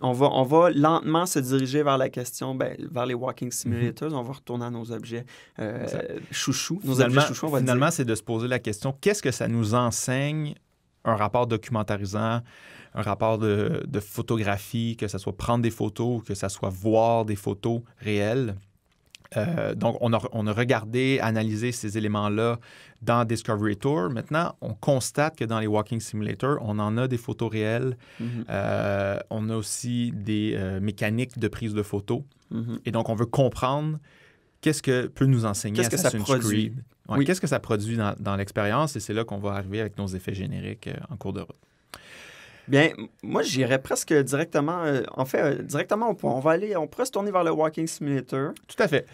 on va, lentement se diriger vers la question, ben, vers les walking mhm. simulators. On va retourner à nos objets euh, chouchous. chouchou. Nos finalement, objets Finalement, c'est de se poser la question qu'est-ce que ça nous enseigne un rapport documentarisant, un rapport de, de photographie, que ce soit prendre des photos, que ce soit voir des photos réelles euh, donc, on a, regardé, analysé ces éléments-là dans Discovery Tour. Maintenant, on constate que dans les Walking Simulator, on en a des photos réelles. Mhm. Euh, on a aussi des euh, mécaniques de prise de photos. Mhm. Et donc, on veut comprendre qu'est-ce que peut nous enseigner -ce que ça produit? Qu'est-ce que ça produit dans, dans l'expérience? Et c'est là qu'on va arriver avec nos effets génériques en cours de route. Bien, moi, j'irais presque directement, euh, en fait, euh, directement On va aller, on pourrait se tourner vers le Walking Simulator. Tout à fait.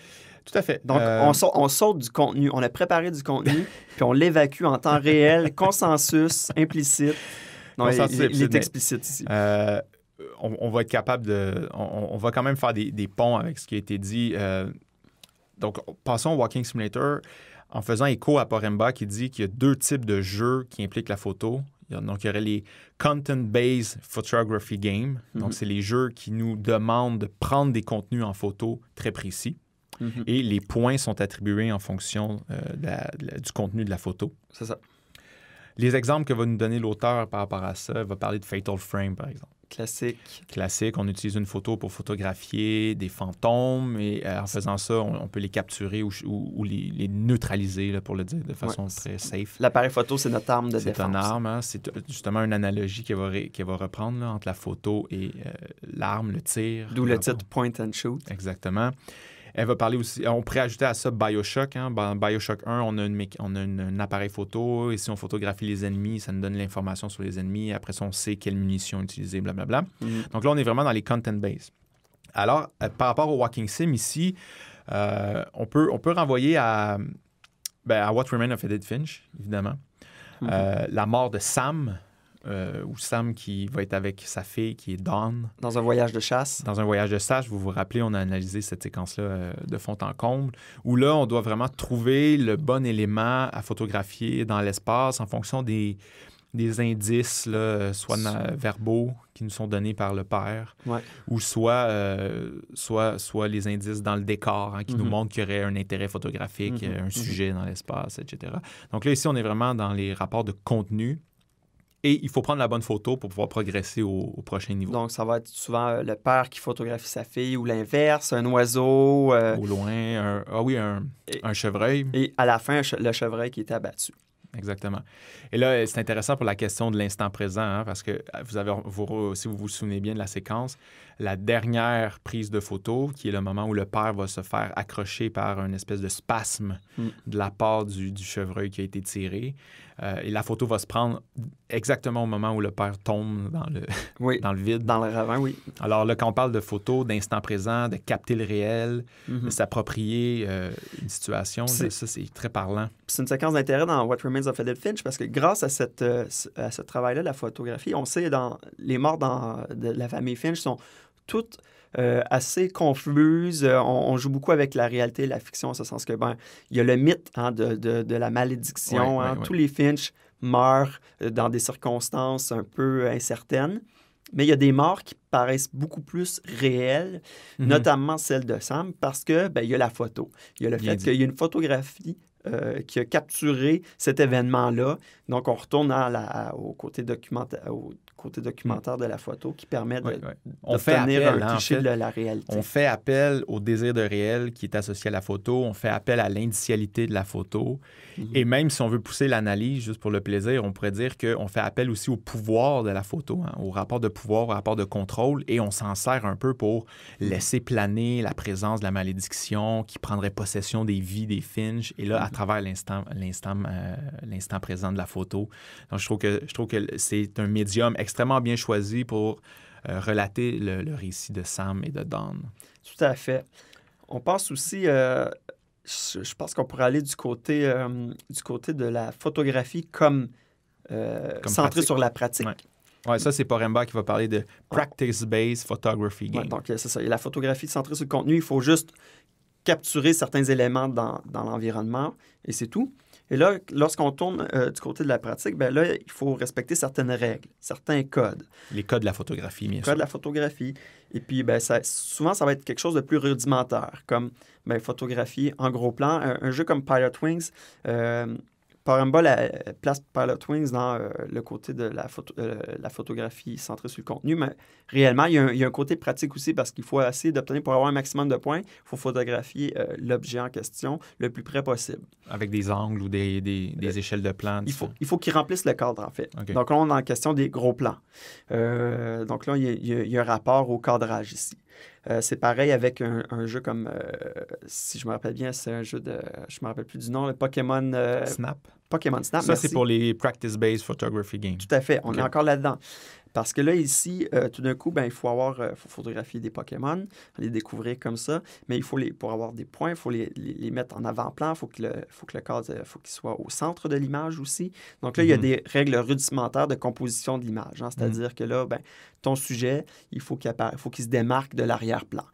Tout à fait. Donc, euh, on, saute, on, saute, du contenu, on a préparé du contenu, puis on l'évacue en temps réel, consensus, implicite. Non, il, est explicite ici. On, va être capable de. On, va quand même faire des, des, ponts avec ce qui a été dit. donc, passons au Walking Simulator en faisant écho à Poremba qui dit qu'il y a deux types de jeux qui impliquent la photo. Donc, il y aurait les Content-Based Photography Games. Donc, mhm. c'est les jeux qui nous demandent de prendre des contenus en photo très précis. Mhm. Et les points sont attribués en fonction euh, du contenu de la photo. C'est ça. Les exemples que va nous donner l'auteur par rapport à ça, il va parler de Fatal Frame, par exemple. Classique. Classique. On utilise une photo pour photographier des fantômes et euh, en faisant ça, on, peut les capturer ou, les, neutraliser, pour le dire de façon très safe. L'appareil photo, c'est notre arme de défense. Hein. C'est une arme. C'est justement une analogie qui va, va reprendre entre la photo et euh, l'arme, le tir. D'où le titre Point and Shoot. Exactement. Elle va parler aussi. On pourrait ajouter à ça Bioshock. Hein. Bioshock 1, on a, on un appareil photo. Et si on photographie les ennemis, ça nous donne l'information sur les ennemis. Après ça, on sait quelle munitions utiliser, blablabla. Mm-hmm. Donc là, on est vraiment dans les content base. Alors, euh, par rapport au Walking Sim ici, euh, on, peut, on peut renvoyer à, ben, What Remains of Edith Finch, évidemment. Mm-hmm. Euh, la mort de Sam, euh, où Sam qui va être avec sa fille qui est Dawn. Dans un voyage de chasse. Dans un voyage de chasse, vous vous rappelez, on a analysé cette séquence-là euh, de fond en comble, où là, on doit vraiment trouver le bon élément à photographier dans l'espace en fonction des, indices, soit verbaux qui nous sont donnés par le père, ou soit, euh, soit, soit les indices dans le décor hein, qui nous mhm. montrent qu'il y aurait un intérêt photographique, mhm. un mhm. sujet dans l'espace, etc. Donc là, ici, on est vraiment dans les rapports de contenu. Et il faut prendre la bonne photo pour pouvoir progresser au, prochain niveau. Donc, ça va être souvent euh, le père qui photographie sa fille ou l'inverse, un oiseau. Euh, au loin, un, ah oui, un, chevreuil. Et à la fin, le chevreuil qui est abattu. Exactement. Et là, euh, c'est intéressant pour la question de l'instant présent, hein, parce que vous avez, si vous vous souvenez bien de la séquence, la dernière prise de photo, qui est le moment où le père va se faire accrocher par une espèce de spasme mm. de la part du, du chevreuil qui a été tiré, euh, et la photo va se prendre exactement au moment où le père tombe dans le, dans le vide. Dans le ravin, oui. Alors là, quand on parle de photo, d'instant présent, de capter le réel, mhm. de s'approprier euh, une situation, ça, c'est très parlant. C'est une séquence d'intérêt dans What Remains of Edith Finch parce que grâce à, cette, euh, ce travail-là, la photographie, on sait dans les morts de la famille Finch sont toutes euh, assez confuse. Euh, on, joue beaucoup avec la réalité et la fiction, en ce sens que, ben, il y a le mythe hein, de, de, la malédiction. Hein. tous les Finch meurent euh, dans des circonstances un peu incertaines. Mais il y a des morts qui paraissent beaucoup plus réelles, mhm. notamment celle de Sam, parce que ben, il y a la photo. Il y a le fait qu'il y a une photographie qui a capturé cet événement-là. Donc, on retourne à la, au côté documentaire côté documentaire de la photo qui permet de, un hein, cliché de la réalité. On fait appel au désir de réel qui est associé à la photo, on fait appel à l'indicialité de la photo. Mhm. Et même si on veut pousser l'analyse juste pour le plaisir, on pourrait dire qu'on fait appel aussi au pouvoir de la photo, hein, au rapport de pouvoir, au rapport de contrôle, et on s'en sert un peu pour mhm. laisser planer la présence de la malédiction qui prendrait possession des vies des Finch, et là, à mhm. travers l'instant euh, l'instant présent de la photo. Donc, je trouve que, je trouve que c'est un médium extrêmement extrêmement bien choisi pour euh, relater le, récit de Sam et de Dawn. Tout à fait. On pense aussi, euh, je, pense qu'on pourrait aller du côté, euh, du côté de la photographie comme, centrée sur la pratique. Ouais. Oui, ça, c'est Poremba qui va parler de practice-based photography game. Ouais, donc, c'est ça. la photographie centrée sur le contenu, il faut juste capturer certains éléments dans, dans l'environnement et c'est tout. Et là, lorsqu'on tourne euh, du côté de la pratique, ben là, il faut respecter certaines règles, certains codes. Les codes de la photographie, bien Les codes de la photographie. Et puis, ben, souvent, ça va être quelque chose de plus rudimentaire, comme ben, photographie en gros plan. Un, jeu comme Pilot Wings, euh, Paramba la, euh, place Pilot Wings dans euh, le côté de la, photo, euh, la photographie centrée sur le contenu, mais réellement, il y a un, côté pratique aussi parce qu'il faut essayer d'obtenir, pour avoir un maximum de points, il faut photographier l'objet en question le plus près possible. Avec des angles ou des, échelles de plans. Il faut, il faut qu'ils remplissent le cadre, en fait. Donc là, on est en question des gros plans. donc là, il y, a, un rapport au cadrage ici. Euh, c'est pareil avec un, jeu comme, euh, si je me rappelle bien, c'est un jeu de, je me rappelle plus du nom, le Pokémon euh, Snap. Pokémon Snap. Ça, c'est pour les practice-based photography games. Tout à fait, on est encore là-dedans. Parce que là, ici, euh, tout d'un coup, ben, il faut avoir, euh, faut photographier des Pokémon, les découvrir comme ça, mais il faut les, pour avoir des points, il faut les, les, mettre en avant-plan, il faut que le, faut que le cadre, euh, faut qu'il soit au centre de l'image aussi. Donc là, il y a mhm. des règles rudimentaires de composition de l'image, hein. mhm. c'est-à-dire que là, ben, ton sujet, il faut qu'il faut se démarque de l'arrière-plan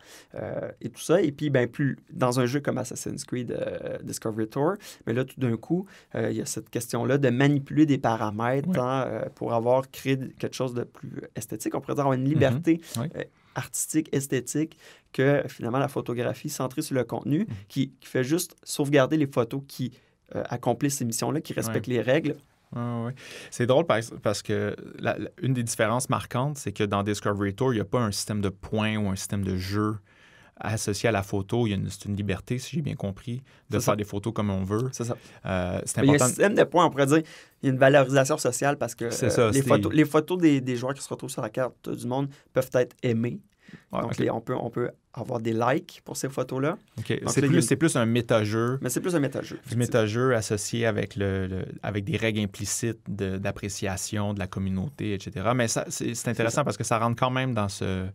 et tout ça. Et puis, ben, plus dans un jeu comme Assassin's Creed Discovery Tour, mais ben, là, tout d'un coup, il y a cette question-là de manipuler des paramètres hein, pour avoir créé quelque chose de plus euh, esthétique. On pourrait dire avoir une mhm. liberté euh, artistique, esthétique, que finalement la photographie centrée sur le contenu, mhm. qui, fait juste sauvegarder les photos qui euh, accomplissent ces missions-là, qui respectent les règles. C'est drôle parce, que une des différences marquantes, c'est que dans Discovery Tour, il n'y a pas un système de points ou un système de jeu associé à la photo, il y a une, c'est une liberté, si j'ai bien compris, de faire des photos comme on veut. C'est ça. Euh, c'est il y a un système de points, on pourrait dire, il y a une valorisation sociale parce que euh, les, photos, les, photos, des, joueurs qui se retrouvent sur la carte du monde peuvent être aimées. Donc, on, peut, on peut avoir des likes pour ces photos-là. c'est, plus, un méta-jeu. Mais c'est plus un méta-jeu. Du méta-jeu associé avec, le, avec des règles implicites d'appréciation de la communauté, etc. Mais ça, c'est, c'est intéressant parce que ça rentre quand même dans ce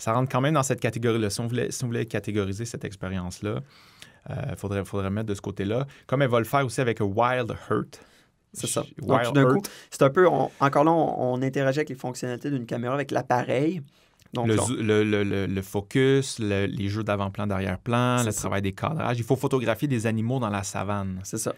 ça rentre quand même dans cette catégorie-là. Si, on voulait, si catégoriser cette expérience-là, il euh, faudrait, faudrait mettre de ce côté-là. Comme elle va le faire aussi avec Wild Hurt. C'est ça. Wild c'est un peu. encore là, on, interagit avec les fonctionnalités d'une caméra, avec l'appareil. Donc, le, focus, les jeux d'avant-plan, d'arrière-plan, le travail des cadrages. Il faut photographier des animaux dans la savane. C'est ça.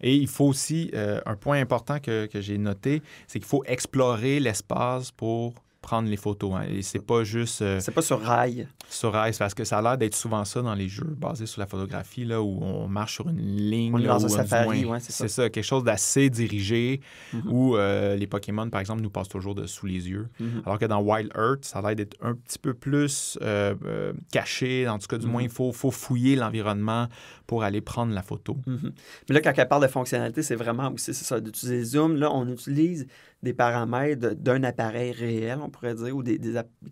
Et il faut aussi, euh, un point important que, que j'ai noté, c'est qu'il faut explorer l'espace pour prendre les photos. Hein, et c'est pas juste. Euh, c'est pas sur rail. Sur rail, parce que ça a l'air d'être souvent ça dans les jeux basés sur la photographie, là, où on marche sur une ligne. On un safari, c'est ça. quelque chose d'assez dirigé, mm-hmm. où euh, les Pokémon, par exemple, nous passent toujours de sous les yeux. Mm-hmm. Alors que dans Wild Earth, ça a l'air d'être un petit peu plus euh, caché. En tout cas, du mm-hmm. moins, il faut, faut fouiller l'environnement pour aller prendre la photo. Mais là, quand elle parle de fonctionnalité, c'est vraiment aussi ça, d'utiliser Zoom. Là, on utilise des paramètres d'un appareil réel, on pourrait dire, ou des,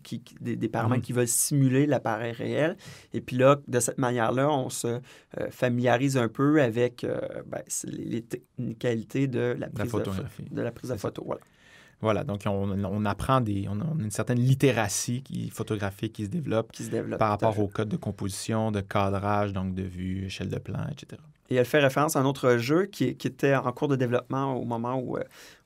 qui, paramètres mhm. qui veulent simuler l'appareil réel. Et puis là, de cette manière-là, on se euh, familiarise un peu avec euh, ben, les technicalités de la prise de, la prise de photo. Voilà. Voilà, donc on, apprend des, on, a une certaine littératie photographique qui se développe, qui se développe par rapport au code de composition, de cadrage, donc de vue, échelle de plan, etc. Et elle fait référence à un autre jeu qui, était en cours de développement au moment où, euh,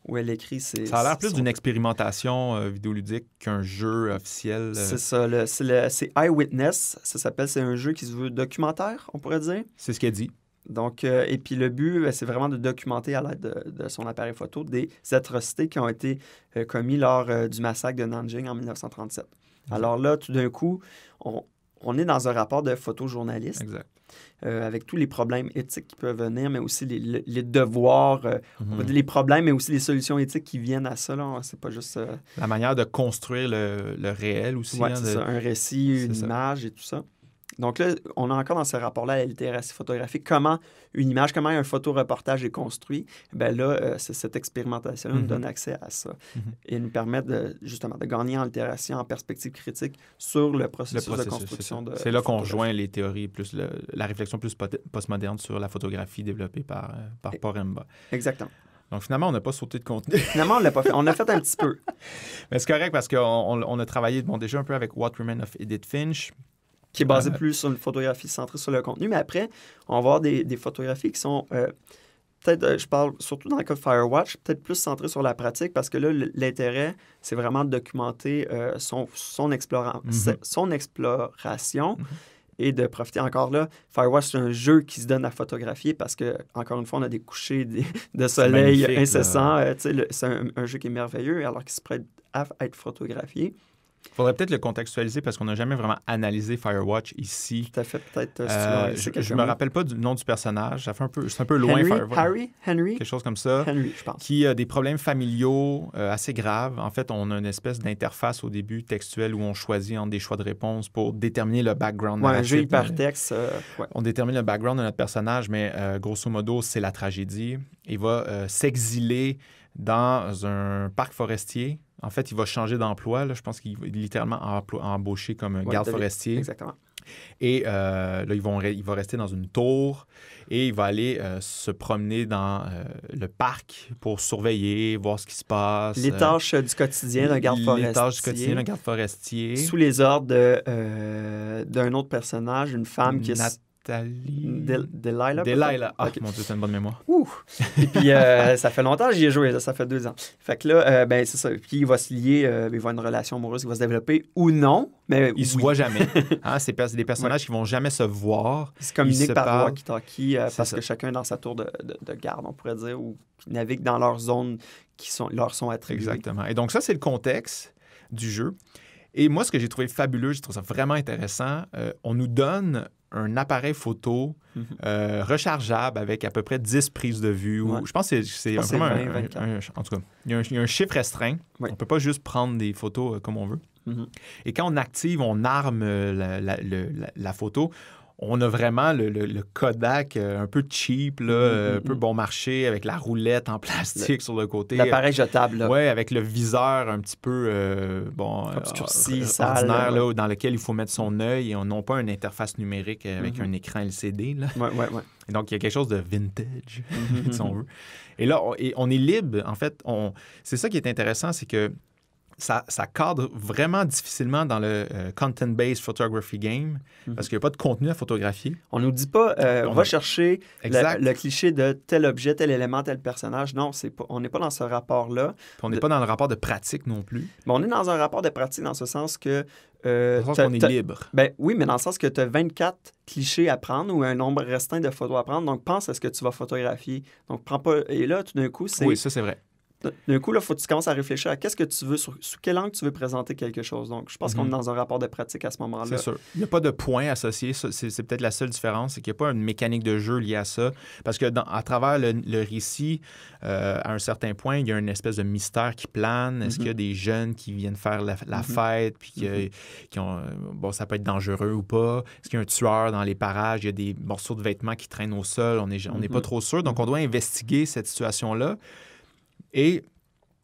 où elle écrit ses. Ça a l'air plus d'une expérimentation euh, vidéoludique qu'un jeu officiel. Euh. C'est ça, c'est Eyewitness, ça s'appelle, c'est un jeu qui se veut documentaire, on pourrait dire. C'est ce qu'elle dit. Donc, euh, et puis le but, ben, c'est vraiment de documenter à l'aide de, son appareil photo des atrocités qui ont été euh, commises lors euh, du massacre de Nanjing en 1937. Alors là, tout d'un coup, on, est dans un rapport de photojournaliste. avec tous les problèmes éthiques qui peuvent venir, mais aussi les, devoirs, mhm. les problèmes, mais aussi les solutions éthiques qui viennent à ça. C'est pas juste. La manière de construire le, réel aussi. Hein, un récit, une image et tout ça. Donc là, on a encore dans ce rapport-là la photographique, comment une image, comment un photo-reportage est construit. Ben là, euh, cette expérimentation nous donne mm-hmm. accès à ça mm-hmm. et nous permet de, justement de gagner en littératie, en perspective critique sur le processus, de construction C'est là qu'on joint les théories, plus la réflexion plus postmoderne sur la photographie développée par, euh, par Poremba. Exactement. Donc finalement, on n'a pas sauté de contenu. finalement, on l'a pas fait. On a fait un petit peu. Mais c'est correct parce qu'on a travaillé déjà un peu avec Waterman of Edith Finch, qui est basé plus sur une photographie centrée sur le contenu. Mais après, on va avoir des, des photographies qui sont euh, peut-être, euh, je parle surtout dans le cas de Firewatch, peut-être plus centrées sur la pratique parce que là, l'intérêt, c'est vraiment de documenter euh, son, son, mhm. son exploration. Mhm. Et de profiter encore là. Firewatch, c'est un jeu qui se donne à photographier parce que, encore une fois, on a des couchers de soleil incessants. c'est un, un, jeu qui est merveilleux alors qu'il se prête à être photographié. Il faudrait peut-être le contextualiser parce qu'on n'a jamais vraiment analysé Firewatch ici. Tout à fait, peut-être. Euh, euh, je ne me rappelle pas du nom du personnage. Ça fait un peu, c'est un peu loin. Firewatch. Harry, Henry. Quelque chose comme ça. Henry, je pense. Qui a des problèmes familiaux euh, assez graves. En fait, on a une espèce d'interface au début textuelle où on choisit entre des choix de réponse pour déterminer le background. Ouais, un jeu hypertexte. On détermine le background de notre personnage, mais grosso modo, c'est la tragédie. Il va s'exiler dans un parc forestier en fait, il va changer d'emploi. Je pense qu'il va littéralement embaucher comme un garde forestier. Exactement. Et euh, là, ils vont il va rester dans une tour et il va aller euh, se promener dans euh, le parc pour surveiller, voir ce qui se passe. Les tâches du quotidien d'un garde forestier. Les tâches du quotidien d'un garde forestier. Sous les ordres d'un autre personnage, une femme qui Nat est... Del Delilah. Delilah. Ah, mon Dieu, c'est une bonne mémoire. Ouh! Et puis, euh, ça fait longtemps que j'y ai joué, ça fait deux ans. Fait que là, euh, ben, c'est ça. Puis, il va se lier, euh, il va une relation amoureuse qui va se développer ou non. Mais ils se voit jamais. Hein, c'est des personnages qui qui vont jamais se voir. Ils se communiquent par walkie-talkie parce que chacun est dans sa tour de, de, garde, on pourrait dire, ou navigue naviguent dans leur zone qui sont, leur sont attribuées. Exactement. Et donc, ça, c'est le contexte du jeu. Et moi, ce que j'ai trouvé fabuleux, je trouve ça vraiment intéressant, on nous donne un appareil photo mhm. euh, rechargeable avec à peu près 10 prises de vue. Je pense que c'est vraiment un, En tout cas, il y a un, chiffre restreint. On ne peut pas juste prendre des photos euh, comme on veut. Mhm. Et quand on active, on arme euh, la photo, on a vraiment le, Kodak euh, un peu cheap, mm-hmm, euh, un peu mm-hmm. bon marché, avec la roulette en plastique sur le côté. Euh, L'appareil jetable. Oui, avec le viseur un petit peu bon, obscurci, ordinaire, là, dans lequel il faut mettre son œil et on n'a pas une interface numérique avec mm-hmm. un écran LCD. Là. donc, il y a quelque chose de vintage, si on veut. Et là, on est libre, en fait. C'est ça qui est intéressant, c'est que ça, ça, cadre vraiment difficilement dans le euh, content-based photography game mhm. parce qu'il n'y a pas de contenu à photographier. On nous dit pas, euh, on va chercher le, cliché de tel objet, tel élément, tel personnage. Non, c'est on n'est pas dans ce rapport-là. On n'est pas dans le rapport de pratique non plus. Mais on est dans un rapport de pratique dans ce sens que. Euh, pense est libre. Ben, oui, mais dans le sens que tu as 24 clichés à prendre ou un nombre restreint de photos à prendre. Donc, pense à ce que tu vas photographier. Donc, prends pas. Et là, tout d'un coup, c'est. Oui, ça, c'est vrai d'un coup, là, faut que tu commences à réfléchir à qu'est-ce que tu veux, sous quel angle tu veux présenter quelque chose. Donc, je pense qu'on mhm. est dans un rapport de pratique à ce moment-là. C'est sûr. Il n'y a pas de point associé. C'est peut-être la seule différence, c'est qu'il n'y a pas une mécanique de jeu liée à ça. Parce que à travers le, récit, euh, à un certain point, il y a une espèce de mystère qui plane. Est-ce qu'il y a mhm. des jeunes qui viennent faire la, mhm. fête, puis que, qui ont. Euh, bon, ça peut être dangereux ou pas. Est-ce qu'il y a un tueur dans les parages? Il y a des morceaux de vêtements qui traînent au sol. On est on n'est pas trop sûr. Donc, on doit investiguer cette situation-là. Et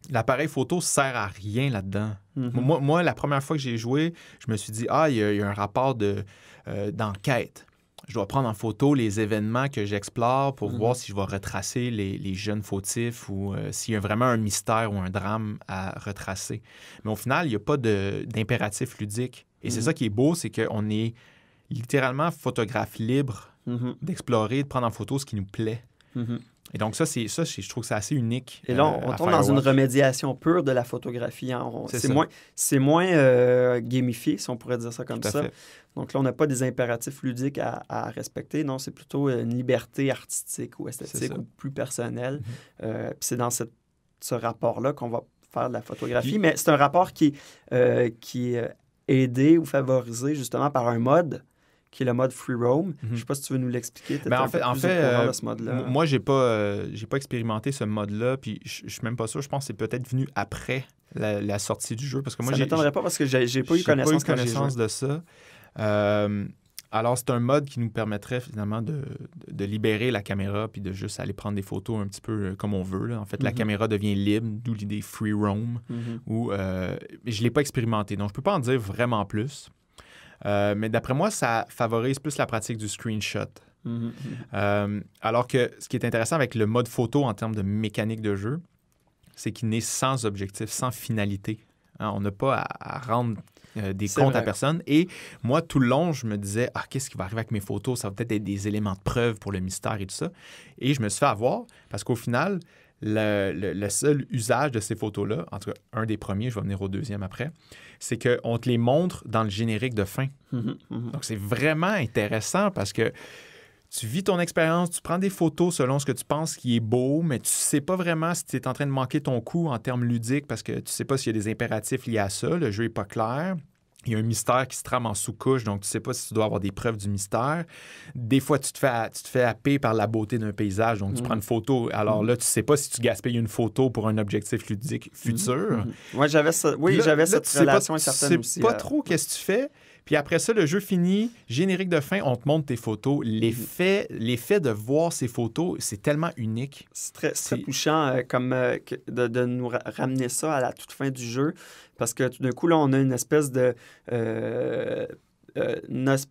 l'appareil photo sert à rien là-dedans. Mhm. moi, la première fois que j'ai joué, je me suis dit, ah, il y, a, un rapport euh, d'enquête. De, je dois prendre en photo les événements que j'explore pour mhm. voir si je vais retracer les, jeunes fautifs ou euh, s'il y a vraiment un mystère ou un drame à retracer. Mais au final, il n'y a pas d'impératif ludique. Et c'est mhm. ça qui est beau, c'est qu'on est littéralement photographe libre d'explorer, de prendre en photo ce qui nous plaît. Et donc, ça, c'est ça, je trouve que c'est assez unique. Et là, euh, on, tombe dans une remédiation pure de la photographie. Hein. C'est moins, moins euh, gamifié, si on pourrait dire ça comme ça. Donc là, on n'a pas des impératifs ludiques à, respecter. Non, c'est plutôt une liberté artistique ou esthétique ou plus personnelle. Mhm. Euh, puis c'est dans ce rapport-là qu'on va faire de la photographie. Mais c'est un rapport qui, qui est aidé ou favorisé justement par un mode qui est le mode free roam. Mhm. Je ne sais pas si tu veux nous l'expliquer. Mais ben, en fait, euh, moi, je n'ai pas, euh, pas expérimenté ce mode-là, puis je suis même pas sûr. Je pense que c'est peut-être venu après la, sortie du jeu. Parce que moi, ça pas parce que j'ai pas eu connaissance, pas eu connaissance de ça. Euh, alors, c'est un mode qui nous permettrait finalement de, libérer la caméra puis de juste aller prendre des photos un petit peu comme on veut. En fait, la mhm. caméra devient libre, d'où l'idée free roam. Mhm. Ou je ne l'ai pas expérimenté, donc je ne peux pas en dire vraiment plus. Euh, mais d'après moi, ça favorise plus la pratique du screenshot. Mhm. Euh, alors que ce qui est intéressant avec le mode photo en termes de mécanique de jeu, c'est qu'il n'est sans objectif, sans finalité. Hein. on n'a pas à, rendre euh, des comptes à personne. Et moi, tout le long, je me disais, ah, qu'est-ce qui va arriver avec mes photos? Ça va peut-être être des éléments de preuve pour le mystère et tout ça. Et je me suis fait avoir parce qu'au final, le, le, seul usage de ces photos-là, en tout cas, un des premiers, je vais venir au deuxième après, c'est qu'on te les montre dans le générique de fin. Mhm, mhm. Donc, c'est vraiment intéressant parce que tu vis ton expérience, tu prends des photos selon ce que tu penses qui est beau, mais tu sais pas vraiment si tu es en train de manquer ton coup en termes ludiques parce que tu sais pas s'il y a des impératifs liés à ça, le jeu est pas clair il y a un mystère qui se trame en sous-couche, donc tu sais pas si tu dois avoir des preuves du mystère. Des fois, tu te fais, tu te fais happer par la beauté d'un paysage, donc tu mm. prends une photo. Alors mm. là, tu sais pas si tu gaspilles une photo pour un objectif ludique mm. futur. j'avais oui, j'avais cette relation aussi. tu sais pas euh, trop qu'est-ce que tu fais. Puis après ça, le jeu finit. générique de fin, on te montre tes photos. L'effet, l'effet de voir ces photos, c'est tellement unique. C'est très, touchant euh, comme, euh, de, de, nous ramener ça à la toute fin du jeu. Parce que tout d'un coup, là, on a une espèce de... Euh, euh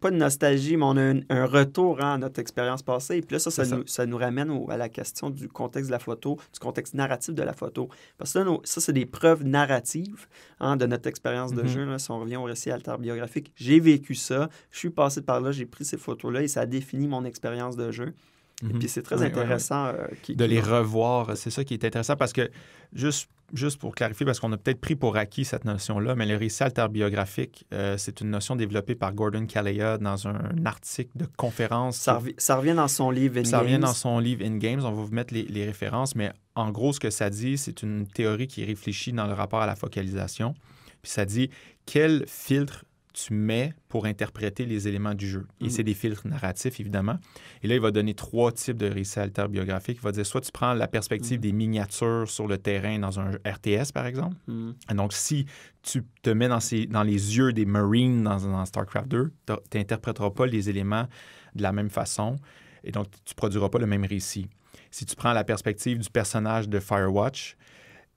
pas de nostalgie, mais on a un, retour hein, à notre expérience passée. Et puis là, ça, ça, Nous, ramène à la question du contexte de la photo, du contexte narratif de la photo. Parce que là, ça, c'est des preuves narratives hein, de notre expérience de mhm. jeu. Là, si on revient au récit alterbiographique, j'ai vécu ça, je suis passé par là, j'ai pris ces photos-là et ça a défini mon expérience de jeu. Et mhm. puis c'est très intéressant. Euh, qui, de les revoir, c'est ça qui est intéressant parce que, juste juste pour clarifier, parce qu'on a peut-être pris pour acquis cette notion-là, mais le récit alterbiographique, euh, c'est une notion développée par Gordon Kalea dans un article de conférence. Ça, revient dans son livre In Ça revient dans son livre In Games. On va vous mettre les, les références, mais en gros, ce que ça dit, c'est une théorie qui réfléchit dans le rapport à la focalisation. Puis ça dit quel filtre tu mets pour interpréter les éléments du jeu. Et mm. c'est des filtres narratifs, évidemment. Et là, il va donner trois types de récits alterbiographiques. Il va dire soit tu prends la perspective mm. des miniatures sur le terrain dans un RTS, par exemple. Mm. Donc, si tu te mets dans, les yeux des Marines dans, un StarCraft 2, tu n'interpréteras pas les éléments de la même façon. Et donc, tu ne produiras pas le même récit. Si tu prends la perspective du personnage de Firewatch,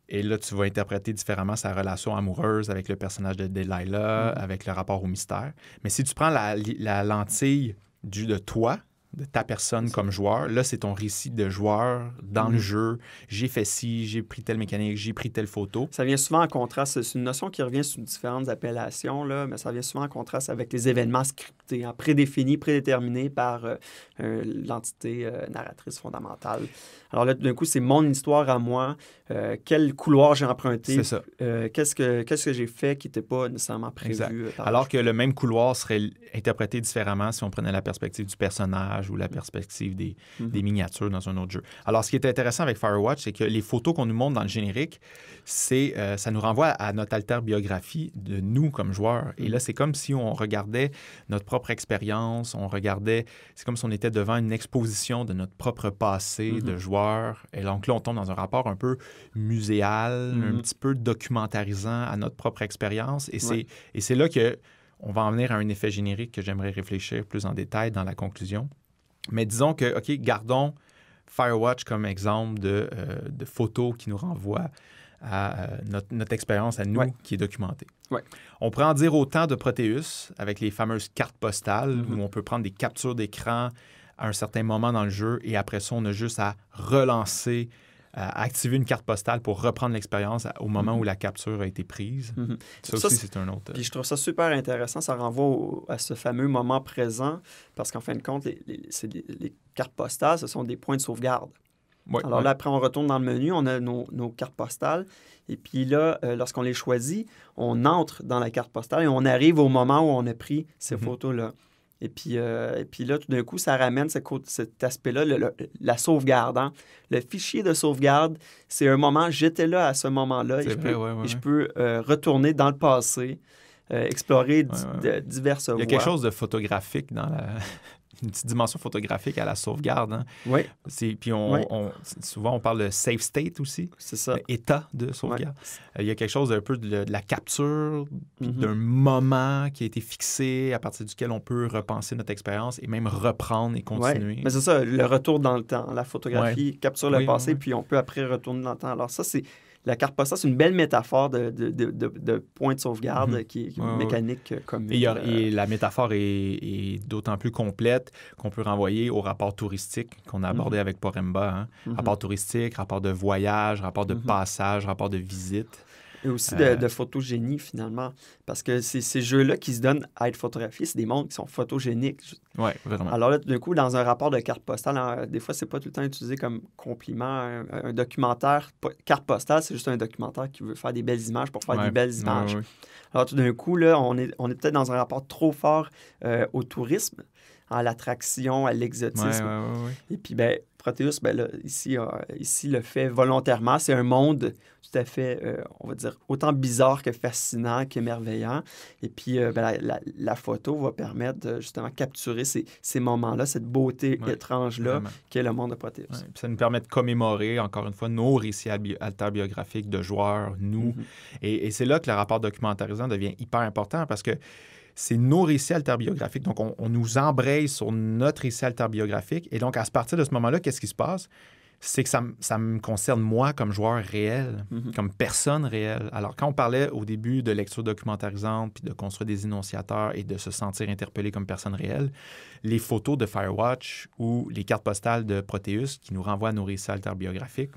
et là, tu vas interpréter différemment sa relation amoureuse avec le personnage de Delilah, mm. avec le rapport au mystère. Mais si tu prends la, la lentille du, de toi, de ta personne comme joueur. Là, c'est ton récit de joueur dans le mhm. jeu. J'ai fait ci, j'ai pris telle mécanique, j'ai pris telle photo. Ça vient souvent en contraste. C'est une notion qui revient sous différentes appellations, là, mais ça vient souvent en contraste avec les événements scriptés, hein, prédéfinis, prédéterminés par euh, euh, l'entité euh, narratrice fondamentale. Alors là, d'un coup, c'est mon histoire à moi. quel couloir j'ai emprunté? qu'est-ce que, qu'est-ce que j'ai fait qui n'était pas nécessairement prévu? Alors que le même couloir serait interprété différemment si on prenait la perspective du personnage ou la mm. perspective mm-hmm. des, miniatures dans un autre jeu. Alors, ce qui est intéressant avec Firewatch, c'est que les photos qu'on nous montre dans le générique, c'est euh, ça nous renvoie à notre alterbiographie biographie de nous comme joueurs. Et là, mm. c'est comme si on regardait notre propre expérience, on regardait, c'est comme si on était devant une exposition de notre propre passé mm-hmm. de joueur. Et donc là, on tombe dans un rapport un peu muséal, un mm-hmm. petit peu documentarisant à notre propre expérience. Et et c'est là que on va en venir à un effet générique que j'aimerais réfléchir plus en détail dans la conclusion. Mais disons que, OK, gardons Firewatch comme exemple de, euh, photos qui nous renvoie à euh, notre, expérience à nous qui est documentée. On pourrait en dire autant de Proteus avec les fameuses cartes postales mm-hmm. où on peut prendre des captures d'écran à un certain moment dans le jeu et après ça, on a juste à relancer activer une carte postale pour reprendre l'expérience au moment mhm. où la capture a été prise. Mhm. Ça, aussi, c'est un autre. Puis euh, je trouve ça super intéressant. Ça renvoie à ce fameux moment présent parce qu'en fin de compte, les, cartes postales, ce sont des points de sauvegarde. Alors là, après, on retourne dans le menu, on a nos, cartes postales. Et puis là, euh, lorsqu'on les choisit, on entre dans la carte postale et on arrive au moment où on a pris ces mhm. photos-là. Et puis, euh, et puis là, tout d'un coup, ça ramène cet aspect-là, la sauvegarde. Hein. Le fichier de sauvegarde, c'est un moment, j'étais là à ce moment-là, et, je peux, euh, retourner dans le passé, euh, explorer diverses voies. Il y a quelque chose de photographique dans la une petite dimension photographique à la sauvegarde. Hein. Oui. Puis on, souvent, on parle de safe state aussi. C'est ça. État de sauvegarde. Euh, il y a quelque chose d'un peu de, la capture, mm-hmm. d'un moment qui a été fixé à partir duquel on peut repenser notre expérience et même reprendre et continuer. Oui. Mais c'est ça, le retour dans le temps. La photographie capture le passé, puis on peut après retourner dans le temps. Alors ça, c'est la carte postale, c'est une belle métaphore de, point de sauvegarde mhm. qui est mécanique euh, comme. Et, euh, la métaphore est, d'autant plus complète qu'on peut renvoyer au rapport touristique qu'on a abordé mhm. avec Poremba. Hein. Mhm. Rapport touristique, rapport de voyage, rapport de passage, rapport de visite aussi euh. de, photogénie finalement. Parce que c'est ces jeux-là qui se donnent à être photographiés, c'est des mondes qui sont photogéniques. Oui, Alors là, tout d'un coup, dans un rapport de carte postale, des fois, c'est pas tout le temps utilisé comme compliment. Un, documentaire, carte postale, c'est juste un documentaire qui veut faire des belles images pour faire des belles images. Alors tout d'un coup, là, on est, on est peut-être dans un rapport trop fort euh, au tourisme, à l'attraction, à l'exotisme. Et puis, ben, Proteus, ben ici, euh, ici, le fait volontairement. C'est un monde tout à fait, euh, on va dire, autant bizarre que fascinant qu'émerveillant. Et puis, euh, ben, la, photo va permettre de justement capturer ces, ces moments-là, cette beauté étrange-là qu'est le monde de Proteus. ça nous permet de commémorer, encore une fois, nos récits alterbiographiques de joueurs, nous. Mm-hmm. Et, et c'est là que le rapport documentarisant devient hyper important parce que c'est nos récits alterbiographiques. Donc, on, nous embraye sur notre récit alterbiographique. Et donc, à partir de ce moment-là, qu'est-ce qui se passe? C'est que ça, me concerne moi comme joueur réel, mm-hmm. comme personne réelle. Alors, quand on parlait au début de lecture documentarisante, puis de construire des énonciateurs et de se sentir interpellé comme personne réelle, les photos de Firewatch ou les cartes postales de Proteus qui nous renvoient à nos récits alterbiographiques,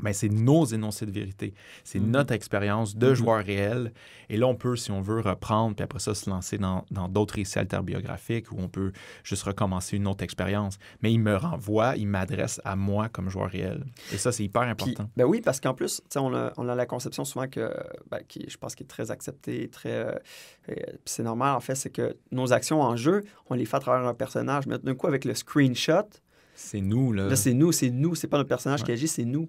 mais ben, c'est nos énoncés de vérité. C'est mhm. notre expérience de mhm. joueur réel. Et là, on peut, si on veut, reprendre, puis après ça, se lancer dans d'autres récits alterbiographiques où on peut juste recommencer une autre expérience. Mais il me renvoie, il m'adresse à moi comme joueur réel. Et ça, c'est hyper important. ben oui, parce qu'en plus, on a, on a, la conception souvent que, ben, qui, je pense, qui est très acceptée, très... Euh, c'est normal, en fait, c'est que nos actions en jeu, on les fait à travers un personnage. Mais d'un coup, avec le screenshot, c'est nous, là. c'est nous, c'est nous. C'est pas notre personnage qui agit, c'est nous.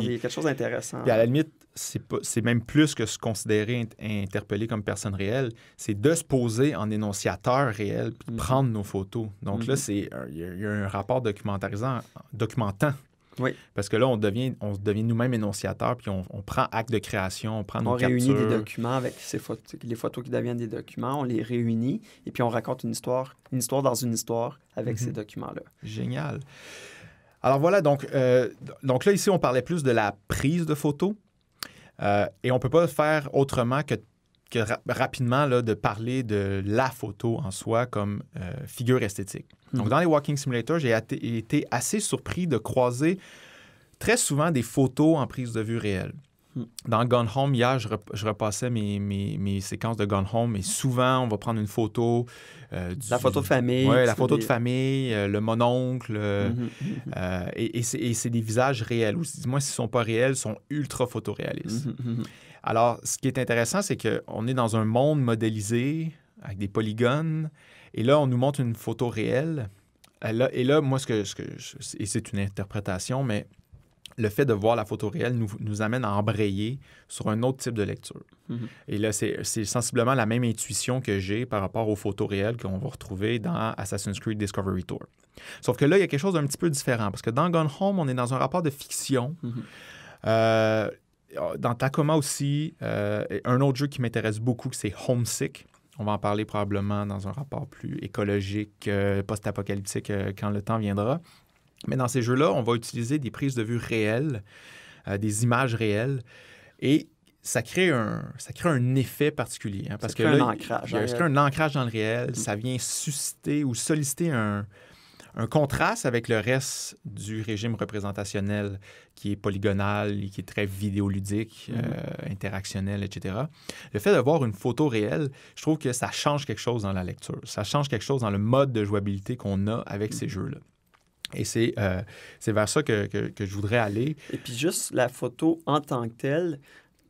il y a quelque chose d'intéressant. Puis, à la limite, c'est même plus que se considérer et interpellé comme personne réelle. C'est de se poser en énonciateur réel puis mhm. prendre nos photos. Donc, là, mhm. il y, a un rapport documentarisant, documentant oui. Parce que là, on devient, on devient nous-mêmes énonciateurs, puis on, on, prend acte de création, on prend on réunit des documents avec ces photos, les photos qui deviennent des documents, on les réunit, et puis on raconte une histoire, une histoire dans une histoire avec ces mhm. documents-là. Génial. Alors voilà, donc, euh, donc là, ici, on parlait plus de la prise de photos. Euh, et on ne peut pas faire autrement que rapidement là, de parler de la photo en soi comme euh, figure esthétique. Hmm. Donc, dans les Walking Simulator, j'ai été assez surpris de croiser très souvent des photos en prise de vue réelle. Hmm. Dans Gone Home, hier, je, je repassais mes, mes, séquences de Gone Home et souvent, on va prendre une photo. Euh, la photo de famille. Oui, la photo de famille, euh, le mononcle. oncle mhm, mhm, mhm. et, c'est des visages réels. Ou dis moi s'ils ne sont pas réels, ils sont ultra photoréalistes. Alors, ce qui est intéressant, c'est qu'on est dans un monde modélisé avec des polygones, et là, on nous montre une photo réelle. Euh, et là, moi, ce que, ce que et c'est une interprétation, mais le fait de voir la photo réelle nous, amène à embrayer sur un autre type de lecture. Mm-hmm. Et là, c'est sensiblement la même intuition que j'ai par rapport aux photos réelles qu'on va retrouver dans Assassin's Creed Discovery Tour. Sauf que là, il y a quelque chose d'un petit peu différent, parce que dans Gone Home, on est dans un rapport de fiction. Mm-hmm. Euh, euh, dans Tacoma aussi, euh, un autre jeu qui m'intéresse beaucoup, c'est Homesick. On va en parler probablement dans un rapport plus écologique, euh, post-apocalyptique, quand le temps viendra. Mais dans ces jeux-là, on va utiliser des prises de vue réelles, des images réelles. Et ça crée un, ça crée un effet particulier. Hein, parce ça crée que un ancrage. Hein. ça crée un ancrage dans le réel. Ça mm. vient susciter ou solliciter un, un contraste avec le reste du régime représentationnel qui est polygonal, qui est très vidéoludique, mhm. euh, interactionnel, etc. Le fait de voir une photo réelle, je trouve que ça change quelque chose dans la lecture. Ça change quelque chose dans le mode de jouabilité qu'on a avec ces mhm. jeux-là. Et c'est euh, vers ça que, je voudrais aller. Et puis juste la photo en tant que telle,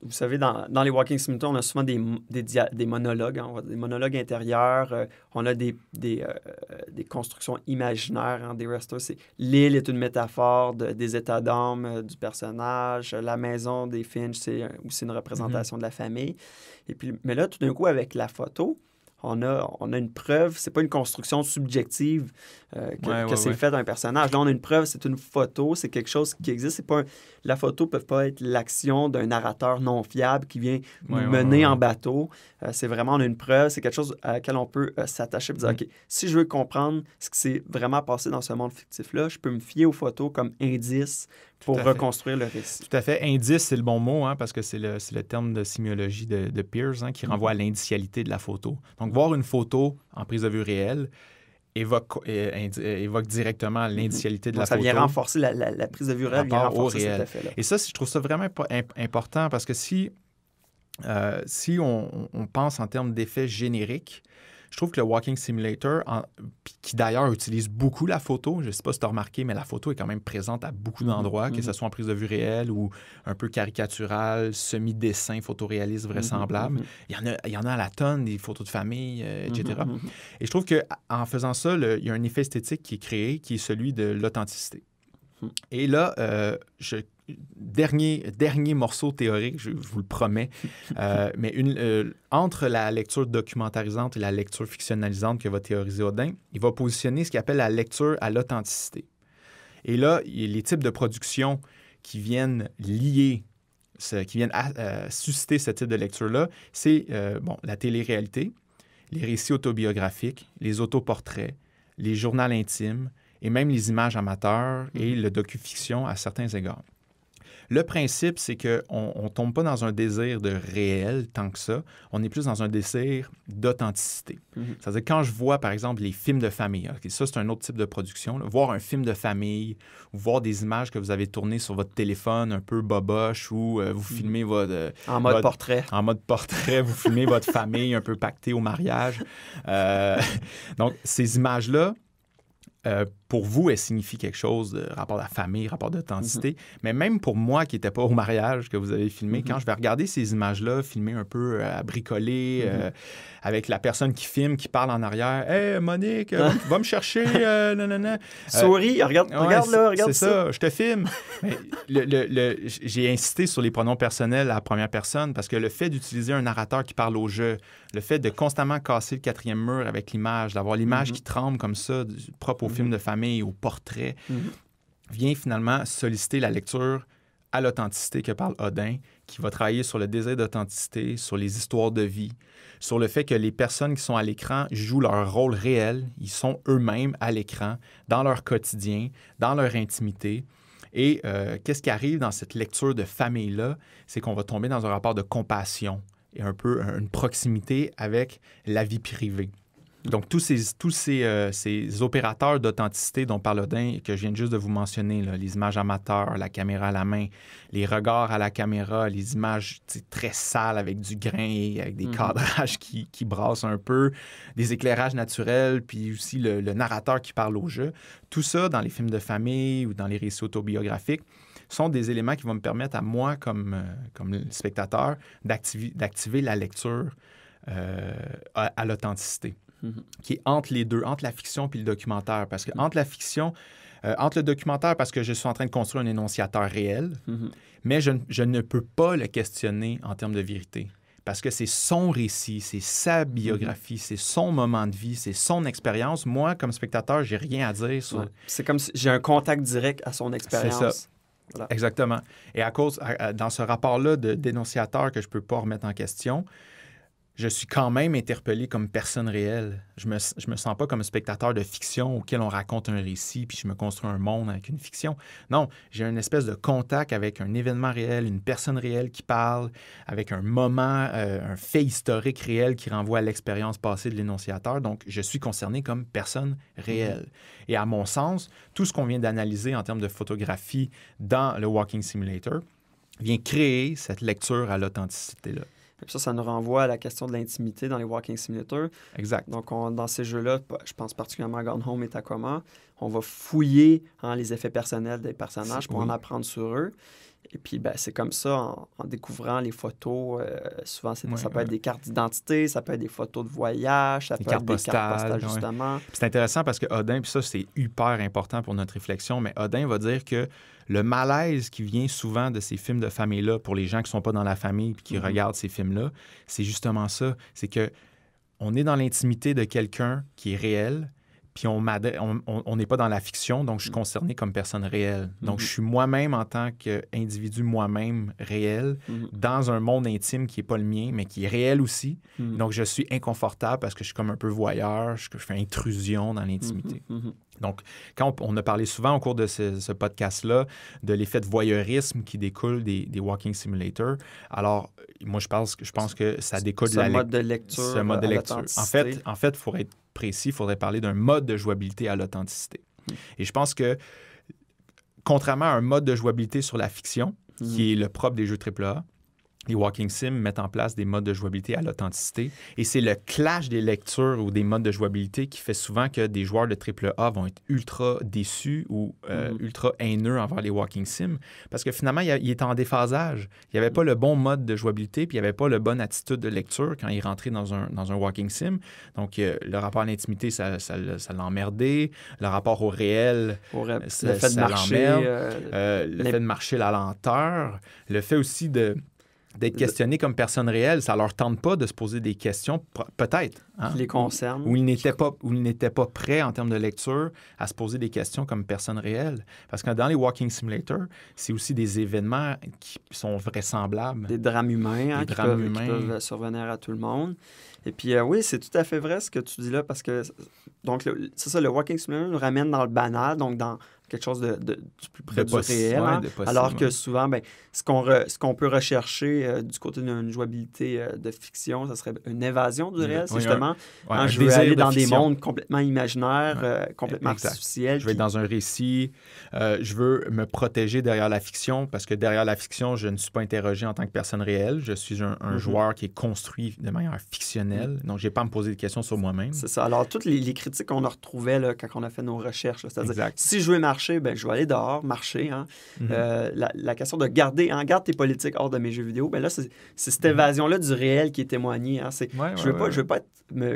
vous savez, dans, dans les Walking Simulator, on a souvent des, des, des monologues, hein, des monologues intérieurs, euh, on a des, des, euh, des constructions imaginaires, hein, des restos. L'île est une métaphore des états d'âme euh, du personnage, la maison des Finch, c'est aussi une représentation mm-hmm. de la famille. Et puis, mais là, tout d'un coup, avec la photo, on a, on a une preuve, c'est pas une construction subjective euh, que, c'est fait d'un personnage. Là, on a une preuve, c'est une photo, c'est quelque chose qui existe. C'est pas La photo peut pas être l'action d'un narrateur non fiable qui vient nous mener en bateau. Euh, c'est vraiment, on a une preuve, c'est quelque chose à laquelle on peut euh, s'attacher et dire, mm. OK, si je veux comprendre ce qui s'est vraiment passé dans ce monde fictif-là, je peux me fier aux photos comme indice pour reconstruire le récit. Tout à fait. Indice, c'est le bon mot, hein, parce que c'est le, terme de simiologie de, de hein, qui mm-hmm. renvoie à l'indicialité de la photo. Donc, voir une photo en prise de vue réelle, Évoque, euh, euh, évoque, directement mm-hmm. l'indicialité de la photo. Ça vient renforcer la, prise de vue réelle, vient renforcer cet effet Et ça, je trouve ça vraiment important parce que si, euh, si on, on, pense en termes d'effets génériques, je trouve que le Walking Simulator, qui d'ailleurs utilise beaucoup la photo, je ne sais pas si tu as remarqué, mais la photo est quand même présente à beaucoup mhm. d'endroits, que ce mhm. soit en prise de vue réelle ou un peu caricaturale, semi-dessin, photoréaliste vraisemblable. Mhm, il, y en a, il y en a à la tonne, des photos de famille, euh, etc. Et je trouve qu'en faisant ça, il y a un effet esthétique qui est créé, qui est celui de l'authenticité. Et là, euh, je dernier, dernier morceau théorique, je vous le promets, euh, mais euh, entre la lecture documentarisante et la lecture fictionnalisante que va théoriser Odin, il va positionner ce qu'il appelle la lecture à l'authenticité. Et là, les types de productions qui viennent lier, qui viennent euh, susciter ce type de lecture-là, c'est bon, la télé-réalité, les récits autobiographiques, les autoportraits, les journaux intimes et même les images amateurs et mm-hmm. le docu-fiction à certains égards. Le principe, c'est qu'on ne tombe pas dans un désir de réel tant que ça. On est plus dans un désir d'authenticité. Mhm. C'est-à-dire, quand je vois, par exemple, les films de famille, ça, c'est un autre type de production, voir un film de famille, voir des images que vous avez tournées sur votre téléphone un peu boboche, ou euh, vous mhm. filmez votre... Euh, en mode portrait. En mode portrait, vous filmez votre famille un peu pactée au mariage. Euh, donc, ces images-là, euh, pour vous, elle signifie quelque chose, de rapport à la famille, rapport d'authenticité. Mhm. Mais même pour moi qui n'étais pas au mariage que vous avez filmé, mhm. quand je vais regarder ces images-là, filmées un peu euh, à bricoler, mhm. euh, avec la personne qui filme, qui parle en arrière, Hé, hey, Monique, ah. va, me chercher, euh, Souris, regarde, regarde là, C'est ça. je te filme. J'ai insisté sur les pronoms personnels à la première personne parce que le fait d'utiliser un narrateur qui parle au jeu, le fait de constamment casser le quatrième mur avec l'image, d'avoir l'image qui tremble comme ça, propre au film de famille, au portrait, mhm. vient finalement solliciter la lecture à l'authenticité que parle Odin, qui va travailler sur le désir d'authenticité, sur les histoires de vie, sur le fait que les personnes qui sont à l'écran jouent leur rôle réel, ils sont eux-mêmes à l'écran, dans leur quotidien, dans leur intimité. Et euh, qu'est-ce qui arrive dans cette lecture de famille-là? C'est qu'on va tomber dans un rapport de compassion et un peu une proximité avec la vie privée. Donc, tous ces, tous ces, euh, ces opérateurs d'authenticité dont parle Odin, que je viens juste de vous mentionner, les images amateurs, la caméra à la main, les regards à la caméra, les images très sales avec du grain avec des mhm. cadrages qui, qui, brassent un peu, des éclairages naturels, puis aussi le, narrateur qui parle au jeu. Tout ça, dans les films de famille ou dans les récits autobiographiques, sont des éléments qui vont me permettre à moi, comme, euh, comme spectateur, d'activer la lecture euh, à l'authenticité. Mhm. qui est entre les deux, entre la fiction puis le documentaire. Parce que mhm. entre la fiction, euh, entre le documentaire, parce que je suis en train de construire un énonciateur réel, mhm. mais je, ne peux pas le questionner en termes de vérité. Parce que c'est son récit, c'est sa biographie, c'est son moment de vie, c'est son expérience. Moi, comme spectateur, j'ai rien à dire sur. C'est comme si j'ai un contact direct à son expérience. C'est ça. Exactement. Et à cause, dans ce rapport-là de dénonciateur que je ne peux pas remettre en question, je suis quand même interpellé comme personne réelle. Je me, je me sens pas comme spectateur de fiction auquel on raconte un récit, puis je me construis un monde avec une fiction. Non, j'ai une espèce de contact avec un événement réel, une personne réelle qui parle, avec un moment, euh, un fait historique réel qui renvoie à l'expérience passée de l'énonciateur. Donc, je suis concerné comme personne réelle. Mm-hmm. Et à mon sens, tout ce qu'on vient d'analyser en termes de photographie dans le Walking Simulator vient créer cette lecture à l'authenticité-là ça, ça nous renvoie à la question de l'intimité dans les walking Simulator ». Exact. Donc, dans ces jeux-là, je pense particulièrement à Gone Home et Tacoma, on va fouiller hein, les effets personnels des personnages pour en apprendre sur eux. Et puis, ben, c'est comme ça, en, découvrant les photos, euh, souvent, ça peut être des cartes d'identité, ça peut être des photos de voyage, ça peut être des cartes postales, justement. C'est intéressant parce que Odin, puis ça, c'est hyper important pour notre réflexion, mais Odin va dire que le malaise qui vient souvent de ces films de famille-là, pour les gens qui ne sont pas dans la famille et qui mm-hmm. regardent ces films-là, c'est justement ça. C'est que on est dans l'intimité de quelqu'un qui est réel, puis on n'est pas dans la fiction, donc je suis mm. concerné comme personne réelle. Donc, mm-hmm. je suis moi-même en tant qu'individu moi-même réel, mm-hmm. dans un monde intime qui n'est pas le mien, mais qui est réel aussi. Mm-hmm. Donc, je suis inconfortable parce que je suis comme un peu voyeur, je, je fais intrusion dans l'intimité. Donc, quand on, a parlé souvent au cours de ce, podcast-là de l'effet de voyeurisme qui découle des, walking simulators. Alors, moi, je pense que, ça découle de la mode de lecture. Ce mode de euh, lecture. En fait, en fait, être précis, il faudrait parler d'un mode de jouabilité à l'authenticité. Et je pense que, contrairement à un mode de jouabilité sur la fiction, qui mhm. est le propre des jeux AAA, les Walking Sim mettent en place des modes de jouabilité à l'authenticité. Et c'est le clash des lectures ou des modes de jouabilité qui fait souvent que des joueurs de AAA vont être ultra déçus ou euh, mm-hmm. ultra haineux envers les Walking Sim parce que finalement, il, est en déphasage. Il n'y avait pas le bon mode de jouabilité puis il n'y avait pas le bonne attitude de lecture quand il rentrait dans un, dans un Walking Sim. Donc, euh, le rapport à l'intimité, ça, ça, l'emmerdait. Le rapport au réel, ça, le fait de marcher, euh, le fait de marcher la lenteur. Le fait aussi de d'être questionné comme personne réelle, ça leur tente pas de se poser des questions, peut-être. Hein, les concernent. Ou ils n'étaient pas, pas prêts en termes de lecture à se poser des questions comme personnes réelles. Parce que dans les walking simulators, c'est aussi des événements qui sont vraisemblables. Des drames humains, hein, des drames peuvent, humains. peuvent, euh, survenir à tout le monde. Et puis euh, oui, c'est tout à fait vrai ce que tu dis là parce que donc c'est ça, le walking simulator nous ramène dans le banal, donc dans quelque chose de, du plus près du réel. Hein. alors que souvent, ben, ce qu'on ce qu'on peut rechercher euh, du côté d'une jouabilité euh, de fiction, ça serait une évasion du réel. justement, je vais aller dans des mondes complètement imaginaires, euh, complètement artificiels. Je vais dans un récit. je veux me protéger derrière la fiction parce que derrière la fiction, je ne suis pas interrogé en tant que personne réelle. Je suis un, mm-hmm. joueur qui est construit de manière fictionnelle. Mm. Donc, je n'ai pas à me poser de questions sur moi-même. C'est ça. Alors, toutes les, critiques qu'on a retrouvées là, quand on a fait nos recherches, c'est-à-dire si je veux marcher, ben, je vais aller dehors, marcher. Hein. Mhm. Euh, la, la, question de garder, en hein, garde tes politiques hors de mes jeux vidéo, ben là, c'est cette mhm. évasion-là du réel qui est témoignée. Hein. je ne veux, veux, pas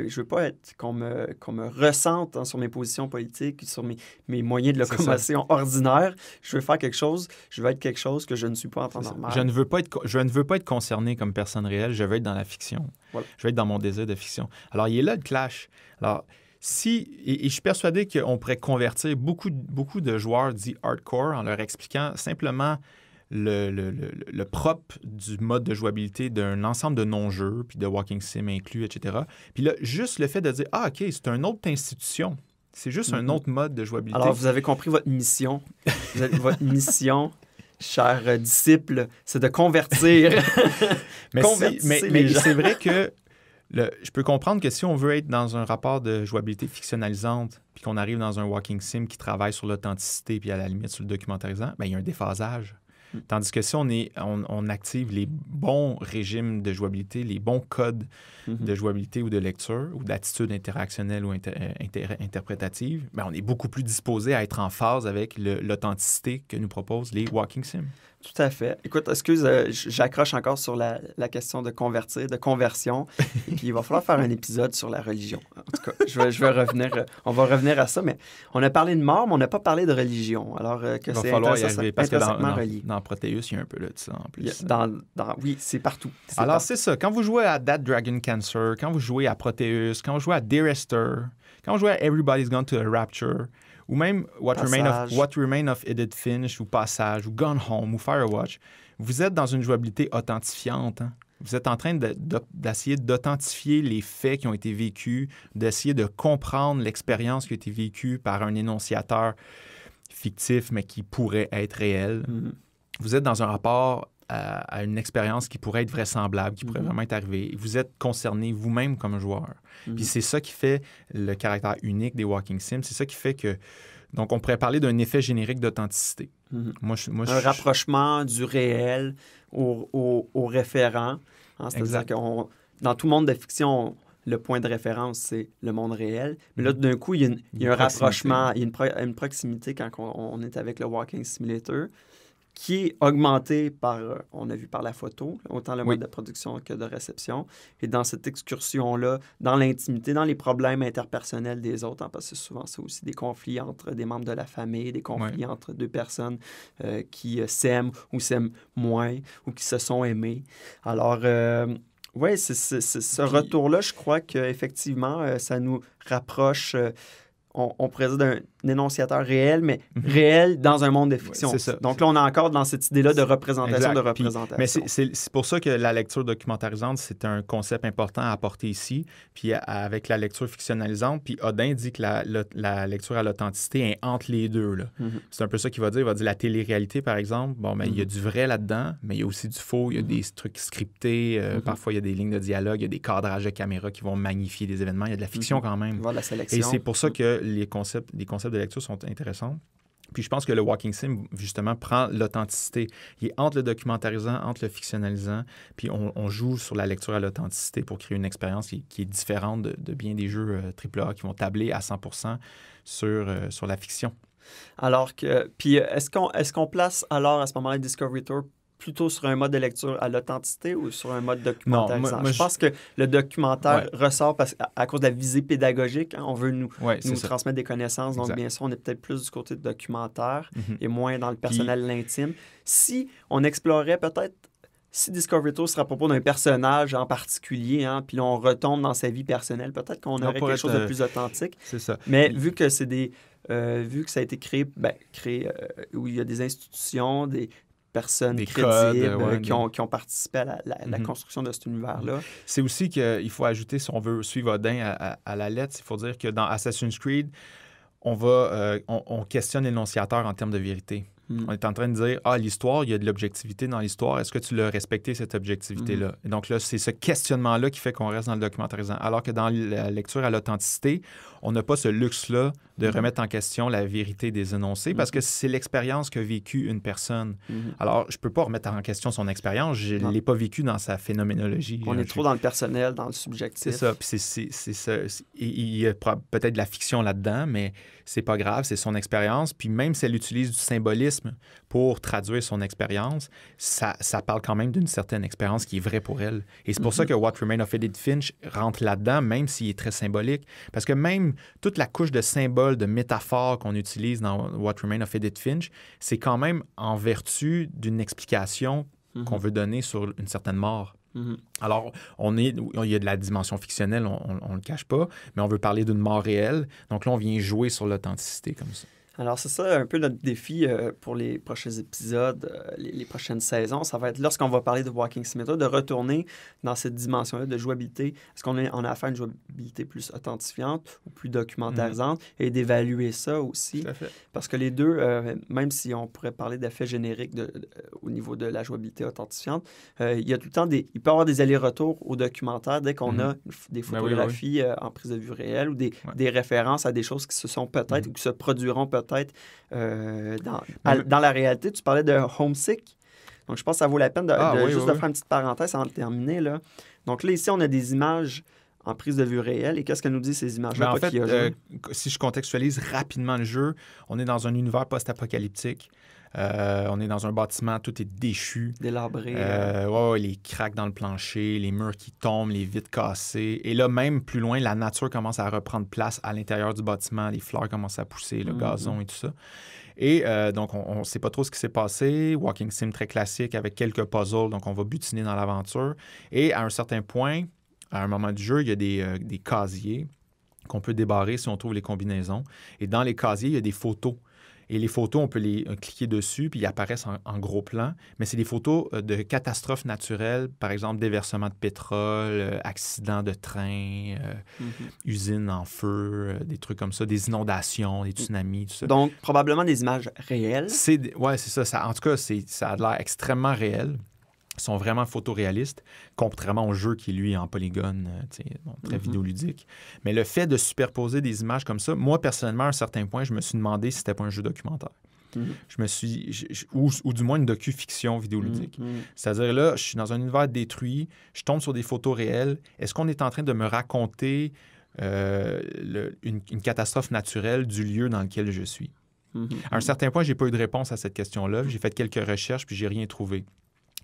je veux pas être qu'on me, me ressente hein, sur mes positions politiques, sur mes, mes moyens de locomotion ordinaires. Je veux faire quelque chose, je veux être quelque chose que je ne suis pas en temps normal. Je ne, veux pas être, je ne veux pas être concerné comme personne réelle, je veux être dans la fiction. Je veux être dans mon désir de fiction. Alors, il y est là le clash. Alors, si, et, je suis persuadé qu'on pourrait convertir beaucoup, beaucoup de joueurs dits hardcore en leur expliquant simplement le, propre du mode de jouabilité d'un ensemble de non-jeux, puis de Walking Sim inclus, etc. Puis là, juste le fait de dire Ah, OK, c'est une autre institution. C'est juste un mhm. autre mode de jouabilité. Alors, vous avez compris votre mission. votre mission, chers disciples, c'est de convertir. mais c'est vrai que je peux comprendre que si on veut être dans un rapport de jouabilité fictionnalisante, puis qu'on arrive dans un walking sim qui travaille sur l'authenticité, puis à la limite sur le documentarisant, bien, il y a un déphasage. Mm. Tandis que si on, est, on, active les bons régimes de jouabilité, les bons codes mm-hmm. de jouabilité ou de lecture, ou d'attitude interactionnelle ou euh, interprétative, bien, on est beaucoup plus disposé à être en phase avec l'authenticité que nous proposent les walking sims. Tout à fait. Écoute, excuse, euh, j'accroche encore sur la, question de convertir, de conversion. puis, il va falloir faire un épisode sur la religion. En tout cas, je vais, revenir, euh, on va revenir à ça, mais on a parlé de mort, mais on n'a pas parlé de religion. Alors euh, que c'est parce que Dans Proteus, il y a un peu de ça en plus. oui, c'est partout. Alors, c'est ça. Quand vous jouez à That Dragon Cancer, quand vous jouez à Proteus, quand vous jouez à Dear Esther, quand vous jouez à Everybody's Gone to the Rapture, ou même What Remains, of, Remain of Edith Finch, ou Passage, ou Gone Home, ou Firewatch, vous êtes dans une jouabilité authentifiante. Hein. Vous êtes en train d'essayer d'authentifier les faits qui ont été vécus, d'essayer de comprendre l'expérience qui a été vécue par un énonciateur fictif, mais qui pourrait être réel. Mm-hmm. Vous êtes dans un rapport à, une expérience qui pourrait être vraisemblable, qui pourrait mhm. vraiment être arrivée. Vous êtes concerné vous-même comme joueur. Mhm. Puis c'est ça qui fait le caractère unique des Walking Sims. C'est ça qui fait que. Donc, on pourrait parler d'un effet générique d'authenticité. Mhm. Un rapprochement du réel au, référent. Hein, c'est-à-dire que dans tout monde de fiction, le point de référence, c'est le monde réel. Mais là, d'un coup, il y a, un rapprochement, il y a une, proximité quand on, est avec le Walking Simulator qui est augmenté par, euh, on a vu par la photo, autant le mode de production que de réception. Et dans cette excursion-là, dans l'intimité, dans les problèmes interpersonnels des autres, hein, parce que souvent c'est aussi des conflits entre des membres de la famille, des conflits entre deux personnes euh, qui euh, s'aiment ou s'aiment moins ou qui se sont aimés. Alors, ouais oui, c'est ce retour-là, je crois qu'effectivement, effectivement ça nous rapproche. on, on un dénonciateur réel, mais mhm. réel dans un monde de fiction. C'est ça. Donc là, on est encore dans cette idée-là de représentation, de représentation. mais c'est pour ça que la lecture documentarisante, c'est un concept important à apporter ici, puis avec la lecture fictionnalisante. Puis Odin dit que la, la, lecture à l'authenticité est entre les deux. Mhm. C'est un peu ça qu'il va dire. Il va dire la télé-réalité, par exemple, bon, mais ben, il y a mhm. du vrai là-dedans, mais il y a aussi du faux, il y a des trucs scriptés, euh, parfois il y a des lignes de dialogue, il y a des cadrages de caméra qui vont magnifier des événements, il y a de la fiction quand même. Et c'est pour ça que les concepts, les concepts de lecture sont intéressantes. Puis je pense que le Walking Sim, justement, prend l'authenticité. Il est entre le documentarisant, entre le fictionnalisant, puis on, joue sur la lecture à l'authenticité pour créer une expérience qui, est différente de, bien des jeux AAA euh, qui vont tabler à 100 sur, euh, sur la fiction. Alors que, puis euh, est-ce qu'on est place alors à ce moment-là Discovery Tour plutôt sur un mode de lecture à l'authenticité ou sur un mode documentaire? Non, je pense que le documentaire ressort parce, à, cause de la visée pédagogique. Hein. on veut nous, transmettre des connaissances. Donc, bien sûr, on est peut-être plus du côté de documentaire mhm. et moins dans le personnel, l'intime. Si on explorait peut-être si Discovery Tour sera à propos d'un personnage en particulier, hein, puis là, on retombe dans sa vie personnelle, peut-être qu'on aurait quelque chose de euh, plus authentique. C'est ça. Mais vu que c'est des... Euh, vu que ça a été créé, ben, créé euh, où il y a des institutions, des, personnes crédibles euh, qui, ont, participé à la, mhm. construction de cet univers-là. Mhm. C'est aussi qu'il faut ajouter, si on veut suivre Odin à, la lettre, il faut dire que dans Assassin's Creed, on va euh, on, questionne l'énonciateur en termes de vérité. Mhm. On est en train de dire Ah, l'histoire, il y a de l'objectivité dans l'histoire. Est-ce que tu l'as respecté, cette objectivité-là? donc là, c'est ce questionnement-là qui fait qu'on reste dans le documentarisant. Alors que dans la lecture à l'authenticité, on n'a pas ce luxe-là de remettre en question la vérité des énoncés parce que mhm. c'est l'expérience qu'a vécue une personne. Mhm. Alors, je ne peux pas remettre en question son expérience, je ne l'ai pas vécue dans sa phénoménologie. On est trop dans le personnel, dans le subjectif. C'est ça. Puis Il y a peut-être de la fiction là-dedans, mais c'est pas grave, c'est son expérience. Puis même si elle utilise du symbolisme pour traduire son expérience, ça, parle quand même d'une certaine expérience qui est vraie pour elle. Et c'est pour ça mhm. que What Remains of Edith Finch rentre là-dedans, même s'il est très symbolique, parce que même toute la couche de symboles, de métaphores qu'on utilise dans What Remains of Edith Finch, c'est quand même en vertu d'une explication mhm. qu'on veut donner sur une certaine mort. Mhm. Alors, on est, il y a de la dimension fictionnelle, on ne le cache pas, mais on veut parler d'une mort réelle. Donc là, on vient jouer sur l'authenticité comme ça. Alors, c'est ça un peu notre défi euh, pour les prochains épisodes, euh, les, prochaines saisons. Ça va être lorsqu'on va parler de Walking Simulator, de retourner dans cette dimension-là de jouabilité. Est-ce qu'on est, en a affaire à une jouabilité plus authentifiante ou plus documentarisante mm. et d'évaluer ça aussi? Parce que les deux, euh, même si on pourrait parler d'effets génériques de, au niveau de la jouabilité authentifiante, il y a tout le temps des. Il peut y avoir des allers-retours au documentaire dès qu'on mm-hmm. a des ben photographies en prise de vue réelle ou des, références à des choses qui se sont peut-être mm-hmm. ou qui se produiront peut-être peut-être euh, dans, la réalité. Tu parlais de homesick. Donc, je pense que ça vaut la peine de, ah juste de faire une petite parenthèse avant de terminer. Là. Donc, là, ici, on a des images en prise de vue réelle. Et qu'est-ce que nous disent ces images ben, En fait, euh, si je contextualise rapidement le jeu, on est dans un univers post-apocalyptique. Euh, on est dans un bâtiment, tout est déchu. Délabré. Euh, euh. ouais, les craques dans le plancher, les murs qui tombent, les vitres cassées. Et là, même plus loin, la nature commence à reprendre place à l'intérieur du bâtiment. Les fleurs commencent à pousser, le mhm. gazon et tout ça. Et euh, donc, on ne sait pas trop ce qui s'est passé. Walking Sim très classique avec quelques puzzles, donc on va butiner dans l'aventure. Et à un certain point, à un moment du jeu, il y a des, des casiers qu'on peut débarrer si on trouve les combinaisons. Et dans les casiers, il y a des photos et les photos, on peut les euh, cliquer dessus, puis ils apparaissent en, gros plan. Mais c'est des photos euh, de catastrophes naturelles, par exemple déversement de pétrole, euh, accident de train, mhm. usine en feu, des trucs comme ça, des inondations, des tsunamis, tout ça. Donc, probablement des images réelles. C'est, ouais, c'est ça, ça, En tout cas, ça a l'air extrêmement réel sont vraiment photoréalistes, contrairement au jeu qui, lui, est en polygone, euh, très mhm. vidéoludique. Mais le fait de superposer des images comme ça, moi, personnellement, à un certain point, je me suis demandé si c'était pas un jeu documentaire. Mhm. Je me suis... ou, ou, du moins une docu-fiction vidéoludique. Mhm, C'est-à-dire, là, je suis dans un univers détruit, je tombe sur des photos réelles. Est-ce qu'on est en train de me raconter euh, une, une catastrophe naturelle du lieu dans lequel je suis? À un certain point, j'ai pas eu de réponse à cette question-là. J'ai fait quelques recherches, puis j'ai rien trouvé.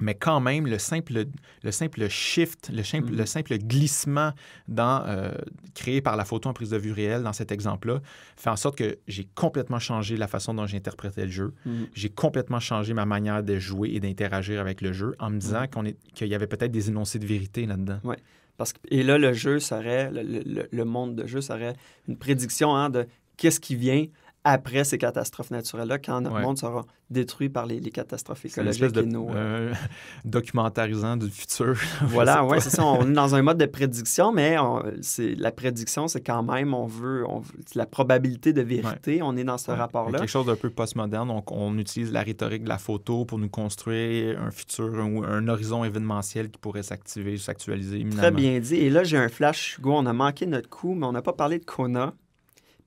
Mais quand même, le simple, le simple shift, le simple, le mm. glissement euh, créé par la photo en prise de vue réelle dans cet exemple-là fait en sorte que j'ai complètement changé la façon dont j'interprétais le jeu. Mm. J'ai complètement changé ma manière de jouer et d'interagir avec le jeu en me disant mm. qu'on est, qu'il y avait peut-être des énoncés de vérité là-dedans. Ouais. Parce que, et là, le jeu serait, le, monde de jeu serait une prédiction hein, de qu'est-ce qui vient après ces catastrophes naturelles-là, quand notre monde sera détruit par les, catastrophes écologiques de, et nos... Euh, euh, documentarisant du futur. voilà, oui, c'est ça. On est dans un mode de prédiction, mais c'est la prédiction, c'est quand même, on veut, on la probabilité de vérité, on est dans ce rapport-là. Quelque chose d'un peu postmoderne. donc on utilise la rhétorique de la photo pour nous construire un futur ou un, un, horizon événementiel qui pourrait s'activer, s'actualiser. Très bien dit. Et là, j'ai un flash, Hugo. On a manqué notre coup, mais on n'a pas parlé de Kona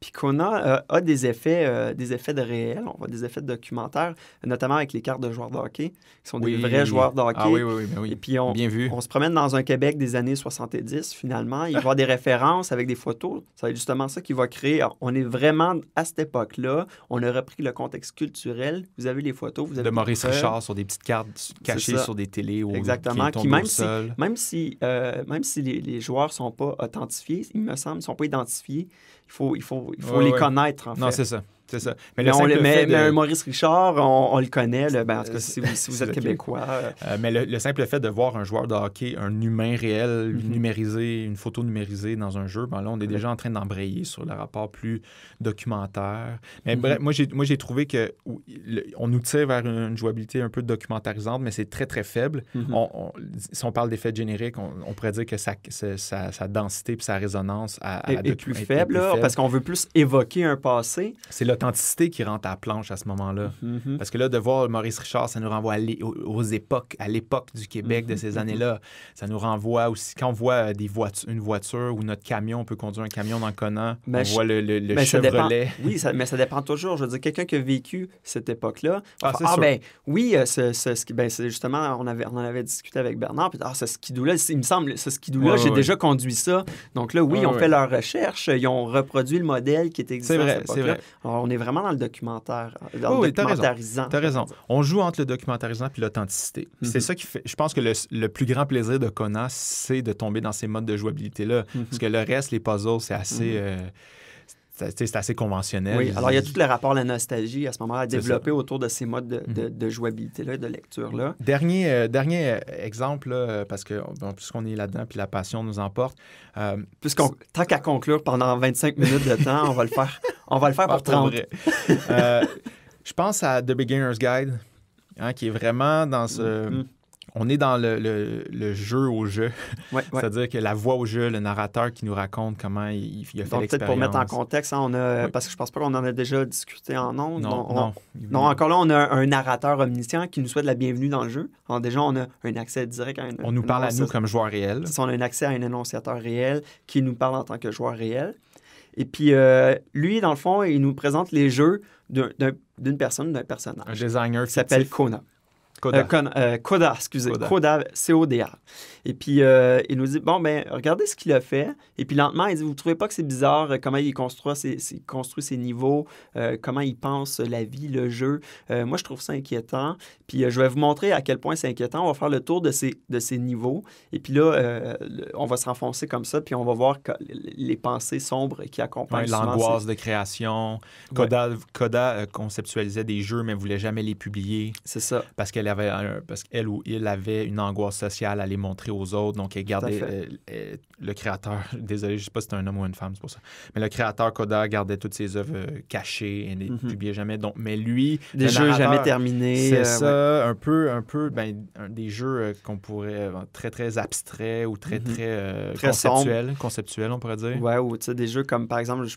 puis qu'on a, euh, des effets, euh, des effets de réel, on voit des effets de documentaire, notamment avec les cartes de joueurs de hockey, qui sont des vrais joueurs de ah hockey. Ah, oui, oui, ben oui, Et puis on, Bien vu. on se promène dans un Québec des années 70, finalement. Il va y avoir des références avec des photos. Ça va justement ça qui va créer. on est vraiment à cette époque-là. On a repris le contexte culturel. Vous avez les photos. Vous avez de Maurice Richard sur des petites cartes cachées sur des télés. Ou Exactement. Qui, même, si, euh, même, si, les, les joueurs ne sont pas authentifiés, il me semble, ne sont pas identifiés, il faut, il faut, il faut ouais, les ouais. connaître, en fait. Non, c'est ça. C'est ça. Mais, on, Maurice Richard, on, le connaît, le ben, euh, si vous, êtes québécois. Euh. Euh, mais le, simple fait de voir un joueur de hockey, un humain réel, mm-hmm. numérisé, une photo numérisée dans un jeu, ben là, on est déjà en train d'embrayer sur le rapport plus documentaire. Mais mm-hmm. moi, j'ai trouvé que on nous tire vers une, jouabilité un peu documentarisante, mais c'est très, très faible. Mm-hmm. On, si on parle d'effet générique, on, pourrait dire que sa, sa densité et sa résonance a est, plus faible, parce qu'on veut plus évoquer un passé. C'est quantité qui rentre à planche à ce moment-là. Mhm, mhm. Parce que là, de voir Maurice Richard, ça nous renvoie aux époques, à l'époque du Québec de mhm, ces années-là. Ça nous renvoie aussi, quand on voit euh, des voitures, une voiture ou notre camion, on peut conduire un camion dans le on voit le, le, mais Chevrolet. oui, mais ça dépend toujours. Je veux dire, quelqu'un qui a vécu cette époque-là, ah, ah ben oui, euh, ce, ce, ben, justement, on, avait, on en avait discuté avec Bernard, puis ah, ce qui là il me semble, ce qui là j'ai déjà conduit ça. Donc là, oui, on fait leur recherche. ils ont reproduit le modèle qui était existant. C'est vrai, c'est vrai on est vraiment dans le documentaire, raison. raison. On joue entre le documentarisant et l'authenticité. Mhm. C'est ça qui fait. Je pense que le, plus grand plaisir de Conan, c'est de tomber dans ces modes de jouabilité là, mhm. parce que le reste, les puzzles, c'est assez. Mhm. Euh, c'est assez conventionnel. Oui, alors il y a tout le rapport à la nostalgie à ce moment-là à développer autour de ces modes de, mm-hmm. jouabilité-là, de lecture-là. Dernier, euh, dernier euh, exemple, euh, parce que puisqu'on est là-dedans puis la passion nous emporte. puisqu'on Tant qu'à conclure pendant 25 minutes de temps, on va le faire, on va le faire pour 30. je pense à The Beginner's Guide, hein, qui est vraiment dans ce. Mm-hmm on est dans le, jeu au jeu. C'est-à-dire que la voix au jeu, le narrateur qui nous raconte comment il, a fait l'expérience. Peut-être pour mettre en contexte, on a, parce que je pense pas qu'on en a déjà discuté en ondes. Non, encore là, on a un narrateur omniscient qui nous souhaite la bienvenue dans le jeu. déjà, on a un accès direct à un On nous parle à nous comme joueur réel. On a un accès à un annonciateur réel qui nous parle en tant que joueur réel. Et puis, euh, lui, dans le fond, il nous présente les jeux d'une personne, d'un personnage. Un designer. Qui s'appelle Kona. Coda. Coda, euh, euh, excusez. Coda, C-O-D-A. Et puis, euh, il nous dit, bon, ben, regardez ce qu'il a fait. Et puis, lentement, il dit, vous trouvez pas que c'est bizarre euh, comment il construit ses, construit ses niveaux, euh, comment il pense la vie, le jeu. moi, je trouve ça inquiétant. Puis, je vais vous montrer à quel point c'est inquiétant. On va faire le tour de ces, de ces niveaux. Et puis là, on va s'enfoncer comme ça, puis on va voir les pensées sombres qui accompagnent ouais, L'angoisse de création. Coda, conceptualisait des jeux, mais ne voulait jamais les publier. C'est ça. Parce qu'elle avait, parce qu'elle ou il avait une angoisse sociale à les montrer aux autres. Donc, gardait le créateur, désolé, je ne sais pas si c'est un homme ou une femme, c'est pour ça. Mais le créateur Koda, gardait toutes ses œuvres euh, cachées et ne les mhm. publiait jamais. Donc, mais lui. Des jeux jamais terminés. C'est euh, ça, un peu, un peu ben, des jeux euh, qu'on pourrait. très, très abstraits ou très, mhm. très, très conceptuels, conceptuel, on pourrait dire. Ouais, ou des jeux comme par exemple. Je...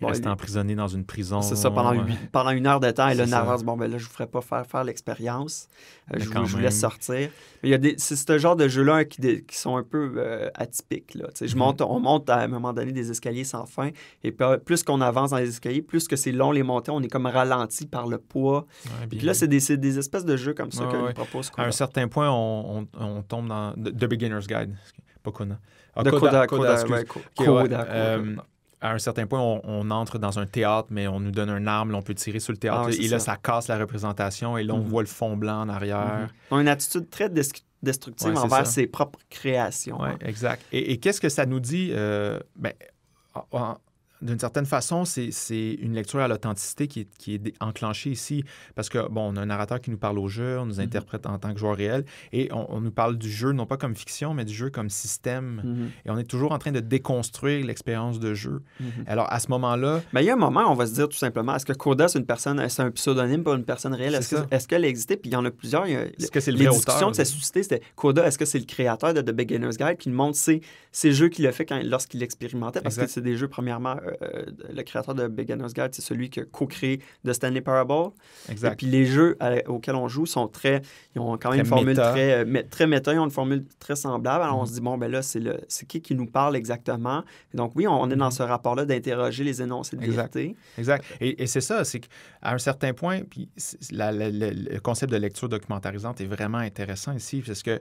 Il reste emprisonné dans une prison. C'est ça, pendant, une, pendant une heure de temps. Et le narrateur Bon, ben là, je ne vous ferai pas faire, faire l'expérience. je, vous, je laisse sortir. il y a c'est ce genre de jeu-là qui, qui sont un peu euh, atypiques. Là. Je mhm. monte, on monte à un moment donné des escaliers sans fin. Et ah, plus qu'on avance dans les escaliers, plus que c'est long les montées, on est comme ralenti par le poids. puis là, c'est des, espèces de jeux comme ça ouais, que propose ah, euh, À un certain point, on, tombe dans The Beginner's Guide. Pas Kona. de Koda, Koda, à un certain point, on, entre dans un théâtre, mais on nous donne un arme, on peut tirer sur le théâtre. Ah, et là, ça casse la représentation, et là, on mhm. voit le fond blanc en arrière. Mhm. On a une attitude très destructive envers ses propres créations. Hein. exact. Et, qu'est-ce que ça nous dit? Euh, ben, d'une certaine façon, c'est une lecture à l'authenticité qui, qui, est enclenchée ici parce que, bon, on a un narrateur qui nous parle au jeu, on nous mm-hmm. interprète en tant que joueur réel et on, nous parle du jeu, non pas comme fiction, mais du jeu comme système. Mm-hmm. Et on est toujours en train de déconstruire l'expérience de jeu. Mm-hmm. Alors, à ce moment-là. Mais ben, il y a un moment, on va se dire tout simplement, est-ce que Coda, c'est une personne, un pseudonyme pour une personne réelle? Est-ce qu'elle a existé? existait? Puis il y en a plusieurs. Est-ce que c'est le Les vrai auteur, c'était Coda, est-ce que c'est le créateur de The Beginner's Guide qui montre ses, jeux qu'il a fait lorsqu'il expérimentait? Parce que c'est des jeux, premièrement, euh, euh, le créateur de Beginner's Guide, c'est celui qui a co-créé de Stanley Parable. Exact. Et puis les jeux auxquels on joue sont très. Ils ont quand même une formule très, euh, très méta, ils ont une formule très semblable. Alors on mm-hmm. se dit, bon, ben là, c'est qui qui nous parle exactement. donc oui, on, est dans mm-hmm. ce rapport-là d'interroger les énoncés de exact. vérité. Exact. Et, c'est ça, c'est qu'à un certain point, puis le concept de lecture documentarisante est vraiment intéressant ici, parce que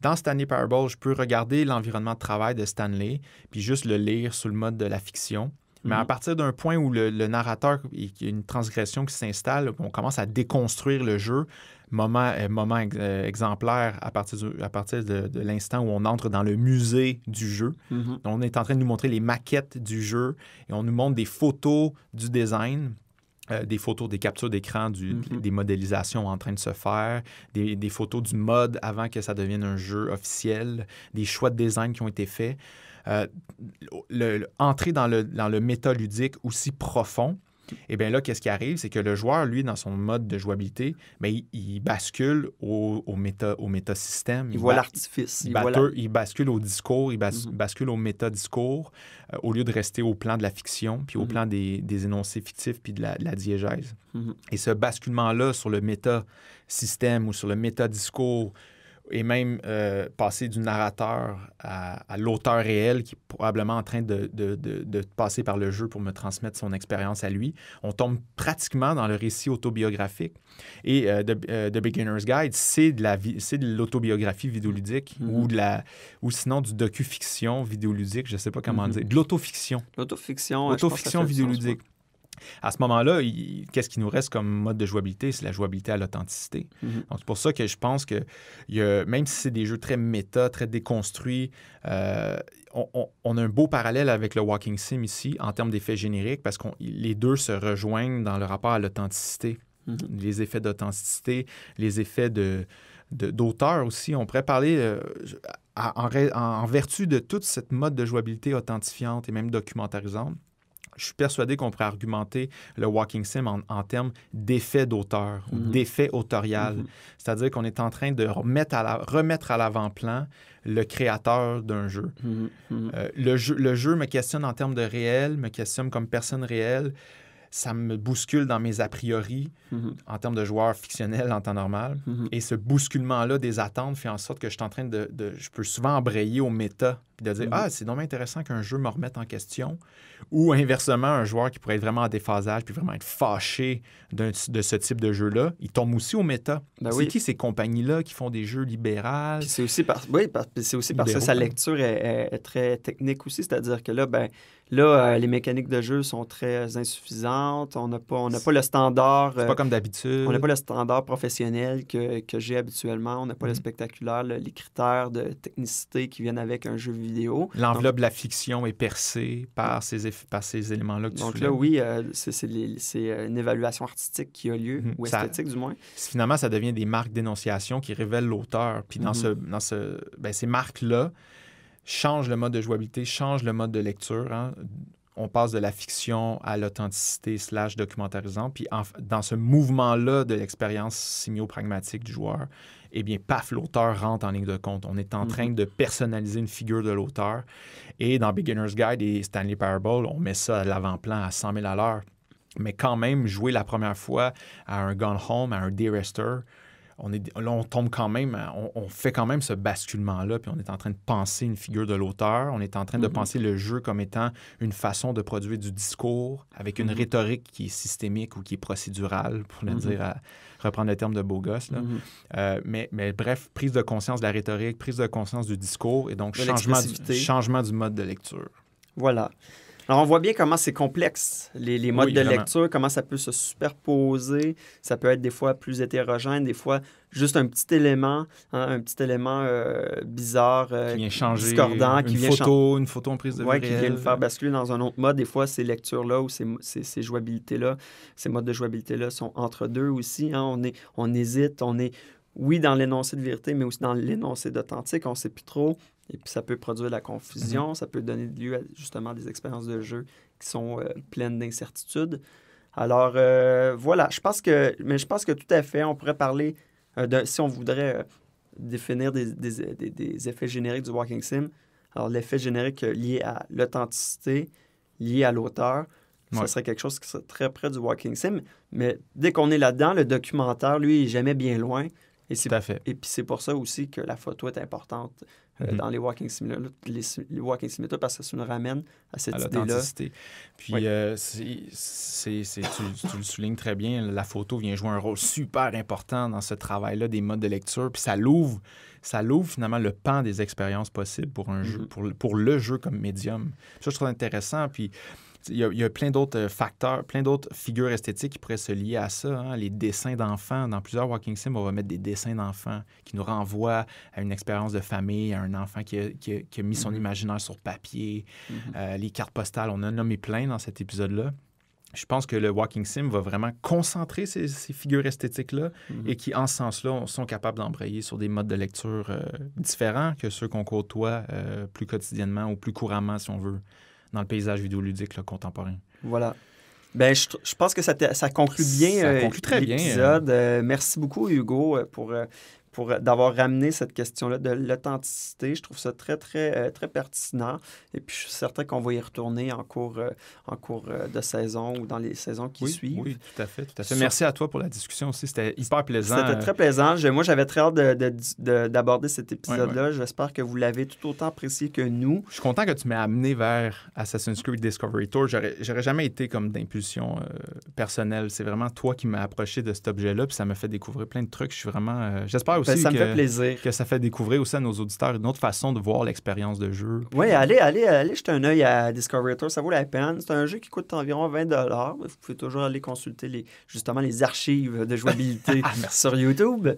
dans Stanley Parable, je peux regarder l'environnement de travail de Stanley, puis juste le lire sous le mode de la fiction. Mais à mhm. partir d'un point où le, narrateur, il y a une transgression qui s'installe, on commence à déconstruire le jeu, moment, euh, moment euh, exemplaire à partir, à partir de, l'instant où on entre dans le musée du jeu. Mhm. On est en train de nous montrer les maquettes du jeu et on nous montre des photos du design. Euh, des photos, des captures d'écran, mhm. des modélisations en train de se faire, des, des, photos du mode avant que ça devienne un jeu officiel, des choix de design qui ont été faits. Euh, le, entrer dans le, dans le aussi profond, et eh bien là, qu'est-ce qui arrive? C'est que le joueur, lui, dans son mode de jouabilité, mais ben, il, bascule au, méta, au Il, voit l'artifice. Il, bascule au discours, il mhm. bascule au méta discours euh, au lieu de rester au plan de la fiction, puis au mhm. plan des, énoncés fictifs, puis de la, diégèse. Mhm. Et ce basculement-là sur le méta système ou sur le méta discours et même euh, passer du narrateur à, l'auteur réel qui est probablement en train de, de, de, passer par le jeu pour me transmettre son expérience à lui. On tombe pratiquement dans le récit autobiographique. Et euh, euh, the, Beginner's Guide, c'est de l'autobiographie vidéoludique mhm. ou, de la, ou sinon du docu-fiction vidéoludique, je ne sais pas comment mhm. dire, de l'autofiction. L'autofiction. L'autofiction vidéoludique à ce moment-là, qu'est-ce qui nous reste comme mode de jouabilité? C'est la jouabilité à l'authenticité. Mhm. c'est pour ça que je pense que même si c'est des jeux très méta, très déconstruits, euh, on, a un beau parallèle avec le Walking Sim ici en termes d'effets génériques parce que les deux se rejoignent dans le rapport à l'authenticité. Mhm. Les effets d'authenticité, les effets de d'auteur aussi. On pourrait parler euh, en, en, vertu de toute cette mode de jouabilité authentifiante et même documentarisante je suis persuadé qu'on pourrait argumenter le Walking Sim en, termes d'effet d'auteur ou mhm. d'effet autorial. Mhm. C'est-à-dire qu'on est en train de remettre à l'avant-plan le créateur d'un mhm. Euh, jeu. le jeu. me questionne en termes de réel, me questionne comme personne réelle. Ça me bouscule dans mes a priori en termes de joueur fictionnel en temps normal. Et ce bousculement-là des attentes fait en sorte que je suis en train de, de je peux souvent embrayer au méta puis de dire mm-hmm. Ah, c'est dommage intéressant qu'un jeu me remette en question. Ou inversement, un joueur qui pourrait être vraiment en déphasage puis vraiment être fâché de ce type de jeu-là, il tombe aussi au méta. Ben c'est qui ces compagnies-là qui font des jeux libérales C'est aussi parce oui, c'est aussi parce que sa hein. lecture est, très technique aussi, c'est-à-dire que là, ben, Là, euh, les mécaniques de jeu sont très insuffisantes. On n'a pas, pas le standard. c'est pas euh, comme d'habitude. On n'a pas le standard professionnel que, j'ai habituellement. On n'a pas le mm-hmm. spectaculaire, les critères de technicité qui viennent avec un jeu L'enveloppe de la fiction est percée par mm. ces, éléments-là Donc là, oui, euh, c'est euh, une évaluation artistique qui a lieu, mm-hmm. ou esthétique du moins. Finalement, ça devient des marques d'énonciation qui révèlent l'auteur. Puis dans, mm-hmm. ce, dans ce, ben, ces marques-là changent le mode de jouabilité, change le mode de lecture. Hein. On passe de la fiction à l'authenticité slash documentarisant. Puis dans ce mouvement-là de l'expérience simio-pragmatique du joueur, eh bien, paf, l'auteur rentre en ligne de compte. On est en mm-hmm. train de personnaliser une figure de l'auteur. Et dans Beginner's Guide et Stanley Parable, on met ça à l'avant-plan à 100 000 à l'heure. Mais quand même, jouer la première fois à un Gone Home, à un d on là, on tombe quand même, on, fait quand même ce basculement-là, puis on est en train de penser une figure de l'auteur, on est en train de mm-hmm. penser le jeu comme étant une façon de produire du discours avec une mm-hmm. rhétorique qui est systémique ou qui est procédurale, pour le dire à, reprendre le terme de beau gosse. Mhm. Euh, mais, mais bref, prise de conscience de la rhétorique, prise de conscience du discours et donc changement du, changement du mode de lecture. Voilà. Alors, on voit bien comment c'est complexe, les, modes de lecture, comment ça peut se superposer. Ça peut être des fois plus hétérogène, des fois juste un petit élément, hein, un petit élément euh, bizarre, euh, qui vient changer, discordant, qui vient photo, une photo en prise de qui vient faire basculer dans un autre mode. Des fois, ces lectures-là ou ces, ces, jouabilités-là, ces modes de jouabilité-là sont entre deux aussi. Hein. On, est, on hésite, on est oui, dans l'énoncé de vérité, mais aussi dans l'énoncé d'authentique. On ne sait plus trop. Et puis ça peut produire de la confusion, mhm. ça peut donner lieu à justement des expériences de jeu qui sont euh, pleines d'incertitudes. Alors euh, voilà, je pense que, mais je pense que tout à fait, on pourrait parler, euh, si on voudrait définir des, effets génériques du Walking Sim, alors l'effet générique lié à l'authenticité, lié à l'auteur, ce serait quelque chose qui serait très près du Walking Sim. Mais dès qu'on est là-dedans, le documentaire, lui, est jamais bien loin. Et c'est, Et puis c'est pour ça aussi que la photo est importante euh, mm-hmm. dans les walking simulators, les, walking parce que ça nous ramène à cette idée-là. Puis euh, c'est, tu, le soulignes très bien, la photo vient jouer un rôle super important dans ce travail-là des modes de lecture, puis ça l'ouvre, ça l'ouvre finalement le pan des expériences possibles pour un jeu, mm-hmm. pour, pour le jeu comme médium. Ça je trouve intéressant, puis il y, a, plein d'autres euh, facteurs, plein d'autres figures esthétiques qui pourraient se lier à ça. Hein. Les dessins d'enfants, dans plusieurs Walking Sims, on va mettre des dessins d'enfants qui nous renvoient à une expérience de famille, à un enfant qui a, mis son mm-hmm. imaginaire sur papier. Mm-hmm. Euh, les cartes postales, on en a mis plein dans cet épisode-là je pense que le Walking Sim va vraiment concentrer ces, figures esthétiques-là mm-hmm. et qui, en ce sens-là, sont capables d'embrayer sur des modes de lecture euh, différents que ceux qu'on côtoie plus quotidiennement ou plus couramment, si on veut, dans le paysage vidéoludique contemporain. Voilà. Ben, je, pense que ça, ça conclut euh, bien l'épisode. Hein. Euh, merci beaucoup, Hugo, euh, pour, pour euh, d'avoir ramené cette question-là de l'authenticité. Je trouve ça très, très, euh, très pertinent. Et puis, je suis certain qu'on va y retourner en cours, euh, en cours de saison ou dans les saisons qui suivent. Oui, tout à fait. Tout à fait. Merci à toi pour la discussion aussi. C'était hyper plaisant. C'était très plaisant. moi, j'avais très hâte d'aborder cet épisode-là. J'espère que vous l'avez tout autant apprécié que nous. Je suis content que tu m'aies amené vers Assassin's Creed Discovery Tour. J'aurais jamais été comme d'impulsion personnelle. C'est vraiment toi qui m'as approché de cet objet-là. Puis ça m'a fait découvrir plein de trucs. Je suis vraiment. J'espère ça me que, fait plaisir. Que ça fait découvrir aussi à nos auditeurs une autre façon de voir l'expérience de jeu. Oui, allez, allez, allez jetez un œil à Discovery ça vaut la peine. C'est un jeu qui coûte environ 20 Vous pouvez toujours aller consulter les, justement les archives de jouabilité ah, sur YouTube.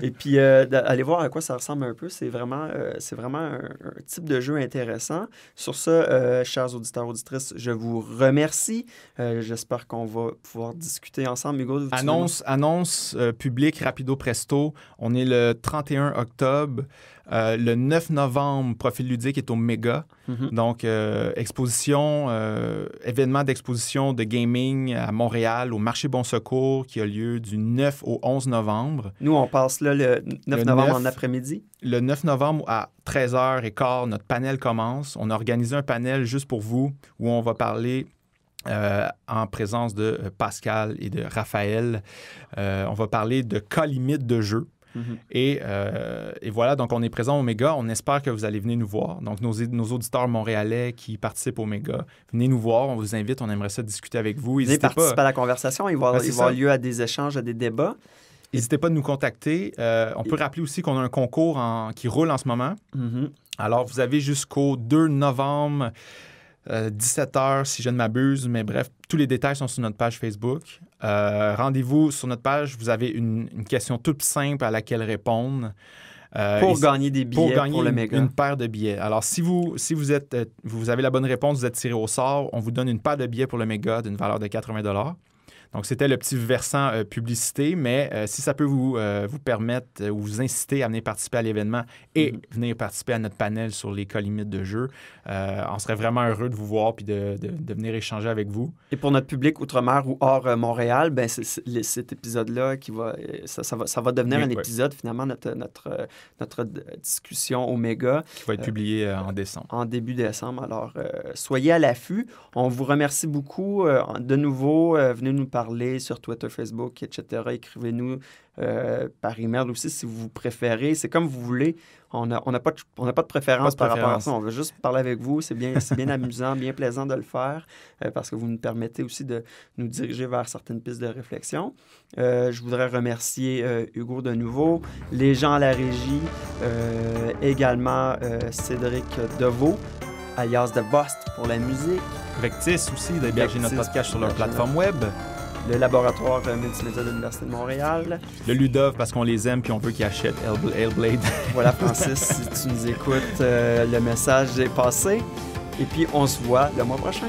Et puis, euh, allez voir à quoi ça ressemble un peu. C'est vraiment, euh, c'est vraiment un, type de jeu intéressant. Sur ce, euh, chers auditeurs, auditrices, je vous remercie. J'espère qu'on va pouvoir discuter ensemble. annonce, annonce public, rapido presto. On est le 31 octobre. Euh, le 9 novembre, Profil ludique est au Méga. Mm-hmm. Donc, euh, exposition, euh, événement d'exposition de gaming à Montréal, au Marché Bon Secours, qui a lieu du 9 au 11 novembre. Nous, on passe là le 9 novembre en après-midi. Le 9 novembre à 13h15, notre panel commence. On a organisé un panel juste pour vous où on va parler en présence de Pascal et de Raphaël. on va parler de cas limites de jeu. Mhm. Euh, et, voilà, donc on est présent au Méga. On espère que vous allez venir nous voir. Donc nos, auditeurs montréalais qui participent au Méga, venez nous voir. On vous invite. On aimerait ça discuter avec vous. Venez participer à la conversation. Il va y avoir lieu à des échanges, à des débats. N'hésitez pas à nous contacter. Euh, on peut rappeler aussi qu'on a un concours en, qui roule en ce moment. Mhm. Alors, vous avez jusqu'au 2 novembre 17h, euh, si je ne m'abuse. Mais bref, tous les détails sont sur notre page Facebook. Euh, rendez-vous sur notre page. Vous avez une, question toute simple à laquelle répondre. Euh, pour gagner des billets pour, le méga. Une, paire de billets. Alors, si vous, si vous, êtes, vous avez la bonne réponse, vous êtes tiré au sort, on vous donne une paire de billets pour le méga d'une valeur de 80 donc, c'était le petit versant euh, publicité, mais euh, si ça peut vous, euh, vous permettre ou vous inciter à venir participer à l'événement et mm-hmm. venir participer à notre panel sur les cas limites de jeu, on serait vraiment heureux de vous voir puis de, de, venir échanger avec vous. Et pour notre public outre-mer ou hors Montréal, ben, c'est cet épisode-là, qui va ça, va, ça, va, devenir un épisode, finalement, notre, notre, notre discussion Oméga. Qui va être publié en décembre. En début décembre. Alors, soyez à l'affût. On vous remercie beaucoup. de nouveau, venez nous parler parler sur Twitter, Facebook, etc. Écrivez-nous euh, par email aussi si vous préférez. C'est comme vous voulez. On n'a pas, de, pas de préférence par rapport à ça. On veut juste parler avec vous. C'est bien, bien amusant, bien plaisant de le faire euh, parce que vous nous permettez aussi de nous diriger vers certaines pistes de réflexion. Euh, je voudrais remercier euh, Hugo de nouveau, les gens à la régie, également Cédric Deveau alias de Bost pour la musique. Vectis aussi d'héberger notre podcast sur leur plateforme web le laboratoire euh, multimédia de l'Université de Montréal. Le Ludov, parce qu'on les aime puis on veut qu'ils achètent Hellblade. voilà, Francis, si tu nous écoutes, euh, le message est passé. Et puis, on se voit le mois prochain.